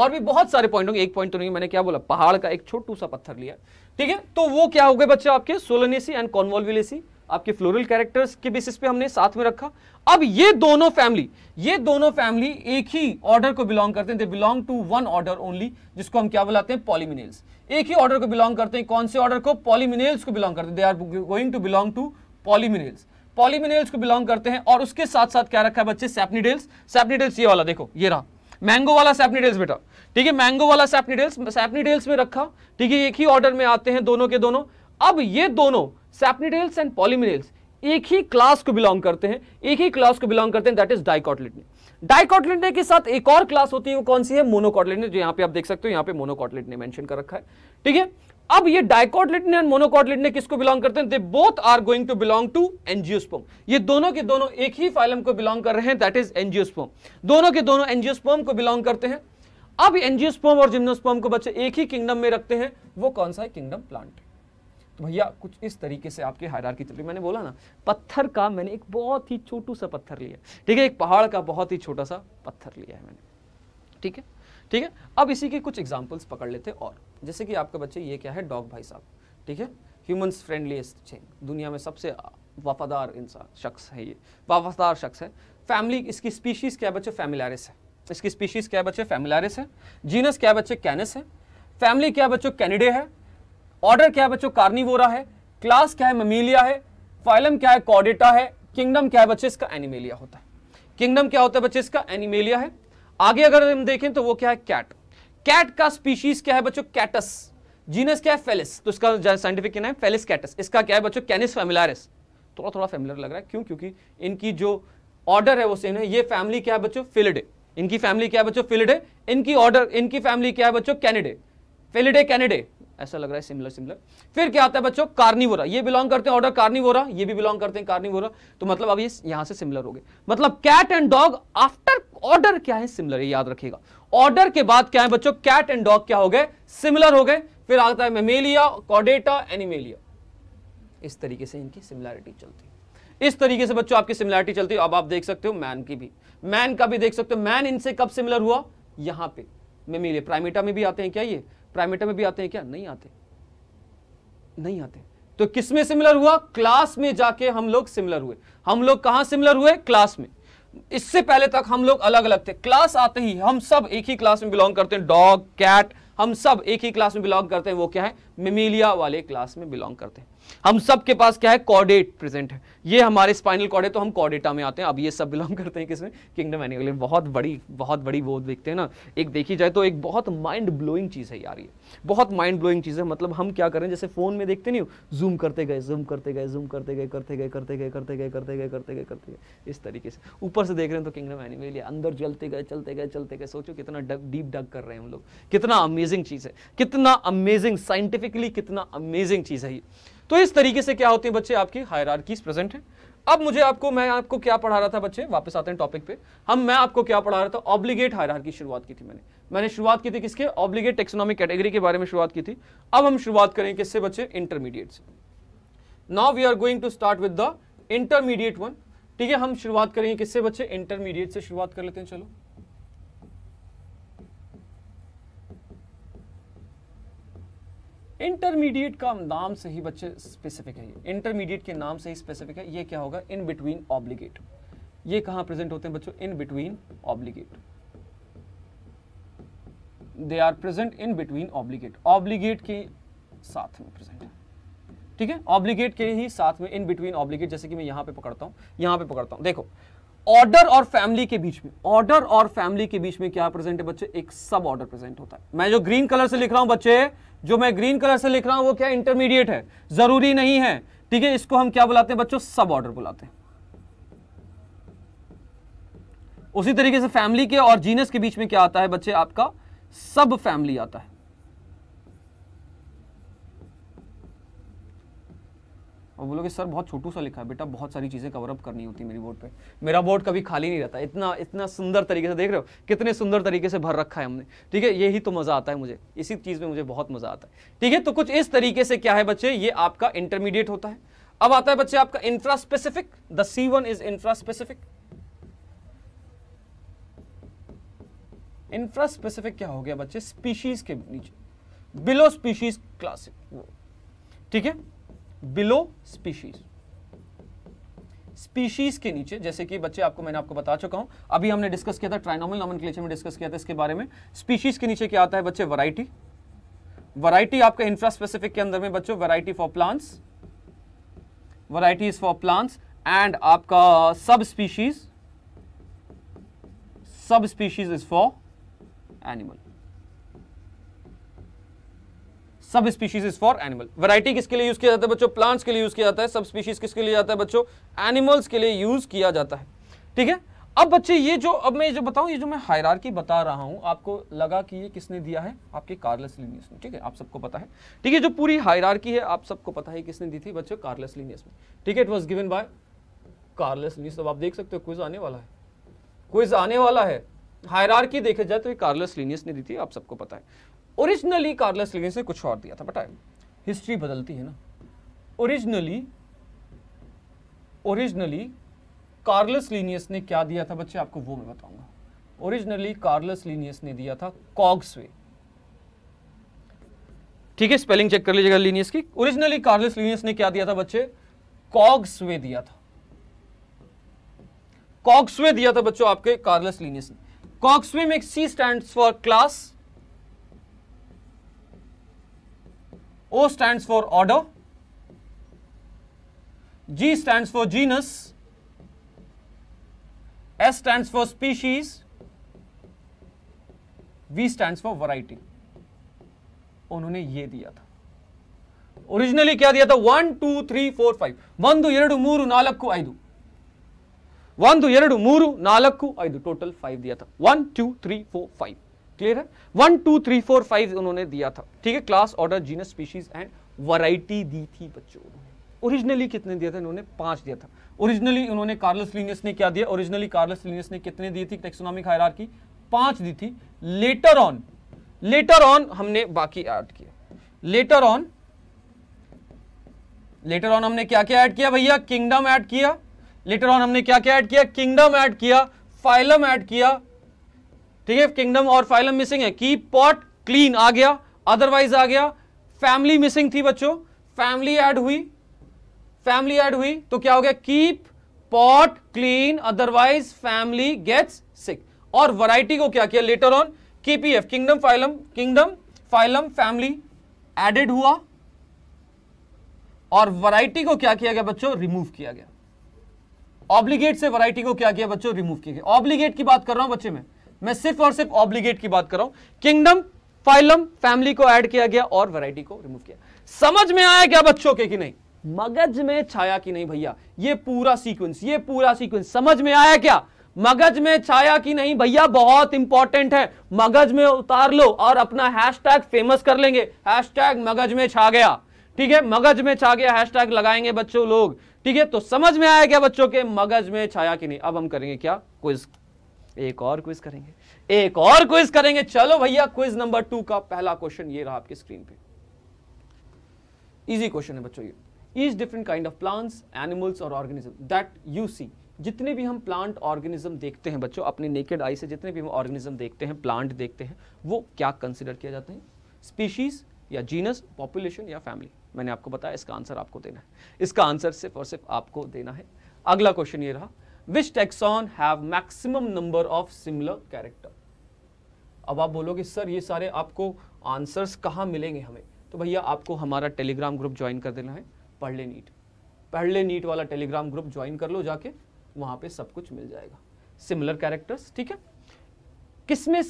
और भी बहुत सारे पॉइंट होंगे एक पॉइंट तो नहीं मैंने क्या बोला पहाड़ का एक छोटू सा पत्थर लिया ठीक है तो वो क्या हो गए बच्चे आपके सोलनेसी एंड कॉन्वॉल्विलेसी आपके फ्लोरल कैरेक्टर्स के बेसिस पे हमने साथ में रखा अब ये दोनों फैमिली ये दोनों फैमिली एक ही ऑर्डर को बिलोंग करते हैं they belong to one order only जिसको हम क्या बुलाते हैं पॉलीमिनेल्स एक ही ऑर्डर को बिलोंग करते हैं कौन से ऑर्डर को पॉलीमिनेल्स को बिलोंग करते हैं they are going to belong to Polemoniales Polemoniales को बिलोंग करते हैं और उसके साथ साथ क्या रखा है बच्चे सैपनीडेल्स सैपनीडेल्स ये वाला देखो ये रहा मैंगो वाला सैपनीडेल्स बेटा ठीक है मैंगो वाला सैपनीडेल्स सैपनीडेल्स में रखा ठीक है एक ही ऑर्डर में आते हैं दोनों के दोनों अब ये दोनों सैपनिडेल्स एंड पॉलीमिनेल्स एक ही क्लास को बिलोंग करते हैं एक ही क्लास को बिलोंग करते हैं दैट इज डाइकॉटलेटने डाइकॉटलेटने के साथ एक और क्लास होती है वो कौन सी है मोनोकॉटलेटने जो यहाँ पे आप देख सकते हो यहाँ पे मोनोकॉटलेटने मेंशन कर रखा है ठीक है अब ये डाइकॉटलेटने एंड मोनोकॉटलेटने किसको बिलोंग करते हैं they both are going to belong to angiosperm ये दोनों के दोनों एक ही फाइलम को बिलोंग कर रहे हैं दैट इज एनजियोस्पोम दोनों के दोनों एनजियोस्पोम को बिलोंग करते हैं अब एनजियोस्पोम और जिम्नोस्पोम को बच्चे एक ही किंगडम में रखते हैं वो कौन सा है किंगडम प्लांट है? भैया कुछ इस तरीके से आपकी हायरार की चल रही मैंने बोला ना पत्थर का मैंने एक बहुत ही छोटू सा पत्थर लिया ठीक है एक पहाड़ का बहुत ही छोटा सा पत्थर लिया है मैंने ठीक है ठीक है अब इसी के कुछ एग्जाम्पल्स पकड़ लेते और जैसे कि आपका बच्चे ये क्या है डॉग भाई साहब ठीक है ह्यूमन्स फ्रेंडलीस्ट चेन दुनिया में सबसे वफादार इंसान शख्स है ये वफादार शख्स है फैमिली इसकी स्पीशीज़ क्या बच्चे फैमिलारिस है इसकी स्पीशीज़ क्या बच्चे फैमिलारिस है जीनस क्या बच्चे कैनिस है फैमिली क्या बच्चों कैनिडे है ऑर्डर क्या है बच्चों कार्निवोरा है क्लास क्या है ममीलिया है फाइलम क्या है कॉडेटा है किंगडम क्या है बच्चे इसका एनिमेलिया होता है किंगडम क्या होता है बच्चे इसका एनिमेलिया है आगे अगर हम देखें तो वो क्या है कैट कैट का स्पीशीज क्या है बच्चों कैटस जीनस क्या है फेलिस तो इसका साइंटिफिक नाम है फेलिस कैटस इसका क्या है बच्चों कैनिस फेमिलारिस थोड़ा थोड़ा फेमिलर लग रहा है क्यों क्योंकि इनकी जो ऑर्डर है वो सेम है ये फैमिली क्या है बच्चों फिलिडे इनकी फैमिली क्या है बच्चों फिलिडे इनकी ऑर्डर इनकी फैमिली क्या है बच्चों कैनेडे फिलिडे कैनेडे ऐसा लग रहा है सिमिलर सिमिलर फिर क्या आता है बच्चों कार्निवोरा ये बिलोंग करते हैं ऑर्डर कार्निवोरा ये भी बिलोंग करते हैं कार्निवोरा तो मतलब अब ये यहां से सिमिलर हो गए मतलब cat and dog after order क्या है सिमिलर ये याद रखिएगा ऑर्डर के बाद क्या है बच्चों कैट एंड डॉग क्या हो गए सिमिलर हो गए फिर आता है मेमेलिया कॉडेटा एनिमेलिया इस तरीके से इनकी सिमिलैरिटी चलती है इस तरीके से बच्चों आपकी सिमिलैरिटी चलती है अब आप देख सकते हो मैन की भी मैन का भी देख सकते हो मैन इनसे कब सिमिलर हुआ यहां पे मेमेलिया प्राइमेटा में भी आते हैं क्या ये प्राइमेटा में भी आते हैं क्या नहीं आते नहीं आते तो किस में सिमिलर हुआ क्लास में जाके हम लोग सिमिलर हुए हम लोग कहां सिमिलर हुए क्लास में इससे पहले तक हम लोग अलग अलग थे क्लास आते ही हम सब एक ही क्लास में बिलोंग करते हैं डॉग कैट हम सब एक ही क्लास में बिलोंग करते हैं वो क्या है मिमिलिया वाले क्लास में बिलोंग करते हैं हम सब के पास क्या है कॉर्डेट प्रेजेंट है ये हमारे स्पाइनल कॉर्ड है तो हम कॉर्डेटा में आते हैं अब ये सब बिलोंग करते हैं किसमें किंगडम एनिकल बहुत बड़ी बहुत बड़ी वो देखते हैं ना एक देखी जाए तो एक बहुत माइंड ब्लोइंग चीज़ है यार ये बहुत माइंड ब्लोइंग चीज़ है मतलब हम क्या करें जैसे फ़ोन में देखते नहीं जूम करते गए जूम करते गए जूम करते गए करते गए करते गए करते गए करते गए करते गए करते गए इस तरीके से ऊपर से देख रहे हैं तो किंगडम एनिमल अंदर जलते गए चलते गए चलते गए सोचो कितना डीप डग कर रहे हैं हम लोग कितना अमेजिंग चीज़ है कितना अमेजिंग साइंटिफिकली कितना अमेजिंग चीज़ है ये तो इस तरीके से क्या होती है बच्चे आपकी हायर प्रेजेंट है अब मुझे आपको मैं आपको क्या पढ़ा रहा था बच्चे वापस आते हैं टॉपिक पे हम मैं आपको क्या पढ़ा रहा था ऑब्लिगेट हायर की शुरुआत की थी मैंने मैंने शुरुआत की थी किसके ऑब्लिगेट टेक्सोनॉमिक कैटेगरी के बारे में शुरुआत की थी अब हम शुरुआत करें किससे बच्चे इंटरमीडिएट से now we are going to start with the intermediate one ठीक है हम शुरुआत करेंगे किससे बच्चे इंटरमीडिएट से शुरुआत कर लेते हैं चलो इंटरमीडिएट का नाम से ही बच्चे स्पेसिफिक है इंटरमीडिएट के नाम से ही स्पेसिफिक है ये क्या होगा इन बिटवीन ऑब्लिगेट ये कहां प्रेजेंट होते हैं बच्चों in between obligate they are present in between obligate obligate के साथ में प्रेजेंट है ठीक है ऑब्लिगेट के ही साथ में इन बिटवीन ऑब्लिगेट जैसे कि मैं यहां पे पकड़ता हूं यहां पे पकड़ता हूं देखो ऑर्डर और फैमिली के बीच में ऑर्डर और फैमिली के बीच में क्या प्रेजेंट है बच्चे एक सब ऑर्डर प्रेजेंट होता है मैं जो ग्रीन कलर से लिख रहा हूं बच्चे जो मैं ग्रीन कलर से लिख रहा हूं वो क्या इंटरमीडिएट है जरूरी नहीं है ठीक है इसको हम क्या बुलाते हैं बच्चों सब ऑर्डर बुलाते हैं उसी तरीके से फैमिली के और जीनस के बीच में क्या आता है बच्चे आपका सब फैमिली आता है और बोलोगे सर बहुत छोटू सा लिखा है बेटा बहुत सारी चीज़ें कवरअप करनी होती मेरी बोर्ड पे मेरा बोर्ड कभी खाली नहीं रहता इतना इतना सुंदर तरीके से देख रहे हो कितने सुंदर तरीके से भर रखा है हमने ठीक है यही तो मज़ा आता है मुझे इसी चीज़ में मुझे बहुत मज़ा आता है ठीक है तो कुछ इस तरीके से क्या है बच्चे ये आपका इंटरमीडिएट होता है अब आता है बच्चे आपका infraspecific the C one is infraspecific infraspecific क्या हो गया बच्चे स्पीशीज के नीचे बिलो स्पीशीज क्लासिक ठीक है बिलो स्पीशीज स्पीशीज के नीचे जैसे कि बच्चे आपको मैंने आपको बता चुका हूं अभी हमने डिस्कस किया था ट्राइनोमल के में डिस्कस किया था इसके बारे में स्पीशीज के नीचे क्या आता है बच्चे वराइटी वराइटी आपका इंफ्रा स्पेसिफिक के अंदर में बच्चों variety for plants varieties for plants and आपका subspecies subspecies is for animal subspecies is for animal variety किसके लिए यूज किया जाता है बच्चों प्लांट्स के लिए यूज किया जाता है सब स्पीशीज किसके लिए जाता है बच्चों एनिमल्स के लिए यूज किया जाता है ठीक है अब बच्चे ये जो अब मैं ये जो बताऊं ये जो मैं हायरार्की बता रहा हूं आपको लगा कि ये किसने दिया है आपके कार्लस लिनियस में ठीक है आप सबको पता है ठीक है जो पूरी हायरार्की है आप सबको पता है किसने दी थी बच्चों कार्लस लिनियस में ठीक है it was given by Carolus Linnaeus अब आप देख सकते हो क्विज आने वाला है क्विज आने वाला है हायरार्की देखा जाए तो ये कार्लस लिनियस ने दी थी आप सबको पता है ओरिजिनली कार्लस लिगिन ने कुछ और दिया था बट हिस्ट्री बदलती है ना ओरिजिनली ओरिजिनली कार्लस लीनियस ने क्या दिया था बच्चे आपको वो मैं बताऊंगा ओरिजिनली कार्लस लीनियस ने दिया था कॉग्सवे ठीक है स्पेलिंग चेक कर लीजिएगा लीनियस की ओरिजिनली कार्लस लीनियस ने क्या दिया था बच्चे कॉग्सवे दिया था कॉक्सवे दिया था बच्चों आपके कार्लस लीनियस ने कॉक्सवे में एक C stands for class O stands for order, G stands for genus, S stands for species, V stands for variety. उन्होंने ये दिया था ओरिजिनली क्या दिया था one two three four five ಒಂದು ಎರಡು ಮೂರು ನಾಲ್ಕು ಐದು ಒಂದು ಎರಡು ಮೂರು ನಾಲ್ಕು ಐದು ಟೋಟಲ್ ಫೈವ್ दिया था one two three four five clear है one two three four five उन्होंने दिया था ठीक है class order genus species and variety दी थी बच्चों ओरिजिनली कितने दिया था इन्होंने पांच दिया था ओरिजिनली उन्होंने कार्लस लिनियस ने क्या दिया ओरिजिनली कार्लस लिनियस ने कितने दी थी टेक्सोनॉमिक हायरार की पांच दी थी लेटर ऑन लेटर ऑन हमने बाकी ऐड किया लेटर ऑन लेटर ऑन हमने क्या क्या ऐड किया भैया किंगडम ऐड किया लेटर ऑन हमने क्या क्या ऐड किया किंगडम ऐड किया फाइलम ऐड किया ठीक है किंगडम और फाइलम मिसिंग है कीप पॉट क्लीन आ गया अदरवाइज आ गया फैमिली मिसिंग थी बच्चों फैमिली ऐड हुई फैमिली ऐड हुई तो क्या हो गया keep pot clean otherwise family gets sick और वैरायटी को क्या किया later on KPF kingdom phylum kingdom phylum family added हुआ और वैरायटी को क्या किया गया बच्चों रिमूव किया गया ऑब्लिगेट से वैरायटी को क्या किया बच्चों रिमूव किया गया ऑब्लिगेट की बात कर रहा हूं बच्चे में मैं सिर्फ और सिर्फ ऑब्लिगेट की बात कर रहा हूं किंगडम फाइलम फैमिली को ऐड किया गया और वैरायटी को रिमूव किया समझ में आया क्या बच्चों के कि नहीं मगज में छाया कि नहीं भैया ये पूरा सीक्वेंस ये पूरा सीक्वेंस समझ में आया क्या मगज में छाया कि नहीं भैया बहुत इंपॉर्टेंट है मगज में उतार लो और अपना हैशटैग फेमस कर लेंगे हैशटैग मगज में छा गया ठीक है मगज में छा गया हैशटैग लगाएंगे बच्चों लोग ठीक है तो समझ में आया क्या बच्चों के मगज में छाया कि नहीं अब हम करेंगे क्या क्विज एक और क्विज करेंगे एक और क्विज करेंगे चलो भैया क्विज नंबर टू का पहला क्वेश्चन ये रहा आपकी स्क्रीन पे इजी क्वेश्चन है बच्चों ये is different kind of plants animals और ऑर्गेनिज्म दैट यू सी जितने भी हम प्लांट ऑर्गेनिज्म देखते हैं बच्चों अपने नेकेड आई से जितने भी हम ऑर्गेनिज्म देखते हैं प्लांट देखते हैं वो क्या कंसिडर किया जाते हैं स्पीशीज या जीनस पॉपुलेशन या फैमिली मैंने आपको बताया इसका आंसर आपको देना है इसका आंसर सिर्फ और सिर्फ आपको देना है अगला क्वेश्चन ये रहा which taxon have maximum number of similar character अब आप बोलोगे सर ये सारे आपको आंसर्स कहाँ मिलेंगे हमें तो भैया आपको हमारा टेलीग्राम ग्रुप ज्वाइन कर देना है पढ़ ले नीट पढ़ ले नीट वाला टेलीग्राम ग्रुप ज्वाइन कर लो जाके वहाँ पे सब कुछ मिल जाएगा सिमिलर कैरेक्टर्स ठीक है किसमें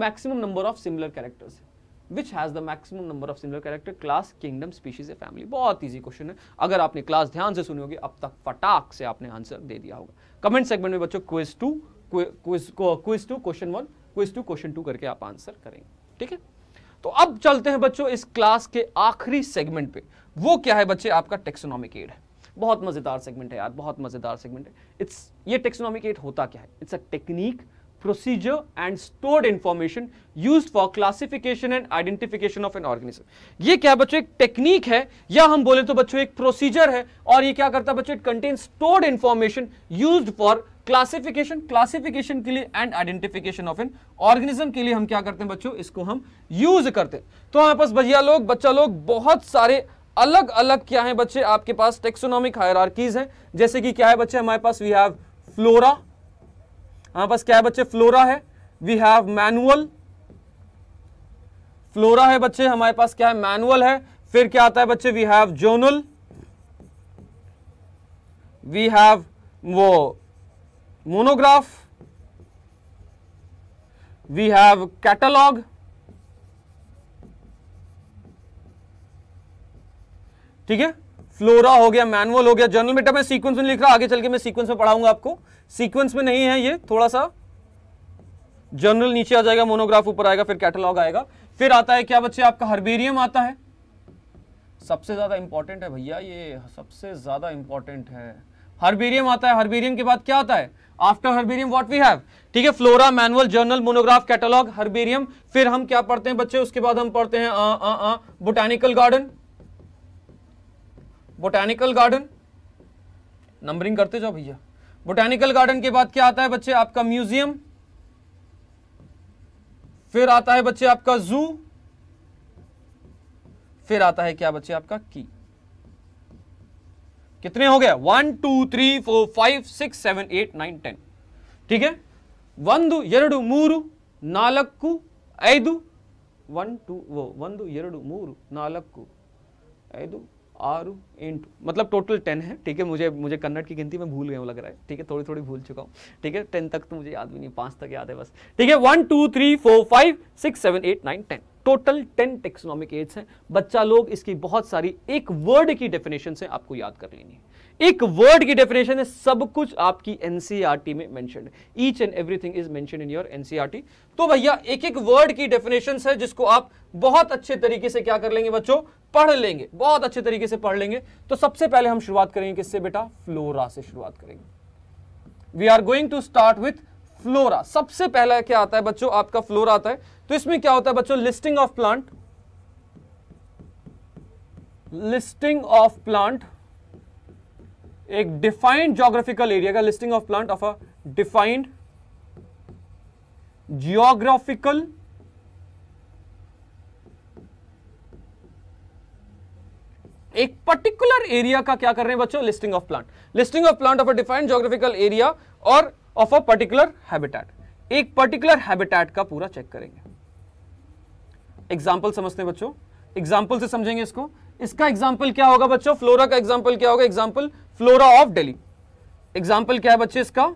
maximum number of similar characters है which has the maximum number of similar character class kingdom species a family बहुत ईजी क्वेश्चन है अगर आपने क्लास ध्यान से सुनी होगी अब तक फटाक से आपने आंसर दे दिया होगा कमेंट सेगमेंट में बच्चों quiz two quiz two question one quiz two question two करके आप आंसर करेंगे ठीक है तो अब चलते हैं बच्चों इस क्लास के आखिरी सेगमेंट पे वो क्या है बच्चे आपका टेक्सोनॉमिक एड है बहुत मज़ेदार सेगमेंट है यार बहुत मज़ेदार सेगमेंट है इट्स ये टेक्सोनॉमिक एड होता क्या है it's a technique procedure and stored information used for classification and identification of an organism. ये क्या बच्चों एक टेक्निक है या हम बोले तो बच्चों एक प्रोसीजर है और ये क्या करता है बच्चों it contain stored information used for classification classification के लिए and identification of an organism के लिए हम क्या करते हैं बच्चों इसको हम यूज करते हैं तो हमारे पास भैया लोग बच्चा लोग बहुत सारे अलग अलग क्या है बच्चे आपके पास टेक्सोनॉमिक हायरार्कीज हैं जैसे कि क्या है बच्चे हमारे पास वी हैव फ्लोरा हमारे पास क्या है बच्चे फ्लोरा है वी हैव मैनुअल फ्लोरा है बच्चे हमारे पास क्या है मैनुअल है फिर क्या आता है बच्चे we have journal we have वो मोनोग्राफ वी हैव कैटलॉग ठीक है फ्लोरा हो गया मैनुअल हो गया जर्नल बेटा मैं सीक्वेंस में लिख रहा आगे चल के मैं सीक्वेंस में पढ़ाऊंगा आपको सीक्वेंस में नहीं है ये थोड़ा सा जर्नल नीचे आ जाएगा मोनोग्राफ ऊपर आएगा फिर कैटलॉग आएगा फिर आता है क्या बच्चे आपका हर्बेरियम आता है सबसे ज़्यादा इंपॉर्टेंट है भैया ये सबसे ज़्यादा इंपॉर्टेंट है हर्बेरियम आता है हर्बेरियम के बाद क्या आता है after herbarium what we have ठीक है flora manual journal monograph catalogue herbarium फिर हम क्या पढ़ते हैं बच्चे उसके बाद हम पढ़ते हैं botanical garden botanical garden numbering करते जाओ भैया बोटैनिकल गार्डन के बाद क्या आता है बच्चे आपका म्यूजियम फिर आता है बच्चे आपका जू फिर आता है क्या बच्चे आपका की कितने हो गया one two three four five six seven eight nine ten ठीक है ಒಂದು ಎರಡು ಮೂರು ನಾಲ್ಕು ಐದು टू वो ಒಂದು ಎರಡು ಮೂರು ನಾಲ್ಕು ಐದು आर इंटू मतलब टोटल टेन है ठीक है मुझे मुझे कन्नड़ की गिनती में भूल गया हूँ लग रहा है ठीक है थोड़ी थोड़ी भूल चुका हूँ ठीक है टेन तक तो मुझे याद भी नहीं पाँच तक याद है बस ठीक है one two three four five six seven eight nine ten total ten taxonomic aids हैं बच्चा लोग इसकी बहुत सारी एक वर्ड की डेफिनेशन से आपको याद कर लेनी है एक वर्ड की डेफिनेशन है सब कुछ आपकी एनसीईआरटी e में मेंशन है each and everything is mention in your NCERT तो भैया एक एक वर्ड की डेफिनेशन है जिसको आप बहुत अच्छे तरीके से क्या कर लेंगे बच्चों पढ़ लेंगे बहुत अच्छे तरीके से पढ़ लेंगे तो सबसे पहले हम शुरुआत करेंगे किससे बेटा फ्लोरा से शुरुआत करेंगे we are going to start with flora सबसे पहला क्या आता है बच्चों आपका फ्लोरा आता है तो इसमें क्या होता है बच्चों listing of plant listing of plant एक डिफाइंड जोग्राफिकल एरिया का listing of plant of a defined geographical एक पर्टिकुलर एरिया का क्या कर रहे हैं बच्चों listing of plant listing of plant of a defined geographical area और ऑफ अ पर्टिकुलर हैबिटेट एक पर्टिकुलर हैबिटेट का पूरा चेक करेंगे एग्जाम्पल समझते हैं बच्चों एग्जाम्पल से समझेंगे इसको इसका एग्जाम्पल क्या होगा बच्चों फ्लोरा का एग्जाम्पल क्या होगा example flora of Delhi example क्या है बच्चे इसका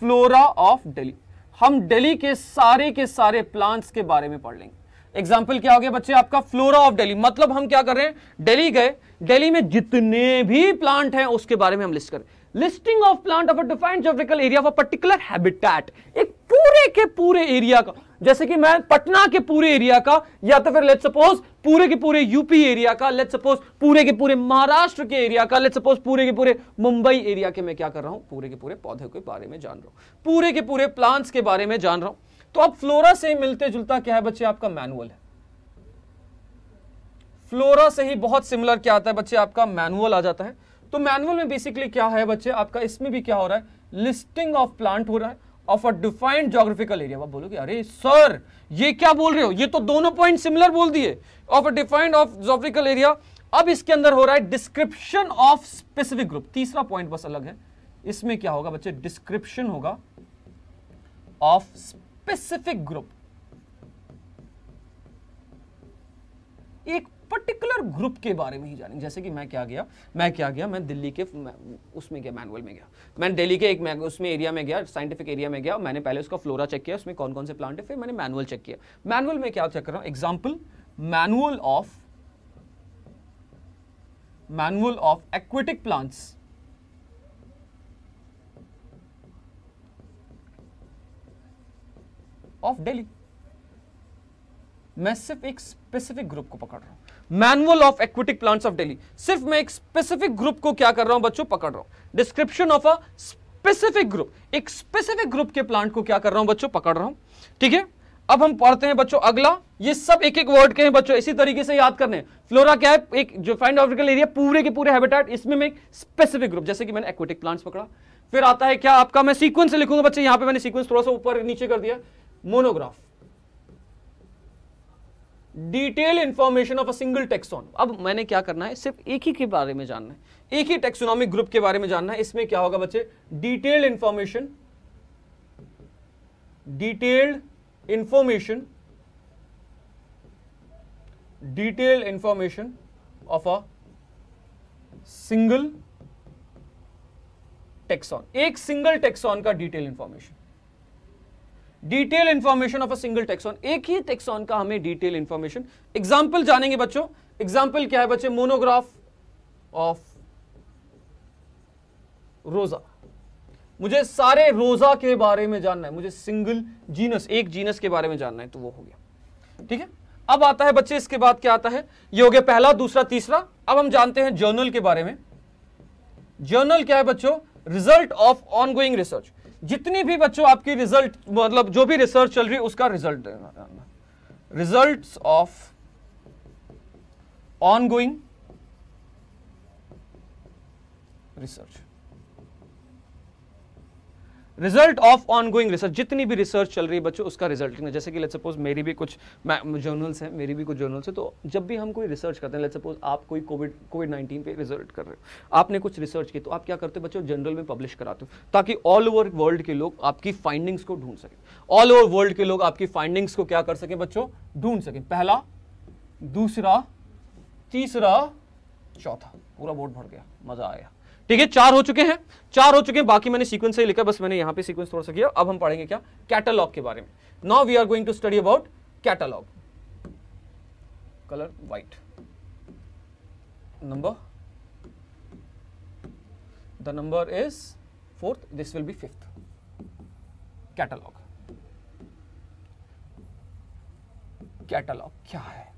फ्लोरा ऑफ डेली हम डेली के सारे के सारे प्लांट्स के बारे में पढ़ लेंगे एग्जाम्पल क्या हो गया बच्चे आपका फ्लोरा ऑफ डेली मतलब हम क्या कर रहे हैं डेली गए डेली में जितने भी प्लांट हैं उसके बारे में हम लिस्ट करें listing of plant of a defined geographical area of a particular habitat एक पूरे के पूरे एरिया का जैसे कि मैं पटना के पूरे एरिया का या तो फिर लेट सपोज पूरे के पूरे यूपी एरिया का लेट सपोज पूरे के पूरे महाराष्ट्र के एरिया का लेट सपोज पूरे के पूरे मुंबई एरिया के मैं क्या कर रहा हूं पूरे के पूरे पौधे के बारे में जान रहा हूं पूरे के पूरे प्लांट्स के बारे में जान रहा हूं तो अब फ्लोरा से मिलते जुलता क्या है बच्चे आपका मैनुअल है फ्लोरा से ही बहुत सिमिलर क्या आता है बच्चे आपका मैनुअल आ जाता है तो मैनुअल में बेसिकली क्या है बच्चे आपका इसमें भी क्या हो रहा है लिस्टिंग ऑफ प्लांट हो रहा है of a defined geographical area बोलो कि अरे सर ये क्या बोल रहे हो ये तो दोनों पॉइंट सिमिलर बोल दिए of a defined of geographical area अब इसके अंदर हो रहा है डिस्क्रिप्शन ऑफ स्पेसिफिक ग्रुप तीसरा पॉइंट बस अलग है इसमें क्या होगा बच्चे डिस्क्रिप्शन होगा ऑफ स्पेसिफिक ग्रुप एक पर्टिकुलर ग्रुप के बारे में ही जानेंगे जैसे कि मैं क्या गया मैं क्या गया मैं दिल्ली के उसमें गया मैनुअल में गया मैं दिल्ली के एक उसमें एरिया में गया साइंटिफिक एरिया में गया मैंने पहले उसका फ्लोरा चेक किया उसमें कौन कौन से प्लांट है फिर मैंने मैनुअल चेक किया मैनुअल में क्या चेक कर रहा हूँ example manual of manual of aquatic plants of Delhi मैं सिर्फ एक स्पेसिफिक ग्रुप को पकड़ रहा हूं manual of aquatic plants of Delhi सिर्फ मैं एक स्पेसिफिक ग्रुप को क्या कर रहा हूं बच्चों पकड़ रहा हूं description of a specific group एक स्पेसिफिक ग्रुप के प्लांट को क्या कर रहा हूं बच्चों पकड़ रहा हूं ठीक है अब हम पढ़ते हैं बच्चों अगला ये सब एक एक वर्ड के हैं बच्चों इसी तरीके से याद करने फ्लोरा क्या है एक जो फाइंड ऑफ्रिकल एरिया पूरे के पूरे हैबिटेट इसमें मैं एक स्पेसिफिक ग्रुप जैसे कि मैंने एक्वेटिक प्लांट्स पकड़ा फिर आता है क्या आपका मैं सीक्वेंस लिखूंगा बच्चे यहां पे मैंने सीक्वेंस थोड़ा सा ऊपर नीचे कर दिया monograph detail information of a single taxon अब मैंने क्या करना है सिर्फ एक ही के बारे में जानना है एक ही टेक्सोनॉमिक ग्रुप के बारे में जानना है इसमें क्या होगा बच्चे detailed information detailed information detailed information of a single taxon एक सिंगल टेक्सॉन का detail information detail information of a single taxon एक ही टेक्सॉन का हमें डिटेल इंफॉर्मेशन एग्जाम्पल जानेंगे बच्चों एग्जाम्पल क्या है बच्चे मोनोग्राफ ऑफ रोजा मुझे सारे रोजा के बारे में जानना है मुझे सिंगल जीनस एक जीनस के बारे में जानना है तो वो हो गया ठीक है अब आता है बच्चे इसके बाद क्या आता है ये हो गया पहला दूसरा तीसरा अब हम जानते हैं जर्नल के बारे में जर्नल क्या है बच्चों रिजल्ट ऑफ ऑनगोइंग रिसर्च जितनी भी बच्चों आपकी रिजल्ट मतलब जो भी रिसर्च चल रही है उसका रिजल्ट देना result of ongoing research result of ongoing research जितनी भी रिसर्च चल रही है बच्चों उसका रिजल्ट लिखना जैसे कि लेट सपोज मेरी भी कुछ जर्नल्स हैं मेरी भी कुछ जर्नल्स हैं तो जब भी हम कोई रिसर्च करते हैं लेट सपोज आप कोई कोविड कोविड नाइन्टीन पे रिजल्ट कर रहे हो आपने कुछ रिसर्च की तो आप क्या करते हो बच्चों जनरल में पब्लिश कराते हो ताकि ऑल ओवर वर्ल्ड के लोग आपकी फाइंडिंग्स को ढूंढ सकें ऑल ओवर वर्ल्ड के लोग आपकी फाइंडिंग्स को क्या कर सकें बच्चों ढूंढ सकें पहला दूसरा तीसरा चौथा पूरा बोर्ड भर गया मज़ा आया ठीक है चार हो चुके हैं चार हो चुके हैं बाकी मैंने सीक्वेंस ही लिखा बस मैंने यहां पे सीक्वेंस थोड़ा सा किया अब हम पढ़ेंगे क्या कैटलॉग के बारे में now we are going to study about catalogue colour white number the number is fourth this will be fifth catalogue catalogue क्या है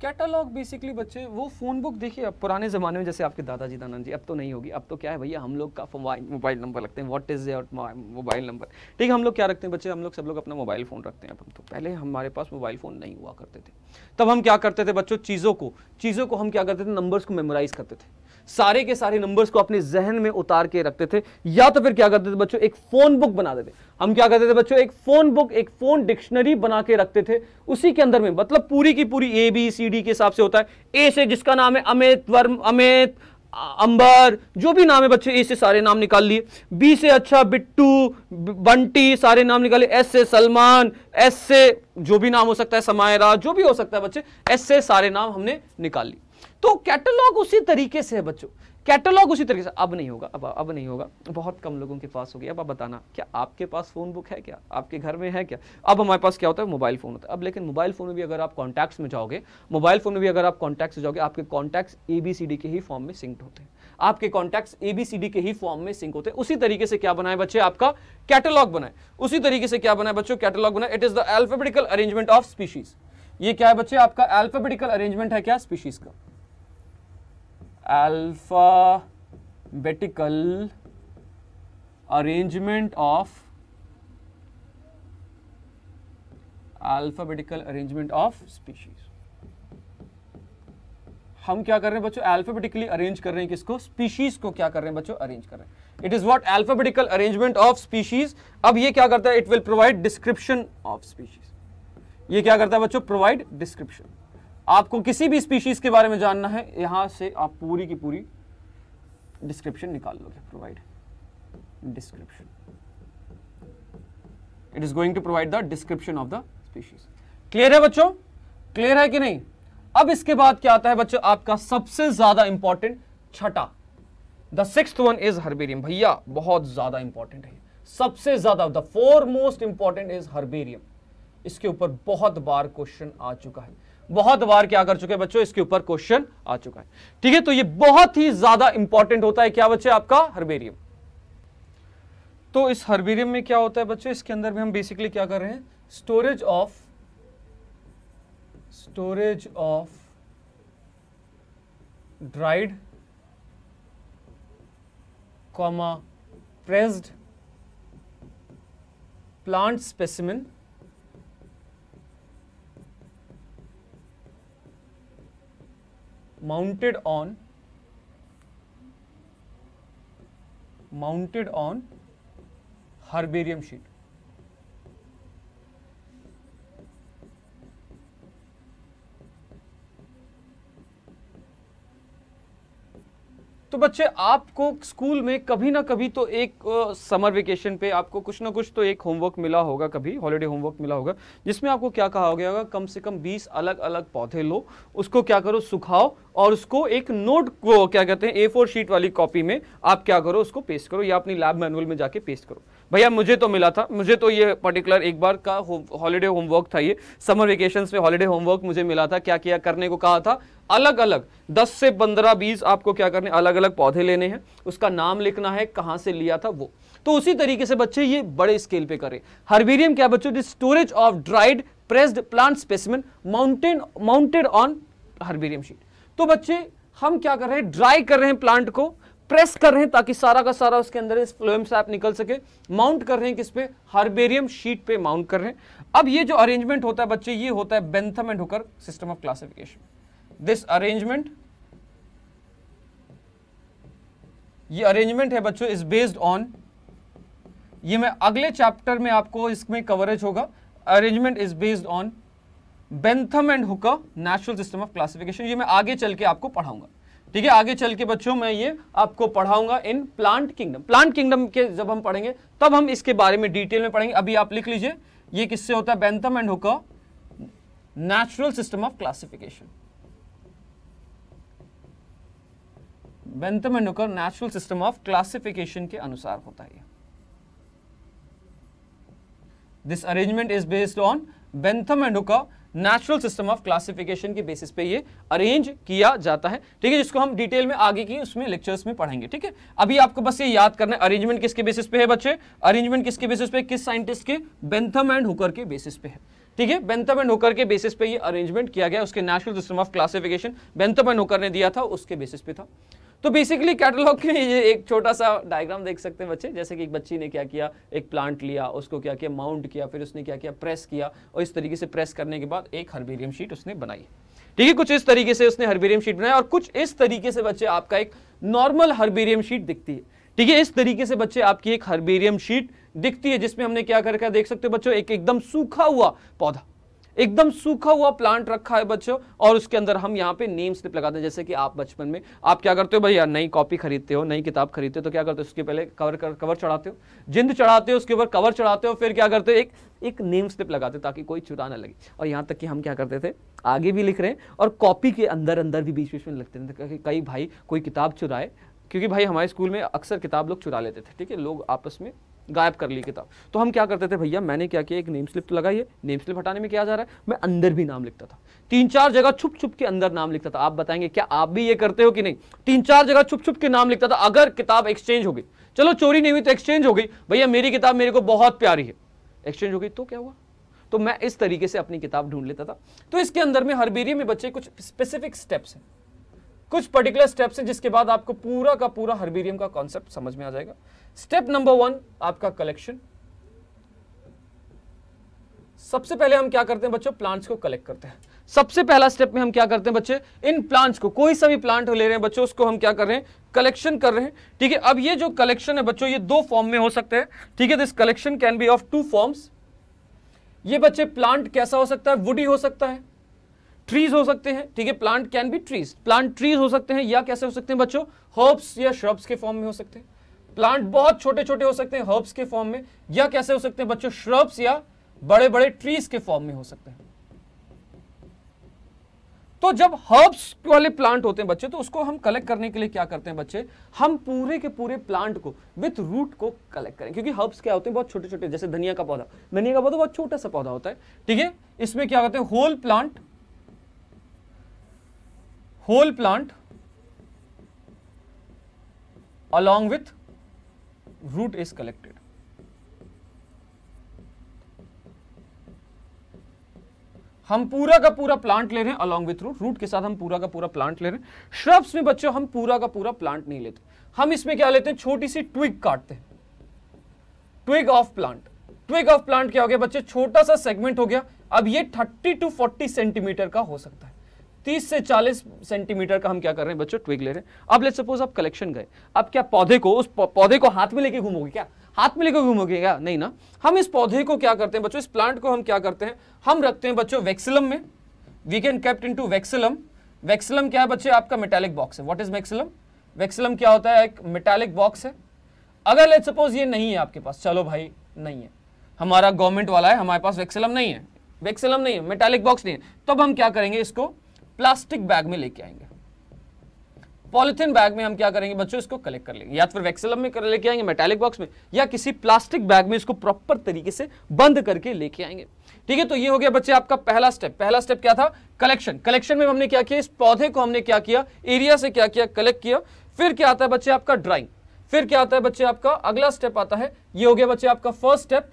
कैटलॉग बेसिकली बच्चे वो फ़ोन बुक देखिए अब पुराने ज़माने में जैसे आपके दादाजी नाना जी अब तो नहीं होगी अब तो क्या है भैया हम लोग का मोबाइल नंबर रखते हैं what is your mobile number ठीक है हम लोग क्या रखते हैं बच्चे हम लोग सब लोग अपना मोबाइल फ़ोन रखते हैं अब हम तो पहले हमारे पास मोबाइल फ़ोन नहीं हुआ करते थे तब हम क्या करते थे बच्चों चीज़ों को चीज़ों को हम क्या करते थे नंबर्स को मेमोराइज़ करते थे सारे के सारे नंबर्स को अपने जहन में उतार के रखते थे या तो फिर क्या करते थे बच्चों एक फोन बुक बना थे हम क्या करते थे बच्चों एक फोन बुक एक फोन डिक्शनरी बना के रखते थे उसी के अंदर में मतलब पूरी की पूरी ए बी सी डी के हिसाब से होता है ए से जिसका नाम है अमित वर्म अमित अंबर जो भी नाम है बच्चे ए से सारे नाम निकाल लिए बी से अच्छा बिट्टू बंटी सारे नाम निकाले एस से सलमान एस से जो भी नाम हो सकता है समायरा जो भी हो सकता है बच्चे एस से सारे नाम हमने निकाल लिए तो कैटलॉग उसी तरीके से है बच्चों कैटलॉग उसी तरीके से अब नहीं होगा अब अब नहीं होगा बहुत कम लोगों के पास होगी अब आप बताना क्या आपके पास फ़ोन बुक है क्या आपके घर में है क्या अब हमारे पास क्या होता है मोबाइल फ़ोन होता है अब लेकिन मोबाइल फ़ोन में भी अगर आप कॉन्टैक्ट्स में जाओगे मोबाइल फ़ोन में भी अगर आप कॉन्टैक्ट्स जाओगे आपके contacts A B C D के ही फॉर्म में सिंक होते हैं आपके contacts A B C D के ही फॉर्म में सिंक होते हैं उसी तरीके से क्या बनाए बच्चे आपका कैटलॉग बनाए उसी तरीके से क्या बनाए बच्चों कैटलॉग बनाए it is the alphabetical arrangement of species ये क्या है बच्चे आपका एल्फेबेटिकल अरेंजमेंट है क्या स्पीशीज़ का alphabetical arrangement of alphabetical arrangement of species हम क्या कर रहे हैं बच्चों एल्फाबेटिकली अरेंज कर रहे हैं किसको स्पीशीज को क्या कर रहे हैं बच्चों अरेंज कर रहे हैं it is what alphabetical arrangement of species अब ये क्या करता है it will provide description of species ये क्या करता है बच्चों प्रोवाइड डिस्क्रिप्शन आपको किसी भी स्पीशीज के बारे में जानना है यहां से आप पूरी की पूरी डिस्क्रिप्शन निकाल लोगे provide description it is going to provide the description of the species clear है बच्चों क्लियर है कि नहीं अब इसके बाद क्या आता है बच्चों आपका सबसे ज्यादा इंपॉर्टेंट छठा the six one is herbarium भैया बहुत ज्यादा इंपॉर्टेंट है सबसे ज्यादा the foremost important is herbarium इसके ऊपर बहुत बार क्वेश्चन आ चुका है बहुत बार क्या कर चुके हैं बच्चों इसके ऊपर क्वेश्चन आ चुका है ठीक है तो ये बहुत ही ज्यादा इंपॉर्टेंट होता है क्या बच्चे आपका हर्बेरियम तो इस हर्बेरियम में क्या होता है बच्चों इसके अंदर भी हम बेसिकली क्या कर रहे हैं storage of storage of dried comma pressed plant specimen mounted on mounted on herbarium sheet तो बच्चे आपको स्कूल में कभी ना कभी तो एक समर वेकेशन पे आपको कुछ ना कुछ तो एक होमवर्क मिला होगा कभी हॉलीडे होमवर्क मिला होगा जिसमें आपको क्या कहा हो गया होगा कम से कम 20 अलग अलग पौधे लो उसको क्या करो सुखाओ और उसको एक नोट क्या कहते हैं ए फोर शीट वाली कॉपी में आप क्या करो उसको पेस्ट करो या अपनी लैब मैनुअल में जाके पेस्ट करो भैया मुझे तो मिला था मुझे तो ये पर्टिकुलर एक बार का हॉलीडे होमवर्क था ये समर वेकेशन में हॉलीडे होमवर्क मुझे मिला था क्या किया करने को कहा था अलग अलग 10 से 15 बीस आपको क्या करने अलग अलग पौधे लेने हैं उसका नाम लिखना है कहाँ से लिया था वो तो उसी तरीके से बच्चे ये बड़े स्केल पे करें हर्बेरियम क्या बच्चों storage of dried pressed plant specimen mountain mounted on herbarium sheet तो बच्चे हम क्या कर रहे हैं ड्राई कर रहे हैं प्लांट को प्रेस कर रहे हैं ताकि सारा का सारा उसके अंदर इस फ्लोएम सैप निकल सके माउंट कर रहे हैं किस पे हार्बेरियम शीट पे माउंट कर रहे हैं अब ये जो अरेंजमेंट होता है बच्चे ये होता है Bentham and Hooker system of classification this arrangement ये अरेंजमेंट है बच्चों इज बेस्ड ऑन ये मैं अगले चैप्टर में आपको इसमें कवरेज होगा arrangement is based on Bentham and Hooker natural system of classification ये मैं आगे चल के आपको पढ़ाऊंगा ठीक है आगे चल के बच्चों मैं ये आपको पढ़ाऊंगा in plant kingdom plant kingdom के जब हम पढ़ेंगे तब हम इसके बारे में डिटेल में पढ़ेंगे अभी आप लिख लीजिए ये किससे होता है Bentham and Hooker natural system of classification Bentham and Hooker natural system of classification के अनुसार होता है this arrangement is based on Bentham and Hooker natural system of classification के बेसिस पे ये अरेंज किया जाता है ठीक है जिसको हम डिटेल में आगे की उसमें लेक्चर्स में पढ़ेंगे ठीक है अभी आपको बस ये याद करना है अरेंजमेंट किसके बेसिस पे है बच्चे अरेंजमेंट किसके बेसिस पे किस साइंटिस्ट के बेंथम एंड हुकर के बेसिस पे है ठीक है बेंथम एंड हुकर के बेसिस पे ये अरेंजमेंट किया गया उसके national system of classification Bentham and Hooker ने दिया था उसके बेसिस पे था तो बेसिकली कैटलॉग के ये एक छोटा सा डायग्राम देख सकते हैं बच्चे जैसे कि एक बच्ची ने क्या किया एक प्लांट लिया उसको क्या किया माउंट किया फिर उसने क्या किया प्रेस किया और इस तरीके से प्रेस करने के बाद एक हर्बेरियम शीट उसने बनाई ठीक है कुछ इस तरीके से उसने हर्बेरियम शीट बनाया और कुछ इस तरीके से बच्चे आपका एक नॉर्मल हर्बेरियम शीट दिखती है ठीक है इस तरीके से बच्चे आपकी एक हर्बेरियम शीट दिखती है जिसमें हमने क्या करके देख सकते हो बच्चों एक एकदम सूखा हुआ पौधा एकदम सूखा हुआ प्लांट रखा है बच्चों और उसके अंदर हम यहाँ पे नेम स्लिप लगाते हैं जैसे कि आप बचपन में आप क्या करते हो भैया नई कॉपी खरीदते हो नई किताब खरीदते हो तो क्या करते हो उसके पहले कवर कवर चढ़ाते हो जिंद चढ़ाते हो उसके ऊपर कवर चढ़ाते हो फिर क्या करते हो एक एक नेम स्लिप लगाते ताकि कोई चुरा ना लगे और यहाँ तक कि हम क्या करते थे आगे भी लिख रहे हैं और कॉपी के अंदर अंदर भी बीच बीच में लिखते थे कई भाई कोई किताब चुराए क्योंकि भाई हमारे स्कूल में अक्सर किताब लोग चुरा लेते थे ठीक है लोग आपस में गायब कर ली किताब तो हम क्या करते थे भैया मैंने क्या किया एक नेम स्लिप तो लगाई है नेम स्लिप हटाने में क्या जा रहा है मैं अंदर भी नाम लिखता था तीन चार जगह छुप छुप के अंदर नाम लिखता था आप बताएंगे क्या आप भी ये करते हो कि नहीं तीन चार जगह छुप छुप के नाम लिखता था अगर किताब एक्सचेंज हो गई चलो चोरी नहीं हुई तो एक्सचेंज हो गई भैया मेरी किताब मेरे को बहुत प्यारी है एक्सचेंज हो गई तो क्या हुआ तो मैं इस तरीके से अपनी किताब ढूंढ लेता था तो इसके अंदर में हरबेरियम में बच्चे कुछ स्पेसिफिक स्टेप्स हैं कुछ पर्टिकुलर स्टेप्स हैं जिसके बाद आपको पूरा का पूरा हरबेरियम का कॉन्सेप्ट समझ में आ जाएगा स्टेप नंबर वन आपका कलेक्शन सबसे पहले हम क्या करते हैं बच्चों प्लांट्स को कलेक्ट करते हैं सबसे पहला स्टेप में हम क्या करते हैं बच्चे इन प्लांट्स को कोई सा भी प्लांट ले रहे हैं बच्चों उसको हम क्या कर रहे हैं कलेक्शन कर रहे हैं ठीक है अब ये जो कलेक्शन है बच्चों ये दो फॉर्म में हो सकते हैं ठीक है this collection can be of two forms ये बच्चे प्लांट कैसा हो सकता है वुडी हो सकता है ट्रीज हो सकते हैं ठीक है plant can be trees plant trees हो सकते हैं या कैसे हो सकते हैं बच्चों हर्ब्स या श्रब्स के फॉर्म में हो सकते हैं प्लांट बहुत छोटे छोटे हो सकते हैं हर्ब्स के फॉर्म में या कैसे हो सकते हैं बच्चों श्रब्स या बड़े बड़े ट्रीज के फॉर्म में हो सकते हैं तो जब हर्ब्स वाले प्लांट होते हैं बच्चे तो उसको हम कलेक्ट करने के लिए क्या करते हैं बच्चे हम पूरे के पूरे प्लांट को विथ रूट को कलेक्ट करें क्योंकि हर्ब्स क्या होते हैं बहुत छोटे छोटे जैसे धनिया का पौधा धनिया का पौधा बहुत छोटा सा पौधा होता है ठीक है इसमें क्या करते हैं whole plant whole plant along with root is collected. हम पूरा का पूरा प्लांट ले रहे हैं अलॉन्ग विथ रूट रूट के साथ हम पूरा का पूरा प्लांट ले रहे हैं श्रब्स में बच्चों हम पूरा का पूरा प्लांट नहीं लेते हम इसमें क्या लेते हैं छोटी सी ट्विग काटते हैं twig of plant twig of plant क्या हो गया बच्चे छोटा सा सेगमेंट हो गया अब ये 30 टू 40 सेंटीमीटर का हो सकता है 30 से 40 सेंटीमीटर का हम क्या कर रहे हैं बच्चों ट्विग ले रहे हैं अब लेट सपोज आप कलेक्शन गए अब क्या पौधे को उस पौधे को हाथ में लेके घूमोगे क्या हाथ में लेकर घूमोगे क्या नहीं ना हम इस पौधे को क्या करते हैं बच्चों इस प्लांट को हम क्या करते हैं हम रखते हैं बच्चों वैक्सिलम में we can kept in into vasculum vasculum क्या है बच्चे आपका मेटेलिक बॉक्स है वॉट इज वैक्सिलम वैक्सिलम क्या होता है एक मेटेलिक बॉक्स है अगर लेट सपोज ये नहीं है आपके पास चलो भाई नहीं है हमारा गवर्नमेंट वाला है हमारे पास वैक्सिलम नहीं है वैक्सिलम नहीं है मेटेलिक बॉक्स नहीं है तब हम क्या करेंगे इसको प्लास्टिक बैग में लेके आएंगे पॉलिथिन बैग में हम क्या करेंगे बच्चों इसको कलेक्ट कर लेंगे या तो फिर वैक्सलम में लेके आएंगे मेटालिक बॉक्स में या किसी प्लास्टिक बैग में इसको प्रॉपर तरीके से बंद करके लेके आएंगे ठीक है तो ये हो गया बच्चे आपका पहला स्टेप पहला स्टेप क्या था कलेक्शन कलेक्शन में हमने क्या किया इस पौधे को हमने क्या किया एरिया से क्या किया कलेक्ट किया फिर क्या आता है बच्चे आपका ड्राइंग फिर क्या आता है बच्चे आपका अगला स्टेप आता है ये हो गया बच्चे आपका first step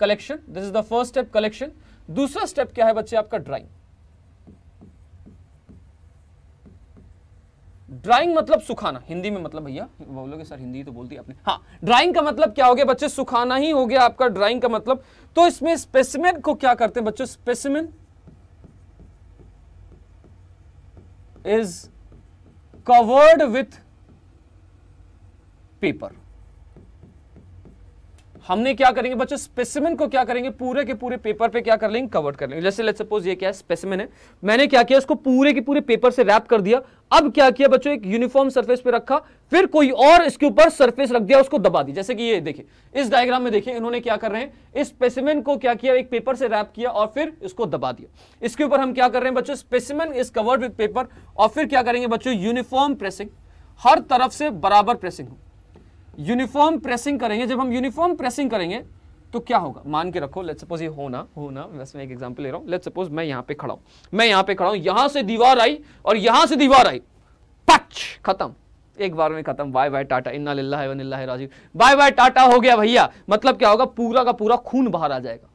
collection this is the first step collection दूसरा स्टेप क्या है बच्चे आपका ड्राइंग ड्राइंग मतलब सुखाना हिंदी में मतलब भैया बोलोगे सर हिंदी तो बोलती आपने हाँ ड्राइंग का मतलब क्या हो गया बच्चे सुखाना ही हो गया आपका ड्राइंग का मतलब तो इसमें स्पेसिमेन को क्या करते हैं बच्चों specimen is covered with paper हमने क्या करेंगे बच्चों स्पेसिमिन को क्या करेंगे पूरे के पूरे पेपर पे क्या कर लेंगे कवर कर लेंगे जैसे लेट सपोज ये क्या है स्पेसिमिन है मैंने क्या किया इसको पूरे के पूरे पेपर से रैप कर दिया अब क्या किया बच्चों एक यूनिफॉर्म सरफेस पे रखा फिर कोई और इसके ऊपर सरफेस रख दिया उसको दबा दी जैसे कि ये देखिए इस डायग्राम में देखिए इन्होंने क्या कर रहे हैं इस स्पेसिमिन को क्या किया एक पेपर से रैप किया और फिर इसको दबा दिया इसके ऊपर हम क्या कर रहे हैं बच्चों specimen is covered with paper और फिर क्या करेंगे बच्चों यूनिफॉर्म प्रेसिंग हर तरफ से बराबर प्रेसिंग यूनिफॉर्म प्रेसिंग करेंगे जब हम यूनिफॉर्म प्रेसिंग करेंगे तो क्या होगा मान के रखो लेट सपोज ये होना होना वैसे मैं एक एग्जांपल ले रहा हूं लेट सपोज मैं यहां पे खड़ा हूं मैं यहां पे खड़ा हूं यहां से दीवार आई और यहां से दीवार आई पच खत्म एक बार में खत्म बाय बाय टाटा इन्ना लाला है राजीव बाय बाय टाटा हो गया भैया मतलब क्या होगा पूरा का पूरा खून बाहर आ जाएगा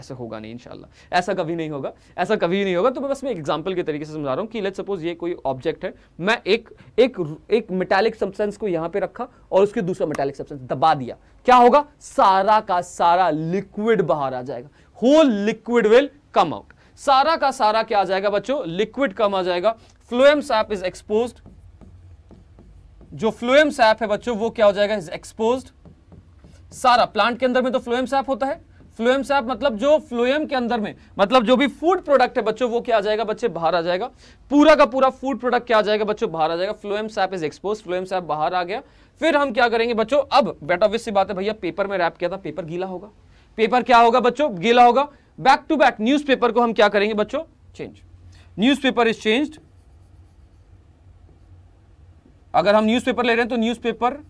ऐसा होगा नहीं इनशाला ऐसा कभी नहीं होगा ऐसा कभी नहीं होगा तो मैं बस मैं एग्जाम्पल के तरीके से समझा रहा हूँ कि लेट सपोज ये कोई ऑब्जेक्ट है मैं एक एक एक मेटालिक सब्सटेंस को यहाँ पे रखा और उसके दूसरा मेटालिक सब्सटेंस दबा दिया क्या होगा सारा का सारा लिक्विड बाहर आ जाएगा whole liquid will come out सारा का सारा क्या आ जाएगा बच्चों लिक्विड कम आ जाएगा फ्लोएम सैप इज एक्सपोज जो फ्लोएम सैप है बच्चों वो क्या हो जाएगा इज एक्सपोज सारा प्लांट के अंदर में तो फ्लोएम सैप होता है फ्लोएम आप मतलब जो फ्लोएम के अंदर में मतलब जो भी फूड प्रोडक्ट है बच्चों वो क्या आ जाएगा बच्चे बाहर आ जाएगा पूरा का पूरा फूड प्रोडक्ट क्या आ जाएगा बच्चों बाहर आ जाएगा phloem sap is expose phloem sap बाहर आ गया फिर हम क्या करेंगे बच्चों अब बेट ऑफिस से बात है भैया पेपर में रैप किया था पेपर गीला होगा पेपर क्या होगा बच्चों गीला होगा बैक टू बैक पेपर को हम क्या करेंगे बच्चों चेंज पेपर इज चेंज अगर हम पेपर ले रहे हैं तो paper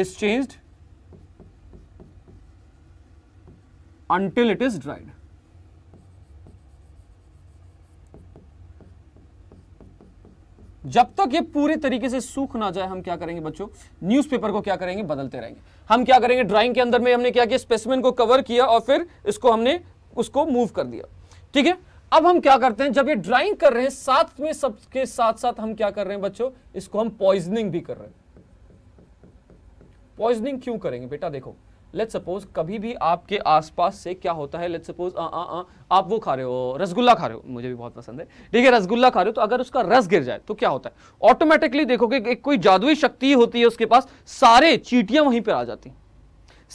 is changed until it is dried. जब तक ये पूरे तरीके से सूख ना जाए हम क्या करेंगे बच्चों न्यूज़पेपर को क्या करेंगे बदलते रहेंगे हम क्या करेंगे ड्राइंग के अंदर में हमने क्या किया स्पेसिमेन को कवर किया और फिर इसको हमने उसको मूव कर दिया ठीक है अब हम क्या करते हैं जब ये ड्राइंग कर रहे हैं साथ में सबके साथ साथ हम क्या कर रहे हैं बच्चों इसको हम पॉइजनिंग भी कर रहे हैं पॉइजनिंग क्यों करेंगे बेटा देखो लेट सपोज कभी भी आपके आसपास से क्या होता है लेट सपोज हाँ, हाँ, हाँ, आप वो खा रहे हो रसगुल्ला खा रहे हो मुझे भी बहुत पसंद है ठीक है रसगुल्ला खा रहे हो तो अगर उसका रस गिर जाए तो क्या होता है ऑटोमेटिकली देखोगे एक कोई जादुई शक्ति होती है उसके पास सारे चीटियां वहीं पर आ जाती हैं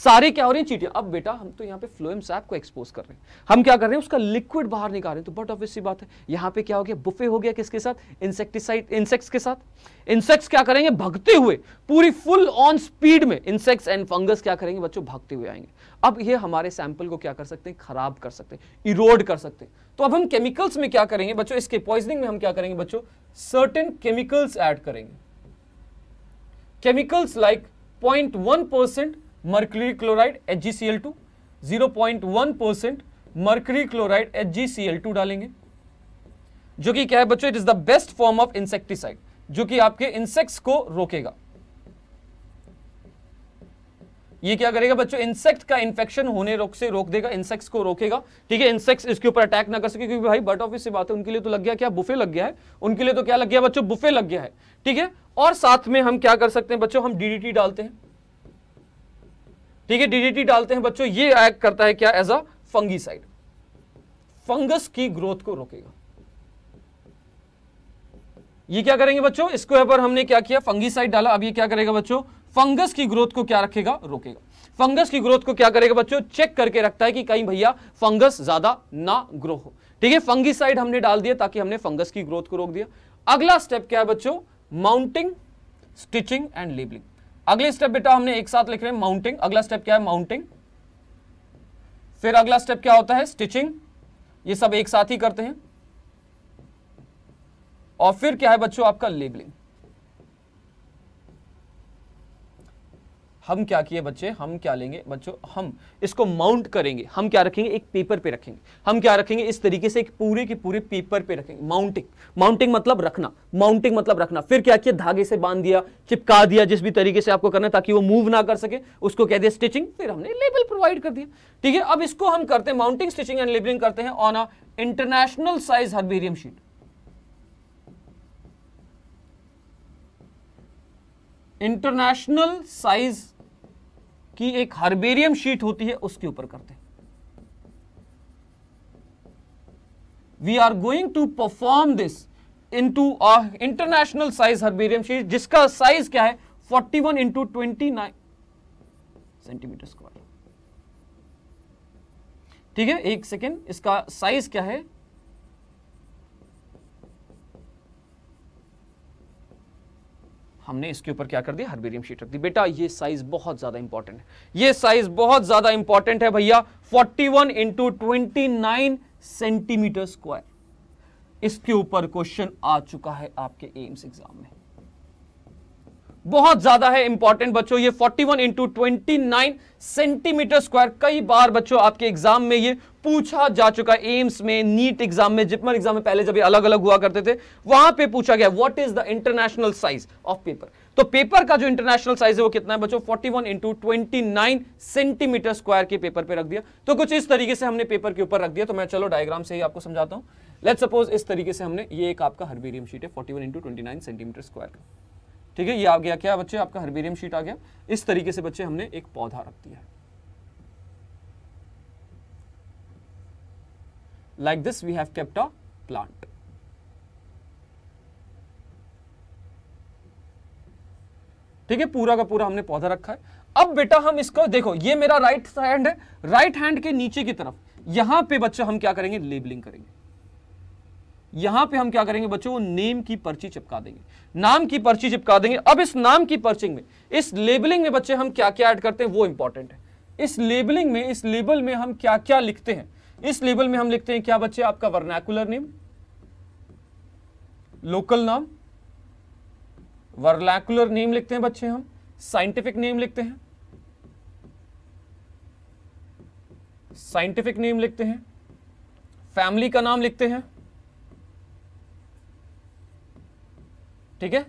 सारे क्या हो रहे हैं चीटियां अब बेटा हम तो यहाँ पे फ्लोएम सैप को एक्सपोज कर रहे हैं हम क्या कर रहे हैं उसका लिक्विड बाहर निकाल रहे हैं तो बट ऑफिस सी बात है यहाँ पे क्या हो गया बुफे हो गया किसके साथ इंसेक्टिसाइड इंसेक्ट्स के साथ इंसेक्ट्स क्या करेंगे भगते हुए पूरी फुल ऑन स्पीड में इंसेक्ट्स एंड फंगस क्या करेंगे बच्चों भगते हुए आएंगे अब ये हमारे सैंपल को क्या कर सकते हैं खराब कर सकते हैं इरोड कर सकते हैं तो अब हम केमिकल्स में क्या करेंगे बच्चों इसके पॉइजनिंग में हम क्या करेंगे बच्चों सर्टेन केमिकल्स एड करेंगे chemicals like point one percent to zero point one percent mercury chloride टू डालेंगे जो कि क्या है बच्चों it is the best form of insecticide जो कि आपके इंसेक्ट्स को रोकेगा ये क्या करेगा बच्चों इंसेक्ट का इंफेक्शन होने रोक से रोक देगा इंसेक्ट्स को रोकेगा ठीक है इंसेक्ट्स इसके ऊपर अटैक ना कर सके क्योंकि भाई बट ऑफिस से बात है उनके लिए तो लग गया क्या बुफे लग गया है उनके लिए तो क्या लग गया बच्चों बुफे लग गया है ठीक है और साथ में हम क्या कर सकते हैं बच्चों हम डीडीटी डालते हैं ठीक है डीडीटी डालते हैं बच्चों ये एक्ट करता है क्या एज अ फंगीसाइड फंगस की ग्रोथ को रोकेगा ये क्या करेंगे बच्चों इसको यहां पर हमने क्या किया फंगीसाइड डाला अब ये क्या करेगा बच्चों फंगस की ग्रोथ को क्या रखेगा रोकेगा फंगस की ग्रोथ को क्या करेगा बच्चों चेक करके रखता है कि कहीं भैया फंगस ज्यादा ना ग्रो हो ठीक है फंगीसाइड हमने डाल दिया ताकि हमने फंगस की ग्रोथ को रोक दिया अगला स्टेप क्या है बच्चों माउंटिंग स्टिचिंग एंड लेबलिंग अगले स्टेप बेटा हमने एक साथ लिख रहे हैं माउंटिंग अगला स्टेप क्या है माउंटिंग फिर अगला स्टेप क्या होता है स्टिचिंग ये सब एक साथ ही करते हैं और फिर क्या है बच्चों आपका लेबलिंग हम क्या किए बच्चे हम क्या लेंगे बच्चों हम इसको माउंट करेंगे हम क्या रखेंगे एक पेपर पे रखेंगे हम क्या रखेंगे इस तरीके से एक पूरे के पूरे पेपर पे रखेंगे माउंटिंग माउंटिंग मतलब रखना माउंटिंग मतलब रखना फिर क्या किया धागे से बांध दिया चिपका दिया जिस भी तरीके से आपको करना है ताकि वो मूव ना कर सके उसको कह दिया स्टिचिंग फिर हमने लेबल प्रोवाइड कर दिया ठीक है अब इसको हम करते हैं माउंटिंग स्टिचिंग एंड लेबलिंग करते हैं on a international size herbarium sheet international size की एक हर्बेरियम शीट होती है उसके ऊपर करते हैं we are going to perform this into international size herbarium sheet जिसका साइज क्या है 41 one into twenty centimetre square ठीक है एक सेकेंड इसका साइज क्या है हमने इसके ऊपर क्या कर दिया हर्बेरियम शीट रख दी बेटा ये साइज बहुत ज्यादा इंपॉर्टेंट है ये साइज बहुत ज्यादा इंपॉर्टेंट है भैया 41 वन इंटू सेंटीमीटर स्क्वायर इसके ऊपर क्वेश्चन आ चुका है आपके एम्स एग्जाम में बहुत ज्यादा है इंपॉर्टेंट बच्चों ये 41 वन इंटू सेंटीमीटर स्क्वायर कई बार बच्चों आपके एग्जाम में ये पूछा जा चुका एम्स में नीट एग्जाम में जिपमर एग्जाम में पहले जब ये अलग अलग हुआ करते थे वहां पे पूछा गया what is the international size of paper तो पेपर का जो इंटरनेशनल साइज है वो कितना है बच्चों 41 वन इंटू सेंटीमीटर स्क्वायर के पेपर पे रख दिया तो कुछ इस तरीके से हमने पेपर के ऊपर रख दिया तो मैं चलो डायग्राम से ही आपको समझाता हूँ लेट सपोज इस तरीके से हमने ये एक आपका हर्बेरियम शीट है 41 वन इंटू सेंटीमीटर स्क्वायर का ठीक है ये आ गया क्या बच्चे आपका हर्बेरियम शीट आ गया इस तरीके से बच्चे हमने एक पौधा रख दिया like this we have kept a plant ठीक है पूरा का पूरा हमने पौधा रखा है अब बेटा हम इसको देखो ये मेरा राइट हैंड है राइट हैंड के नीचे की तरफ यहां पे बच्चे हम क्या करेंगे लेबलिंग करेंगे यहां पे हम क्या करेंगे बच्चों नेम की पर्ची चिपका देंगे नाम की पर्ची चिपका देंगे अब इस नाम की पर्चिंग में इस लेबलिंग में बच्चे हम क्या क्या ऐड करते हैं वो इंपॉर्टेंट है इस लेबलिंग में इस लेबल में हम क्या क्या लिखते हैं इस लेबल में हम लिखते हैं क्या बच्चे आपका वर्नैकुलर नेम लोकल नाम वर्नैकुलर नेम लिखते हैं बच्चे हम साइंटिफिक नेम लिखते हैं साइंटिफिक नेम लिखते हैं फैमिली का नाम लिखते हैं ठीक है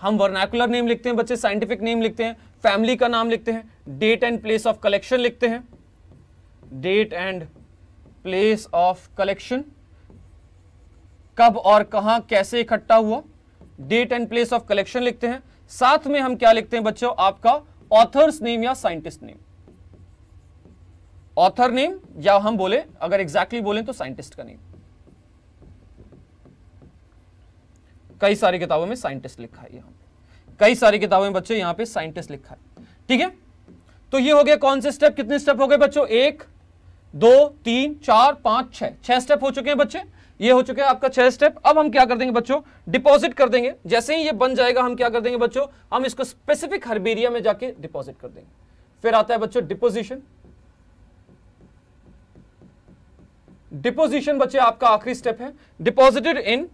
हम वर्नैकुलर नेम लिखते हैं बच्चे साइंटिफिक नेम लिखते हैं फैमिली का नाम लिखते हैं date and place of collection लिखते हैं date and place of collection कब और कहां कैसे इकट्ठा हुआ date and place of collection लिखते हैं साथ में हम क्या लिखते हैं बच्चों आपका ऑथर्स नेम या साइंटिस्ट नेम ऑथर नेम या हम बोले अगर एग्जैक्टली exactly बोले तो साइंटिस्ट का नेम कई सारी किताबों में साइंटिस्ट लिखा है यहां कई सारी किताबों में बच्चों यहां पे साइंटिस्ट लिखा है ठीक है तो ये हो गया कौन से स्टेप कितने स्टेप हो गए बच्चों एक दो तीन चार पांच छह छह स्टेप हो चुके हैं बच्चे ये हो चुके हैं आपका छह स्टेप अब हम क्या कर देंगे बच्चों डिपॉजिट कर देंगे जैसे ही ये बन जाएगा हम क्या कर देंगे बच्चों हम इसको स्पेसिफिक हर्बेरिया में जाके डिपॉजिट कर देंगे फिर आता है बच्चों डिपोजिशन डिपोजिशन बच्चे आपका आखिरी स्टेप है डिपॉजिटेड इन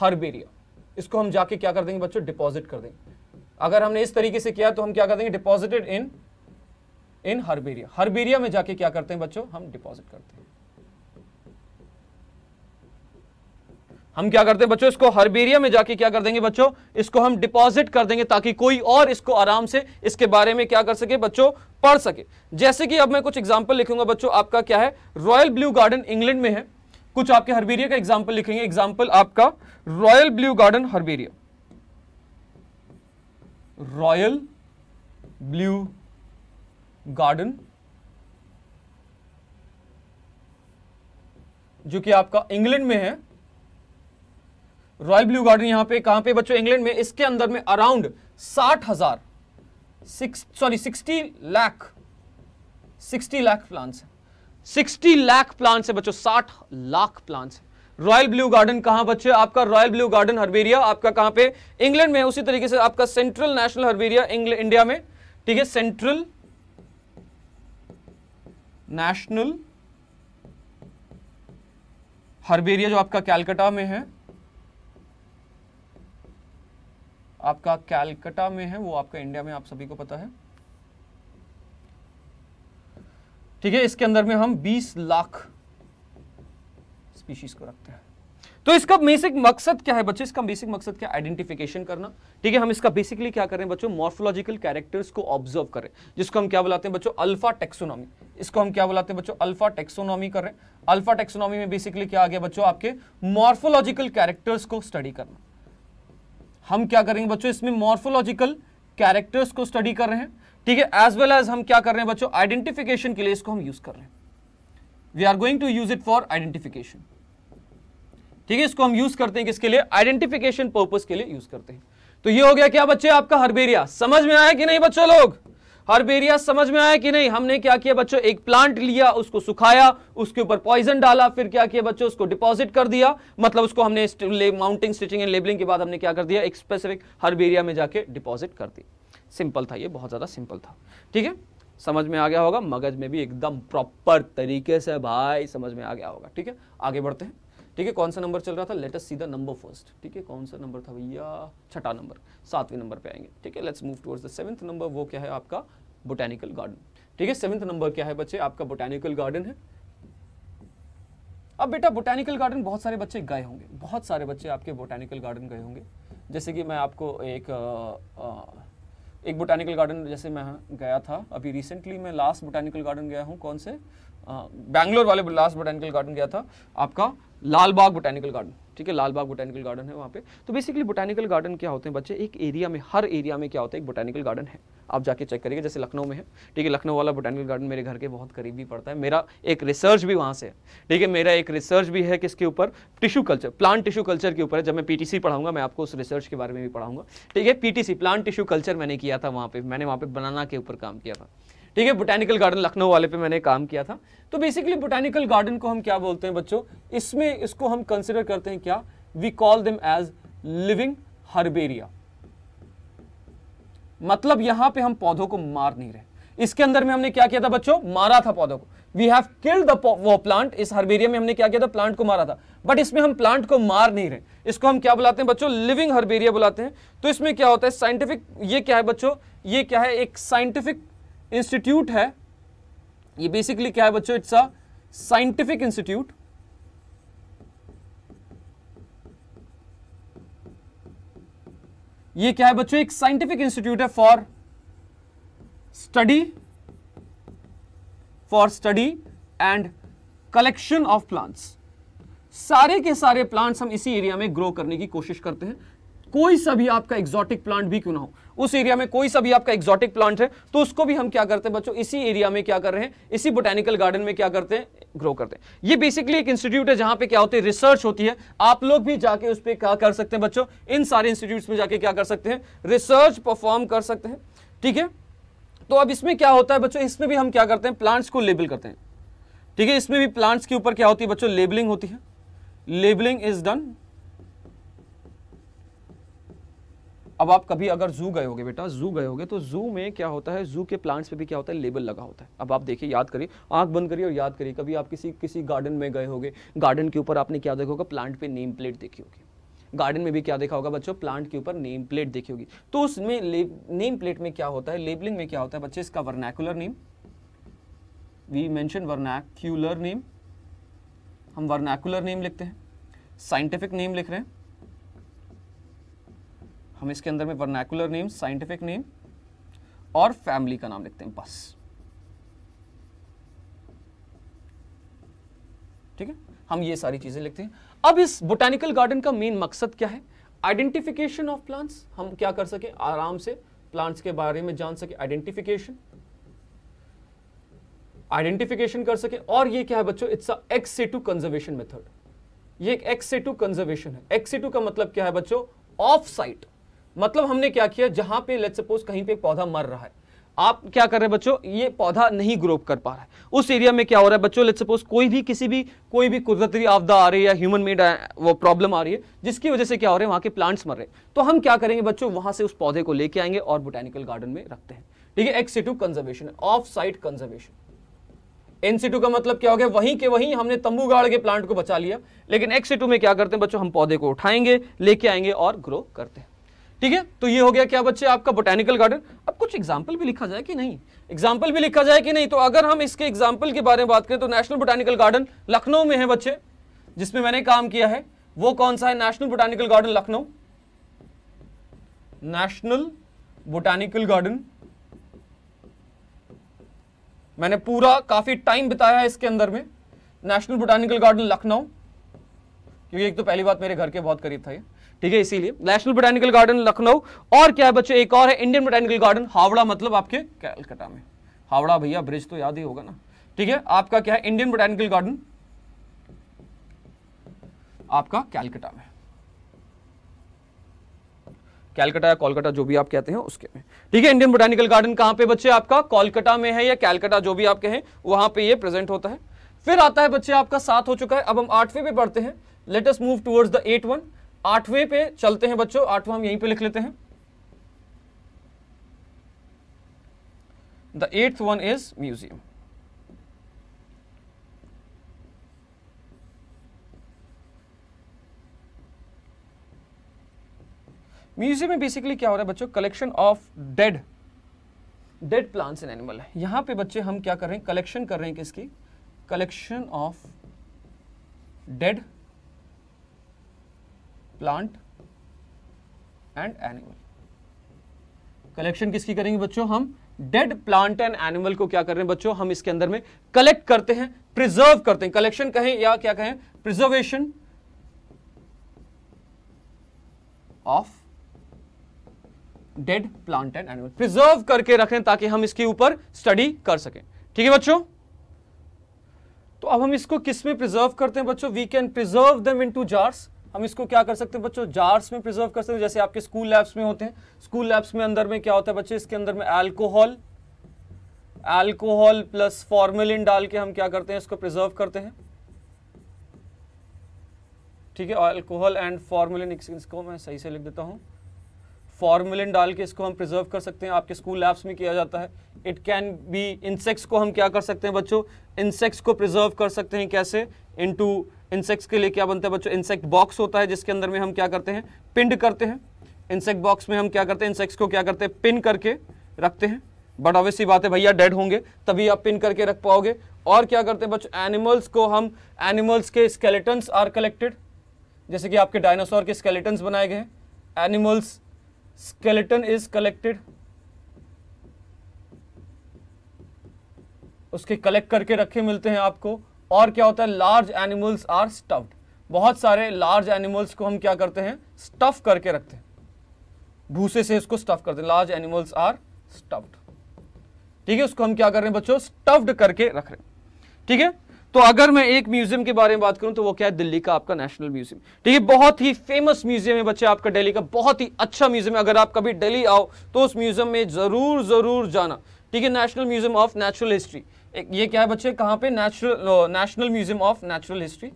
हर्बेरिया इसको हम जाके क्या कर देंगे बच्चों डिपॉजिट कर देंगे अगर हमने इस तरीके से किया तो हम क्या कर देंगे deposited in in herbaria herbaria में जाके क्या करते हैं बच्चों हम डिपॉजिट करते हैं हम क्या करते हैं बच्चों इसको हर्बेरिया में जाके क्या कर देंगे बच्चों इसको हम डिपॉजिट कर देंगे ताकि कोई और इसको आराम से इसके बारे में क्या कर सके बच्चों पढ़ सके जैसे कि अब मैं कुछ एग्जांपल लिखूंगा बच्चों आपका क्या है रॉयल ब्लू गार्डन इंग्लैंड में है कुछ आपके हर्बेरिया का एग्जाम्पल लिखेंगे एग्जाम्पल आपका Royal Blue Garden herbaria Royal Blue Garden जो कि आपका इंग्लैंड में है रॉयल ब्लू गार्डन यहां पे कहां पे बच्चों इंग्लैंड में इसके अंदर में अराउंड साठ हजार sorry sixty lakh sixty lakh plants हैं 60 लाख प्लांट्स है बच्चों 60 lakh plants Royal Blue Garden कहां बच्चे आपका रॉयल ब्लू गार्डन हर्बेरिया आपका कहां पे इंग्लैंड में उसी तरीके से आपका सेंट्रल नेशनल हर्बेरिया इंडिया में ठीक है सेंट्रल नेशनल हर्बेरिया जो आपका कैलकटा में है आपका कैलकटा में है वो आपका इंडिया में आप सभी को पता है ठीक है इसके अंदर में हम 20 लाख स्पीशीज को रखते हैं तो इसका बेसिक मकसद क्या है बच्चों इसका बेसिक मकसद क्या आइडेंटिफिकेशन करना ठीक है हम इसका बेसिकली क्या कर रहे हैं बच्चों मॉर्फोलॉजिकल कैरेक्टर्स को ऑब्जर्व करें जिसको हम क्या बुलाते हैं बच्चों अल्फा टेक्सोनॉमी इसको हम क्या बुलाते हैं बच्चों अल्फा टेक्सोनॉमी कर रहे हैं अल्फा टेक्सोनॉमी में बेसिकली क्या आ गया बच्चों आपके मॉर्फोलॉजिकल कैरेक्टर्स को स्टडी करना हम क्या करेंगे बच्चों इसमें मॉर्फोलॉजिकल कैरेक्टर्स को स्टडी कर रहे हैं ठीक है एज वेल एज हम क्या कर रहे हैं बच्चों आइडेंटिफिकेशन के लिए इसको हम यूज कर रहे हैं we are going to use it for identification ठीक है इसको हम यूज करते हैं किसके लिए आइडेंटिफिकेशन पर्पज के लिए यूज करते हैं तो ये हो गया क्या बच्चे आपका हर्बेरिया समझ में आया कि नहीं बच्चों लोग हर्बेरिया समझ में आया कि नहीं हमने क्या किया बच्चों एक प्लांट लिया उसको सुखाया उसके ऊपर पॉइजन डाला फिर क्या किया बच्चों उसको डिपॉजिट कर दिया मतलब उसको हमने माउंटिंग स्टिचिंग एंड लेबलिंग के बाद हमने क्या कर दिया एक स्पेसिफिक हर्बेरिया में जाके डिपॉजिट कर दिया सिंपल था ये बहुत ज़्यादा सिंपल था ठीक है समझ में आ गया होगा मगज में भी एकदम प्रॉपर तरीके से भाई समझ में आ गया होगा ठीक है आगे बढ़ते हैं ठीक है कौन सा नंबर चल रहा था लेटेस्ट सीधा नंबर फर्स्ट ठीक है कौन सा नंबर था भैया छठा नंबर सातवें नंबर पे आएंगे ठीक है let's move towards the seventh number वो क्या है आपका बोटैनिकल गार्डन ठीक है सेवन्थ नंबर क्या है बच्चे आपका बोटैनिकल गार्डन है अब बेटा बोटैनिकल गार्डन बहुत सारे बच्चे गए होंगे बहुत सारे बच्चे आपके बोटैनिकल गार्डन गए होंगे जैसे कि मैं आपको एक आ, आ, एक बोटानिकल गार्डन जैसे मैं गया था अभी रिसेंटली मैं लास्ट बोटानिकल गार्डन गया हूँ कौन से बैंगलोर वाले लास्ट बोटानिकल गार्डन गया था आपका लाल बाग बोटानिकल गार्डन ठीक है लालबाग बोटैनिकल गार्डन है वहाँ पे तो बेसिकली बोटैनिकल गार्डन क्या होते हैं बच्चे एक एरिया में हर एरिया में क्या होता है एक बोटैनिकल गार्डन है आप जाके चेक करिएगा जैसे लखनऊ में है ठीक है लखनऊ वाला बोटैनिकल गार्डन मेरे घर के बहुत करीब भी पड़ता है मेरा एक रिसर्च भी वहाँ से है ठीक है मेरा एक रिसर्च भी है किसके ऊपर tissue culture plant tissue culture के ऊपर है जब मैं पी पढ़ाऊंगा मैं आपको उस रिसर्च के बारे में भी पढ़ाऊंगा ठीक है पी प्लांट टिशू कल्चर मैंने किया था वहाँ पर मैंने वहाँ पर बनाना के ऊपर काम किया था ठीक है बोटैनिकल गार्डन लखनऊ वाले पे मैंने काम किया था तो बेसिकली बोटैनिकल गार्डन को हम क्या बोलते हैं बच्चों इसमें इसको हम कंसिडर करते हैं क्या we call them as living herbaria मतलब यहां पे हम पौधों को मार नहीं रहे इसके अंदर में हमने क्या किया था बच्चों मारा था पौधों को वी हैव किल्ड वो प्लांट इस हर्बेरिया में हमने क्या किया था प्लांट को मारा था बट इसमें हम प्लांट को मार नहीं रहे इसको हम क्या बुलाते हैं बच्चों लिविंग हर्बेरिया बुलाते हैं तो इसमें क्या होता है साइंटिफिक ये क्या है बच्चों ये क्या है एक साइंटिफिक इंस्टीट्यूट है ये बेसिकली क्या है बच्चों इट्स अ साइंटिफिक इंस्टीट्यूट ये क्या है बच्चों एक साइंटिफिक इंस्टीट्यूट है for study for study and collection of plants सारे के सारे प्लांट्स हम इसी एरिया में ग्रो करने की कोशिश करते हैं कोई सा भी आपका एग्जॉटिक प्लांट भी क्यों ना हो उस एरिया में कोई सा भी आपका एक्जॉटिक प्लांट है तो उसको भी हम क्या करते हैं बच्चों इसी एरिया में क्या कर रहे हैं इसी बोटेनिकल गार्डन में क्या करते हैं ग्रो करते हैं ये बेसिकली एक इंस्टीट्यूट है जहां पे क्या होती है रिसर्च होती है आप लोग भी जाके उस पर क्या कर सकते हैं बच्चों इन सारे इंस्टीट्यूट में जाके क्या कर सकते हैं रिसर्च परफॉर्म कर सकते हैं ठीक है तो अब इसमें क्या होता है बच्चों इसमें भी हम क्या करते हैं प्लांट्स को लेबल करते हैं ठीक है इसमें भी प्लांट्स के ऊपर क्या होती है बच्चों लेबलिंग होती है लेबलिंग इज डन अब आप कभी अगर जू गए होगे बेटा जू गए होगे तो जू में क्या होता है जू के प्लांट्स पे भी क्या होता है लेबल लगा होता है अब आप देखिए याद करिए आंख बंद करिए और याद करिए कभी आप किसी किसी गार्डन में गए होगे गार्डन के ऊपर आपने क्या देखा होगा प्लांट पे नेम प्लेट देखी होगी गार्डन में भी क्या देखा होगा बच्चों प्लांट के ऊपर नेम प्लेट देखी होगी तो उसमें नेम प्लेट में क्या होता है लेबलिंग में क्या होता है बच्चे इसका vernacular name we mention vernacular name हम वर्नैकुलर नेम लिखते हैं साइंटिफिक नेम लिख रहे हैं हम इसके अंदर में वर्नैकुलर नेम साइंटिफिक नेम और फैमिली का नाम लिखते हैं बस ठीक है हम ये सारी चीजें लिखते हैं अब इस बोटेनिकल गार्डन का मेन मकसद क्या है आइडेंटिफिकेशन ऑफ प्लांट्स हम क्या कर सके आराम से प्लांट्स के बारे में जान सके आइडेंटिफिकेशन आइडेंटिफिकेशन कर सके और ये क्या है बच्चों it's ex situ conservation method ये एक्स से टू कंजर्वेशन है एक्स से टू का मतलब क्या है बच्चों ऑफ साइट मतलब हमने क्या किया जहां पे लेट सपोज कहीं पे पौधा मर रहा है आप क्या कर रहे हैं बच्चों ये पौधा नहीं ग्रो कर पा रहा है उस एरिया में क्या हो रहा है बच्चों लेट सपोज कोई भी किसी भी कोई भी कुदरती आपदा आ रही है या ह्यूमन मेड वो प्रॉब्लम आ रही है जिसकी वजह से क्या हो रहा है वहां के प्लांट्स मर रहे हैं तो हम क्या करेंगे बच्चों वहां से उस पौधे को लेके आएंगे और बोटेनिकल गार्डन में रखते हैं ठीक है situ conservation off site conservation in situ का मतलब क्या हो गया वहीं के वहीं हमने तंबू गाड़ के प्लांट को बचा लिया लेकिन एक्सीटू में क्या करते हैं बच्चों हम पौधे को उठाएंगे लेके आएंगे और ग्रो करते हैं ठीक है तो ये हो गया क्या बच्चे आपका बोटेनिकल गार्डन अब कुछ एग्जाम्पल भी लिखा जाए कि नहीं एग्जाम्पल भी लिखा जाए कि नहीं तो अगर हम इसके एग्जाम्पल के बारे में बात करें तो नेशनल बोटेनिकल गार्डन लखनऊ में है बच्चे जिसमें मैंने काम किया है वो कौन सा है National Botanical Garden Lucknow National Botanical Garden मैंने पूरा काफी टाइम बिताया है इसके अंदर में नेशनल बोटानिकल गार्डन लखनऊ क्योंकि एक तो पहली बात मेरे घर के बहुत करीब था ये ठीक है इसीलिए नेशनल बोटानिकल गार्डन लखनऊ और क्या है बच्चों एक और है इंडियन बोटानिकल गार्डन हावड़ा मतलब आपके कैलकटा में हावड़ा भैया ब्रिज तो याद ही होगा ना ठीक है आपका क्या है इंडियन बोटानिकल गार्डन आपका कैलकटा में कैलकटा या कोलकाता जो भी आप कहते हैं उसके में ठीक है इंडियन बोटानिकल गार्डन कहां पे बच्चे आपका कोलकाता में है या कैलकटा जो भी आप कहें वहां पे ये प्रेजेंट होता है फिर आता है बच्चे आपका साथ हो चुका है अब हम आठवें पे पढ़ते हैं let us move towards the eight one आठवें पे चलते हैं बच्चों आठवां हम यहीं पे लिख लेते हैं the eighth one is museum museum में बेसिकली क्या हो रहा है बच्चों collection of dead dead plants and animal है यहां पे बच्चे हम क्या कर रहे हैं कलेक्शन कर रहे हैं किसकी collection of dead plant and animal collection किसकी करेंगे बच्चों हम डेड प्लांट एंड एनिमल को क्या कर रहे हैं बच्चों हम इसके अंदर में कलेक्ट करते हैं प्रिजर्व करते हैं कलेक्शन कहें या क्या कहें preservation of dead plant and animal preserve करके रखें ताकि हम इसके ऊपर स्टडी कर सकें ठीक है बच्चों तो अब हम इसको किस में प्रिजर्व करते हैं बच्चों वी कैन प्रिजर्व दम इन टू जार्स हम इसको क्या कर सकते हैं बच्चों जार्स में प्रिजर्व कर सकते हैं जैसे आपके स्कूल लैब्स में होते हैं स्कूल लैब्स में अंदर में क्या होता है बच्चे इसके अंदर में एल्कोहल एल्कोहल प्लस फॉर्मेलिन डाल के हम क्या करते हैं इसको प्रिजर्व करते हैं ठीक है एल्कोहल एंड फॉर्मेलिन इसको मैं सही से लिख देता हूँ फॉर्मेलिन डाल के इसको हम प्रिजर्व कर सकते हैं आपके स्कूल लैब्स में किया जाता है इट कैन बी इंसेक्ट्स को हम क्या कर सकते हैं बच्चों इंसेक्ट्स को प्रिजर्व कर सकते हैं कैसे इनटू इंसेक्ट्स के लिए क्या बनता है बच्चों इंसेक्ट बॉक्स होता है जिसके अंदर में हम क्या करते हैं पिंड करते हैं इंसेक्ट बॉक्स में हम क्या करते हैं इंसेक्ट्स को क्या करते हैं पिन करके रखते हैं बट ऑब्वियस सी बात है भैया डेड होंगे तभी आप पिन करके रख पाओगे और क्या करते हैं बच्चों एनिमल्स को हम एनिमल्स के स्केलेटन्स आर कलेक्टेड जैसे कि आपके डायनासोर के स्केलेटन्स बनाए गए हैं एनिमल्स स्केलेटन इज कलेक्टेड उसके कलेक्ट करके रखे मिलते हैं आपको और क्या होता है लार्ज एनिमल्स आर स्टफ्ड बहुत सारे लार्ज एनिमल्स को हम क्या करते हैं स्टफ करके रखते हैं भूसे से इसको स्टफ करते हैं लार्ज एनिमल्स आर स्टफ्ड ठीक है उसको हम क्या कर रहे हैं बच्चों स्टफ्ड करके रख रहे हैं ठीक है तो अगर मैं एक म्यूजियम के बारे में बात करूं तो वो क्या है दिल्ली का आपका नेशनल म्यूजियम ठीक है बहुत ही फेमस म्यूजियम है बच्चे आपका दिल्ली का बहुत ही अच्छा म्यूजियम है अगर आप कभी दिल्ली आओ तो उस म्यूजियम में जरूर जरूर जाना ठीक है National Museum of Natural History एक ये क्या है बच्चे कहाँ पे natural National Museum of Natural History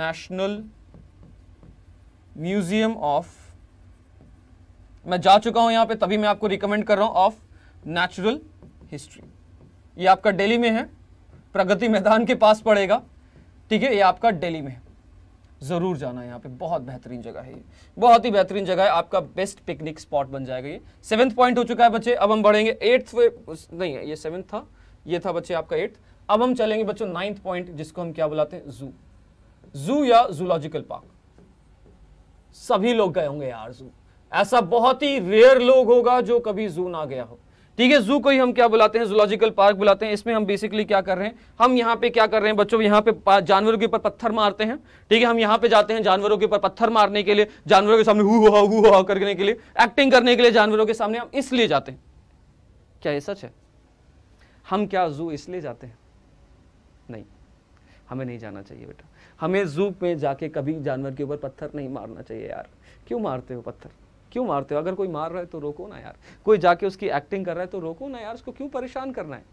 National Museum of मैं जा चुका हूँ यहाँ पे तभी मैं आपको रिकमेंड कर रहा हूँ ऑफ नेचुरल हिस्ट्री ये आपका दिल्ली में है प्रगति मैदान के पास पड़ेगा ठीक है ये आपका दिल्ली में है ज़रूर जाना है यहाँ पे बहुत बेहतरीन जगह है ये बहुत ही बेहतरीन जगह है आपका बेस्ट पिकनिक स्पॉट बन जाएगा ये सेवन्थ पॉइंट हो चुका है बच्चे अब हम बढ़ेंगे एट्थ नहीं है ये सेवन्थ था ये था बच्चे आपका एट्थ अब हम चलेंगे बच्चों नाइन्थ पॉइंट जिसको हम क्या बुलाते हैं जू जू या जूलॉजिकल पार्क सभी लोग गए होंगे यार जू ऐसा बहुत ही रेयर लोग होगा जो कभी जू ना गया हो ठीक है जू को ही हम क्या बुलाते हैं जूलॉजिकल पार्क बुलाते हैं इसमें हम बेसिकली क्या कर रहे हैं हम यहाँ पे क्या कर रहे हैं बच्चों यहाँ पे जानवरों के ऊपर पत्थर मारते हैं ठीक है हम यहाँ पे जाते हैं जानवरों के ऊपर पत्थर मारने के लिए जानवरों के सामने हु हुआ हुआ करने के लिए एक्टिंग करने के लिए जानवरों के सामने हम इसलिए जाते हैं क्या ये सच है हम क्या जू इसलिए जाते हैं नहीं हमें नहीं जाना चाहिए बेटा हमें जू में जाके कभी जानवर के ऊपर पत्थर नहीं मारना चाहिए यार क्यों मारते हो पत्थर क्यों मारते हो अगर कोई मार रहा है तो रोको ना यार कोई जाके उसकी एक्टिंग कर रहा है तो रोको ना यार उसको क्यों परेशान करना है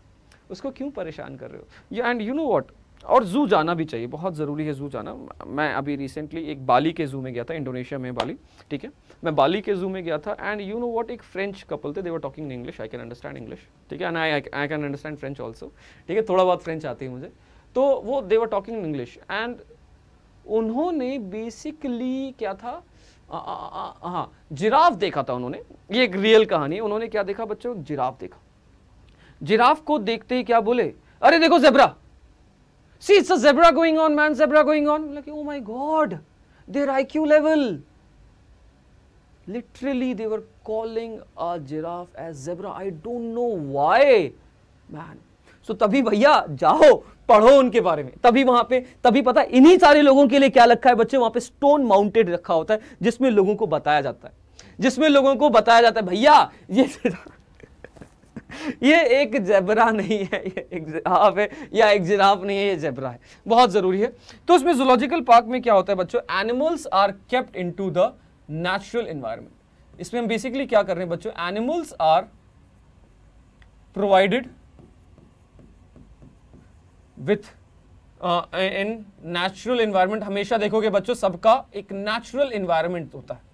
उसको क्यों परेशान कर रहे हो एंड यू नो वॉट और जू जाना भी चाहिए बहुत ज़रूरी है जू जाना मैं अभी रिसेंटली एक बाली के जू में गया था इंडोनेशिया में बाली ठीक है मैं बाली के जू में गया था एंड यू नो वॉट एक फ्रेंच कपल थे they were talking English I can understand English ठीक है and I I can understand French also ठीक है थोड़ा बहुत फ्रेंच आती है मुझे तो वो देवर टॉकिंग इंग्लिश एंड उन्होंने बेसिकली क्या था हाँ जिराफ देखा था उन्होंने ये एक रियल कहानी उन्होंने क्या देखा बच्चों जिराफ देखा जिराफ को देखते ही क्या बोले अरे देखो जबरा See, it's a zebra going on, man, zebra going on. Like, oh my God, their IQ level. Literally, they were calling a giraffe as zebra. I don't know why, man. So, तभी भैया जाओ पढ़ो उनके बारे में तभी वहां पे तभी पता इन्हीं सारे लोगों के लिए क्या रखा है बच्चे वहां पे स्टोन माउंटेड रखा होता है जिसमें लोगों को बताया जाता है जिसमें लोगों को बताया जाता है भैया ये ये एक जबरा नहीं है ये एक जिराफ है हाँ, या एक जिराफ नहीं है ये जबरा है बहुत ज़रूरी है तो उसमें जोलॉजिकल पार्क में क्या होता है बच्चों animals are kept into the natural environment इसमें हम बेसिकली क्या कर रहे हैं बच्चों animals are provided with in natural environment हमेशा देखोगे बच्चों सबका एक नेचुरल इन्वायरमेंट होता है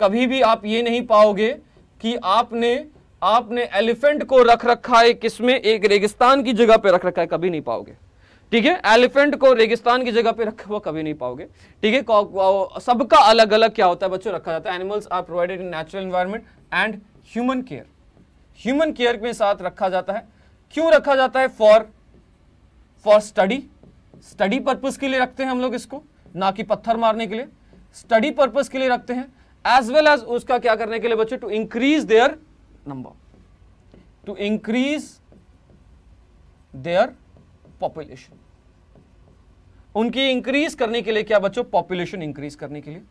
कभी भी आप ये नहीं पाओगे कि आपने आपने एलिफेंट को रख रखा है किसमें एक रेगिस्तान की जगह पे रख रखा है कभी नहीं पाओगे ठीक है एलिफेंट को रेगिस्तान की जगह पे रखा हुआ कभी नहीं पाओगे ठीक है सबका अलग अलग क्या होता है बच्चों रखा जाता है animals are provided in natural environment and human care human care के साथ रखा जाता है क्यों रखा जाता है for for study study purpose के लिए रखते हैं हम लोग इसको ना कि पत्थर मारने के लिए स्टडी पर्पज के लिए रखते हैं एज वेल एज उसका क्या करने के लिए बच्चों to increase their number to increase their population. उनकी इंक्रीज करने के लिए क्या बच्चों पॉपुलेशन इंक्रीज करने के लिए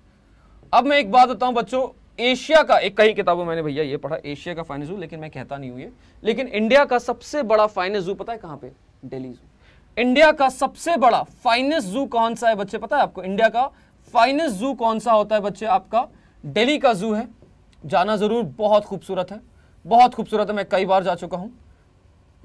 अब मैं एक बात बताऊं बच्चों एशिया का एक कई किताबों मैंने भैया ये पढ़ा एशिया का फाइनेंस जू लेकिन मैं कहता नहीं हूं ये लेकिन इंडिया का सबसे बड़ा फाइनेंस जू पता है कहां पे दिल्ली जू इंडिया का सबसे बड़ा फाइनेंस जू कौन सा है बच्चे पता है आपको इंडिया का फाइनेंस जू कौन सा होता है बच्चे आपका डेली का जू है जाना जरूर बहुत खूबसूरत है बहुत खूबसूरत है मैं कई बार जा चुका हूँ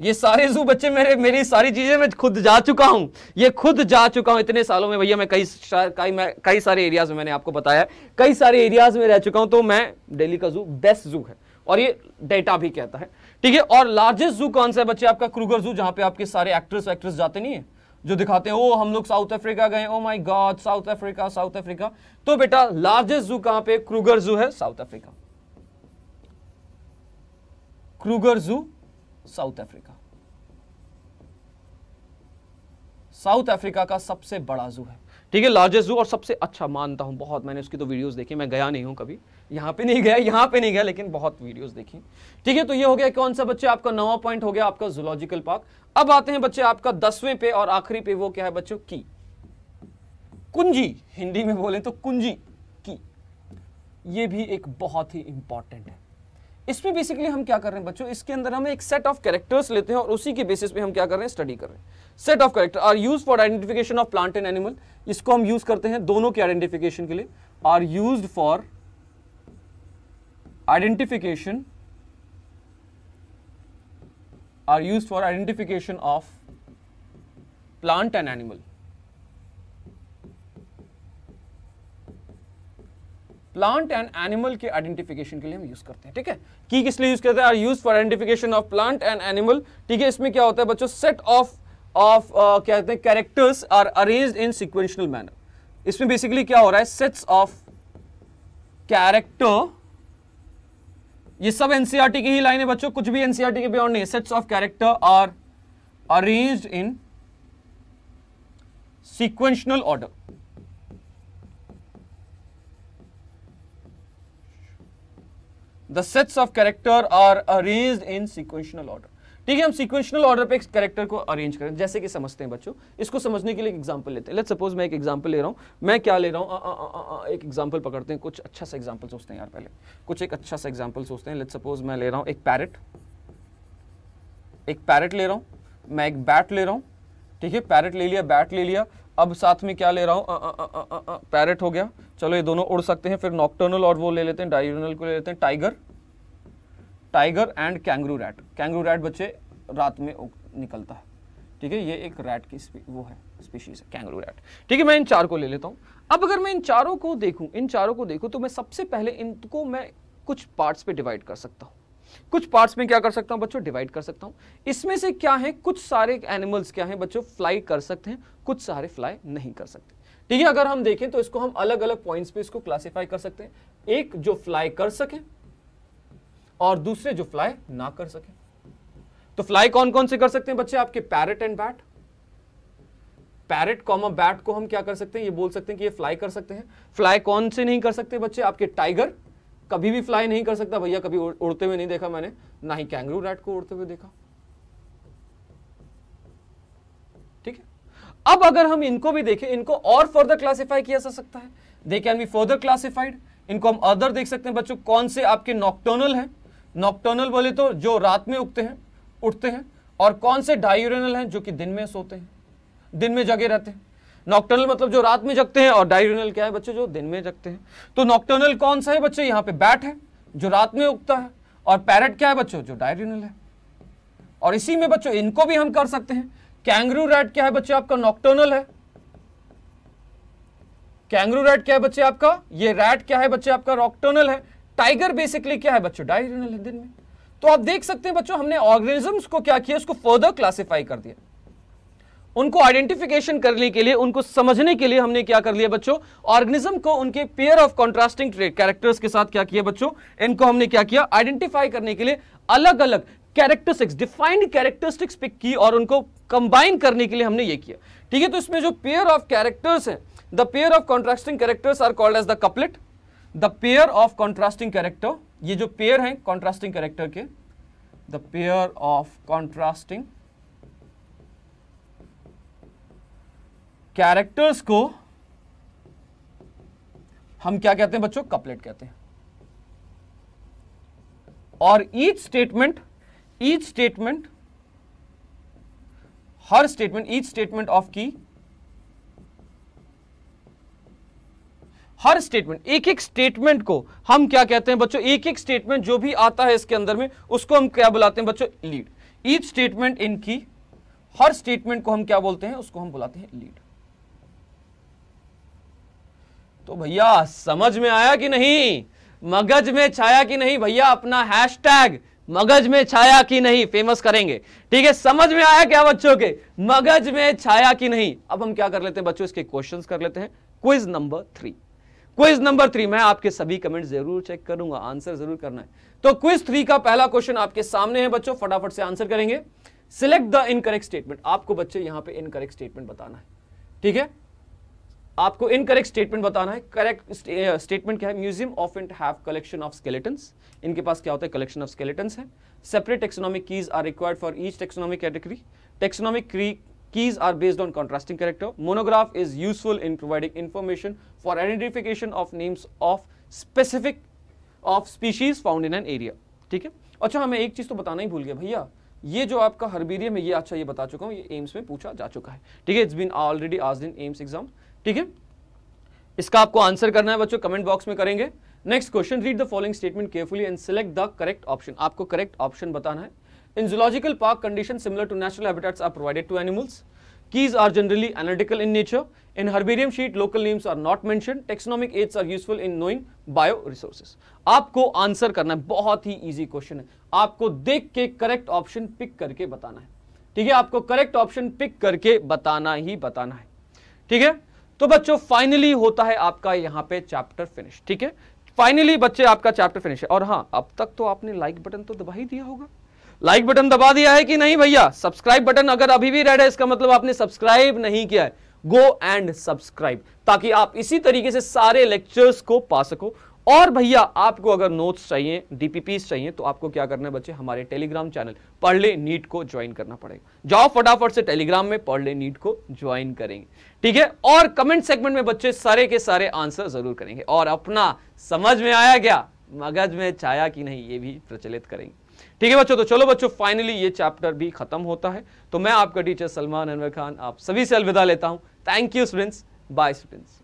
ये सारे जू बच्चे मेरे मेरी सारी चीज़ें मैं खुद जा चुका हूँ ये खुद जा चुका हूँ इतने सालों में भैया मैं कई कई मैं कई सारे एरियाज़ में मैंने आपको बताया कई सारे एरियाज़ में रह चुका हूँ तो मैं दिल्ली का जू बेस्ट जू है और ये डेटा भी कहता है ठीक है और लार्जेस्ट जू कौन सा है बच्चे आपका क्रूगर जू जहाँ पे आपके सारे एक्ट्रेस एक्ट्रेस जाते नहीं है जो दिखाते हैं ओ हम लोग साउथ अफ्रीका गए oh my God South Africa South Africa तो बेटा लार्जेस्ट जू कहाँ पे क्रूगर जू है South Africa Kruger zoo South Africa South Africa का सबसे बड़ा जू है ठीक है लार्जेस्ट जू और सबसे अच्छा मानता हूं बहुत मैंने उसकी तो वीडियोस देखी मैं गया नहीं हूं कभी यहां पे नहीं गया यहां पे नहीं गया लेकिन बहुत वीडियोस देखी ठीक है तो ये हो गया कौन सा बच्चे आपका नवा पॉइंट हो गया आपका जूलॉजिकल पार्क अब आते हैं बच्चे आपका दसवें पे और आखिरी पे वो क्या है बच्चों की कुंजी हिंदी में बोले तो कुंजी की ये भी एक बहुत ही इंपॉर्टेंट है इसमें बेसिकली हम क्या कर रहे हैं बच्चों इसके अंदर हम एक सेट ऑफ कैरेक्टर्स लेते हैं और उसी के बेसिस पे हम क्या कर रहे हैं स्टडी कर रहे हैं set of character are use for identification of plant and animal इसको हम यूज करते हैं दोनों के आइडेंटिफिकेशन के लिए are use for identification are use for identification of plant and animal plant and animal के आइडेंटिफिकेशन के लिए हम यूज करते हैं ठीक है की किस लिए यूज करते हैं are use for identification of plant and animal ठीक है इसमें क्या होता है बच्चों सेट ऑफ ऑफ क्या कहते हैं characters are arrange in sequential manner इसमें बेसिकली क्या हो रहा है सेट्स ऑफ कैरेक्टर ये सब एनसीआरटी e की ही लाइन है बच्चों कुछ भी एनसीआरटी e के बियॉन्ड नहीं sets of character are arranged in sequential order the sets of character are arrange in sequential order ठीक है हम सिक्वेंशनल ऑर्डर पे कैरेक्टर को अरेंज करें जैसे कि समझते हैं बच्चों इसको समझने के लिए एग्जाम्पल लेते हैं लेट सपोज मैं एक एग्जाम्पल ले रहा हूँ मैं क्या ले रहा हूँ एक एग्जाम्पल पकड़ते हैं कुछ अच्छा सा एग्जाम्पल सोचते हैं यार पहले कुछ एक अच्छा सा एग्जाम्पल सोचते हैं लेट सपोज मैं ले रहा हूँ एक पैरट एक पैरट ले रहा हूँ मैं एक बैट ले रहा हूँ ठीक है पैरट ले लिया बैट ले लिया अब साथ में क्या ले रहा हूँ पैरट हो गया चलो ये दोनों उड़ सकते हैं फिर नॉक्टर्नल और वो ले लेते हैं डायरनल को ले लेते हैं tiger tiger and kangaroo rat kangaroo rat बच्चे रात में निकलता है ठीक है ये एक रैट की वो है स्पीशीज है कैंगरू रैट ठीक है मैं इन चार को ले लेता हूँ अब अगर मैं इन चारों को देखूँ इन चारों को देखूँ तो मैं सबसे पहले इनको मैं कुछ पार्ट्स पे डिवाइड कर सकता हूँ कुछ पार्ट्स में क्या कर सकता हूं बच्चों डिवाइड कर सकता हूं इसमें से क्या है कुछ सारे एनिमल्स क्या है बच्चों फ्लाई कर सकते हैं कुछ सारे फ्लाई नहीं कर सकते ठीक है अगर हम देखें तो इसको हम अलग अलग पॉइंट्स पे इसको क्लासिफाई कर सकते हैं एक जो फ्लाई कर सके और दूसरे जो फ्लाई ना कर सके तो फ्लाई कौन कौन से कर सकते हैं बच्चे आपके parrot and bat parrot comma bat को हम क्या कर सकते हैं ये बोल सकते हैं कि ये फ्लाई कर सकते हैं फ्लाई कौन से नहीं कर सकते बच्चे आपके टाइगर कभी भी फ्लाई नहीं कर सकता भैया कभी उड़ते हुए नहीं देखा मैंने ना ही कैंगरू रैट को उड़ते हुए देखा ठीक है अब अगर हम इनको भी देखें इनको और फर्दर क्लासिफाई किया जा सकता है they can be further classified इनको हम अदर देख सकते हैं बच्चों कौन से आपके नॉक्टर्नल हैं नॉक्टर्नल बोले तो जो रात में उगते हैं उठते हैं और कौन से डायूरनल हैं जो कि दिन में सोते हैं दिन में जगे रहते हैं नॉक्टर्नल मतलब जो रात में जगते हैं और डायरिनल क्या है बच्चे जो दिन में जगते हैं तो नॉक्टर्नल कौन सा है बच्चे यहाँ पे बैट है जो रात में उगता है और पैरट क्या है बच्चों जो डायरिनल है और इसी में बच्चों इनको भी हम कर सकते हैं कैंगरू रैट क्या है बच्चे आपका नॉक्टर्नल है कैंगरू रैट क्या है बच्चे आपका ये रैट क्या है बच्चे आपका नॉक्टर्नल है टाइगर बेसिकली क्या है बच्चों डायरिनल है दिन में तो आप देख सकते हैं बच्चों हमने ऑर्गेनिजम्स को क्या किया उसको फर्दर क्लासिफाई कर दिया उनको आइडेंटिफिकेशन करने के लिए उनको समझने के लिए हमने क्या कर लिया बच्चों ऑर्गेनिज्म को उनके pair of contrasting trait characters के साथ क्या किया बच्चों इनको हमने क्या किया आइडेंटिफाई करने के लिए अलग अलग कैरेक्टरिस्टिक्स डिफाइंड कैरेक्टरिस्टिक्स पिक की और उनको कंबाइन करने के लिए हमने ये किया ठीक है तो इसमें जो पेयर ऑफ कैरेक्टर्स है the pair of contrasting characters are called as the couplet the pair of contrasting character ये जो पेयर है कॉन्ट्रास्टिंग कैरेक्टर के the pair of contrasting characters को हम क्या कहते हैं बच्चों कपलेट कहते हैं और ईच स्टेटमेंट ईच स्टेटमेंट हर स्टेटमेंट ईच स्टेटमेंट ऑफ की हर स्टेटमेंट एक एक स्टेटमेंट को हम क्या कहते हैं बच्चों एक एक स्टेटमेंट जो भी आता है इसके अंदर में उसको हम क्या बुलाते हैं बच्चों लीड ईच स्टेटमेंट इनकी हर स्टेटमेंट को हम क्या बोलते हैं उसको हम बुलाते हैं लीड तो भैया समझ में आया कि नहीं मगज में छाया कि नहीं भैया अपना हैशटैग मगज में छाया कि नहीं फेमस करेंगे ठीक है समझ में आया क्या बच्चों के मगज में छाया कि नहीं अब हम क्या कर लेते हैं बच्चों इसके क्वेश्चंस कर लेते हैं quiz number three quiz number three मैं आपके सभी कमेंट जरूर चेक करूंगा आंसर जरूर करना है तो क्विज थ्री का पहला क्वेश्चन आपके सामने है बच्चों फटाफट से आंसर करेंगे सिलेक्ट द इनकरेक्ट स्टेटमेंट आपको बच्चे यहां पर इनकरेक्ट स्टेटमेंट बताना है ठीक है आपको इनकरेक्ट स्टेटमेंट बताना है करेक्ट स्टेटमेंट क्या है म्यूजियम ऑफ इंट हैव कलेक्शन ऑफ स्केलेटन्स इनके पास क्या होता है कलेक्शन ऑफ स्केलेटन्स है separate taxonomic keys are required for each taxonomic category taxonomic keys are based on contrasting character. Monograph is useful in providing information for identification of names of specific of species found in an area ठीक है अच्छा हमें एक चीज़ तो बताना ही भूल गया भैया ये जो आपका हर्बेरियम है ये अच्छा ये बता चुका हूँ ये एम्स में पूछा जा चुका है ठीक है इट्स बीन ऑलरेडी आज इन एम्स एग्जाम ठीक है इसका आपको आंसर करना है बच्चों कमेंट बॉक्स में करेंगे next question read the following statement carefully and select the correct option आपको करेक्ट ऑप्शन बताना है in zoological park condition similar to national habitats are provided to animals keys are generally analytical in nature in herbarium sheet local names are not mention taxonomic aids are useful in knowing bio resources आपको answer करना है बहुत ही easy question है आपको देख के correct option pick करके बताना है ठीक है आपको करेक्ट ऑप्शन पिक करके बताना ही बताना है ठीक है तो बच्चों फाइनली होता है आपका यहां पे चैप्टर फिनिश ठीक है फाइनली बच्चे आपका चैप्टर फिनिश है और हां अब तक तो आपने लाइक बटन तो दबा ही दिया होगा लाइक बटन दबा दिया है कि नहीं भैया सब्सक्राइब बटन अगर अभी भी रेड है इसका मतलब आपने सब्सक्राइब नहीं किया है गो एंड सब्सक्राइब ताकि आप इसी तरीके से सारे लेक्चर्स को पा सको और भैया आपको अगर नोट्स चाहिए डीपीपीस चाहिए तो आपको क्या करना है बच्चे हमारे टेलीग्राम चैनल ले नीट को ज्वाइन करना पड़ेगा जाओ फटाफट से टेलीग्राम में ले नीट को ज्वाइन करेंगे ठीक है और कमेंट सेगमेंट में बच्चे सारे के सारे आंसर जरूर करेंगे और अपना समझ में आया क्या मगज में छाया कि नहीं ये भी प्रचलित करेंगे ठीक है बच्चों तो चलो बच्चों फाइनली ये चैप्टर भी खत्म होता है तो मैं आपका टीचर सलमान अनवर खान आप सभी से अलविदा लेता हूँ thank you students bye students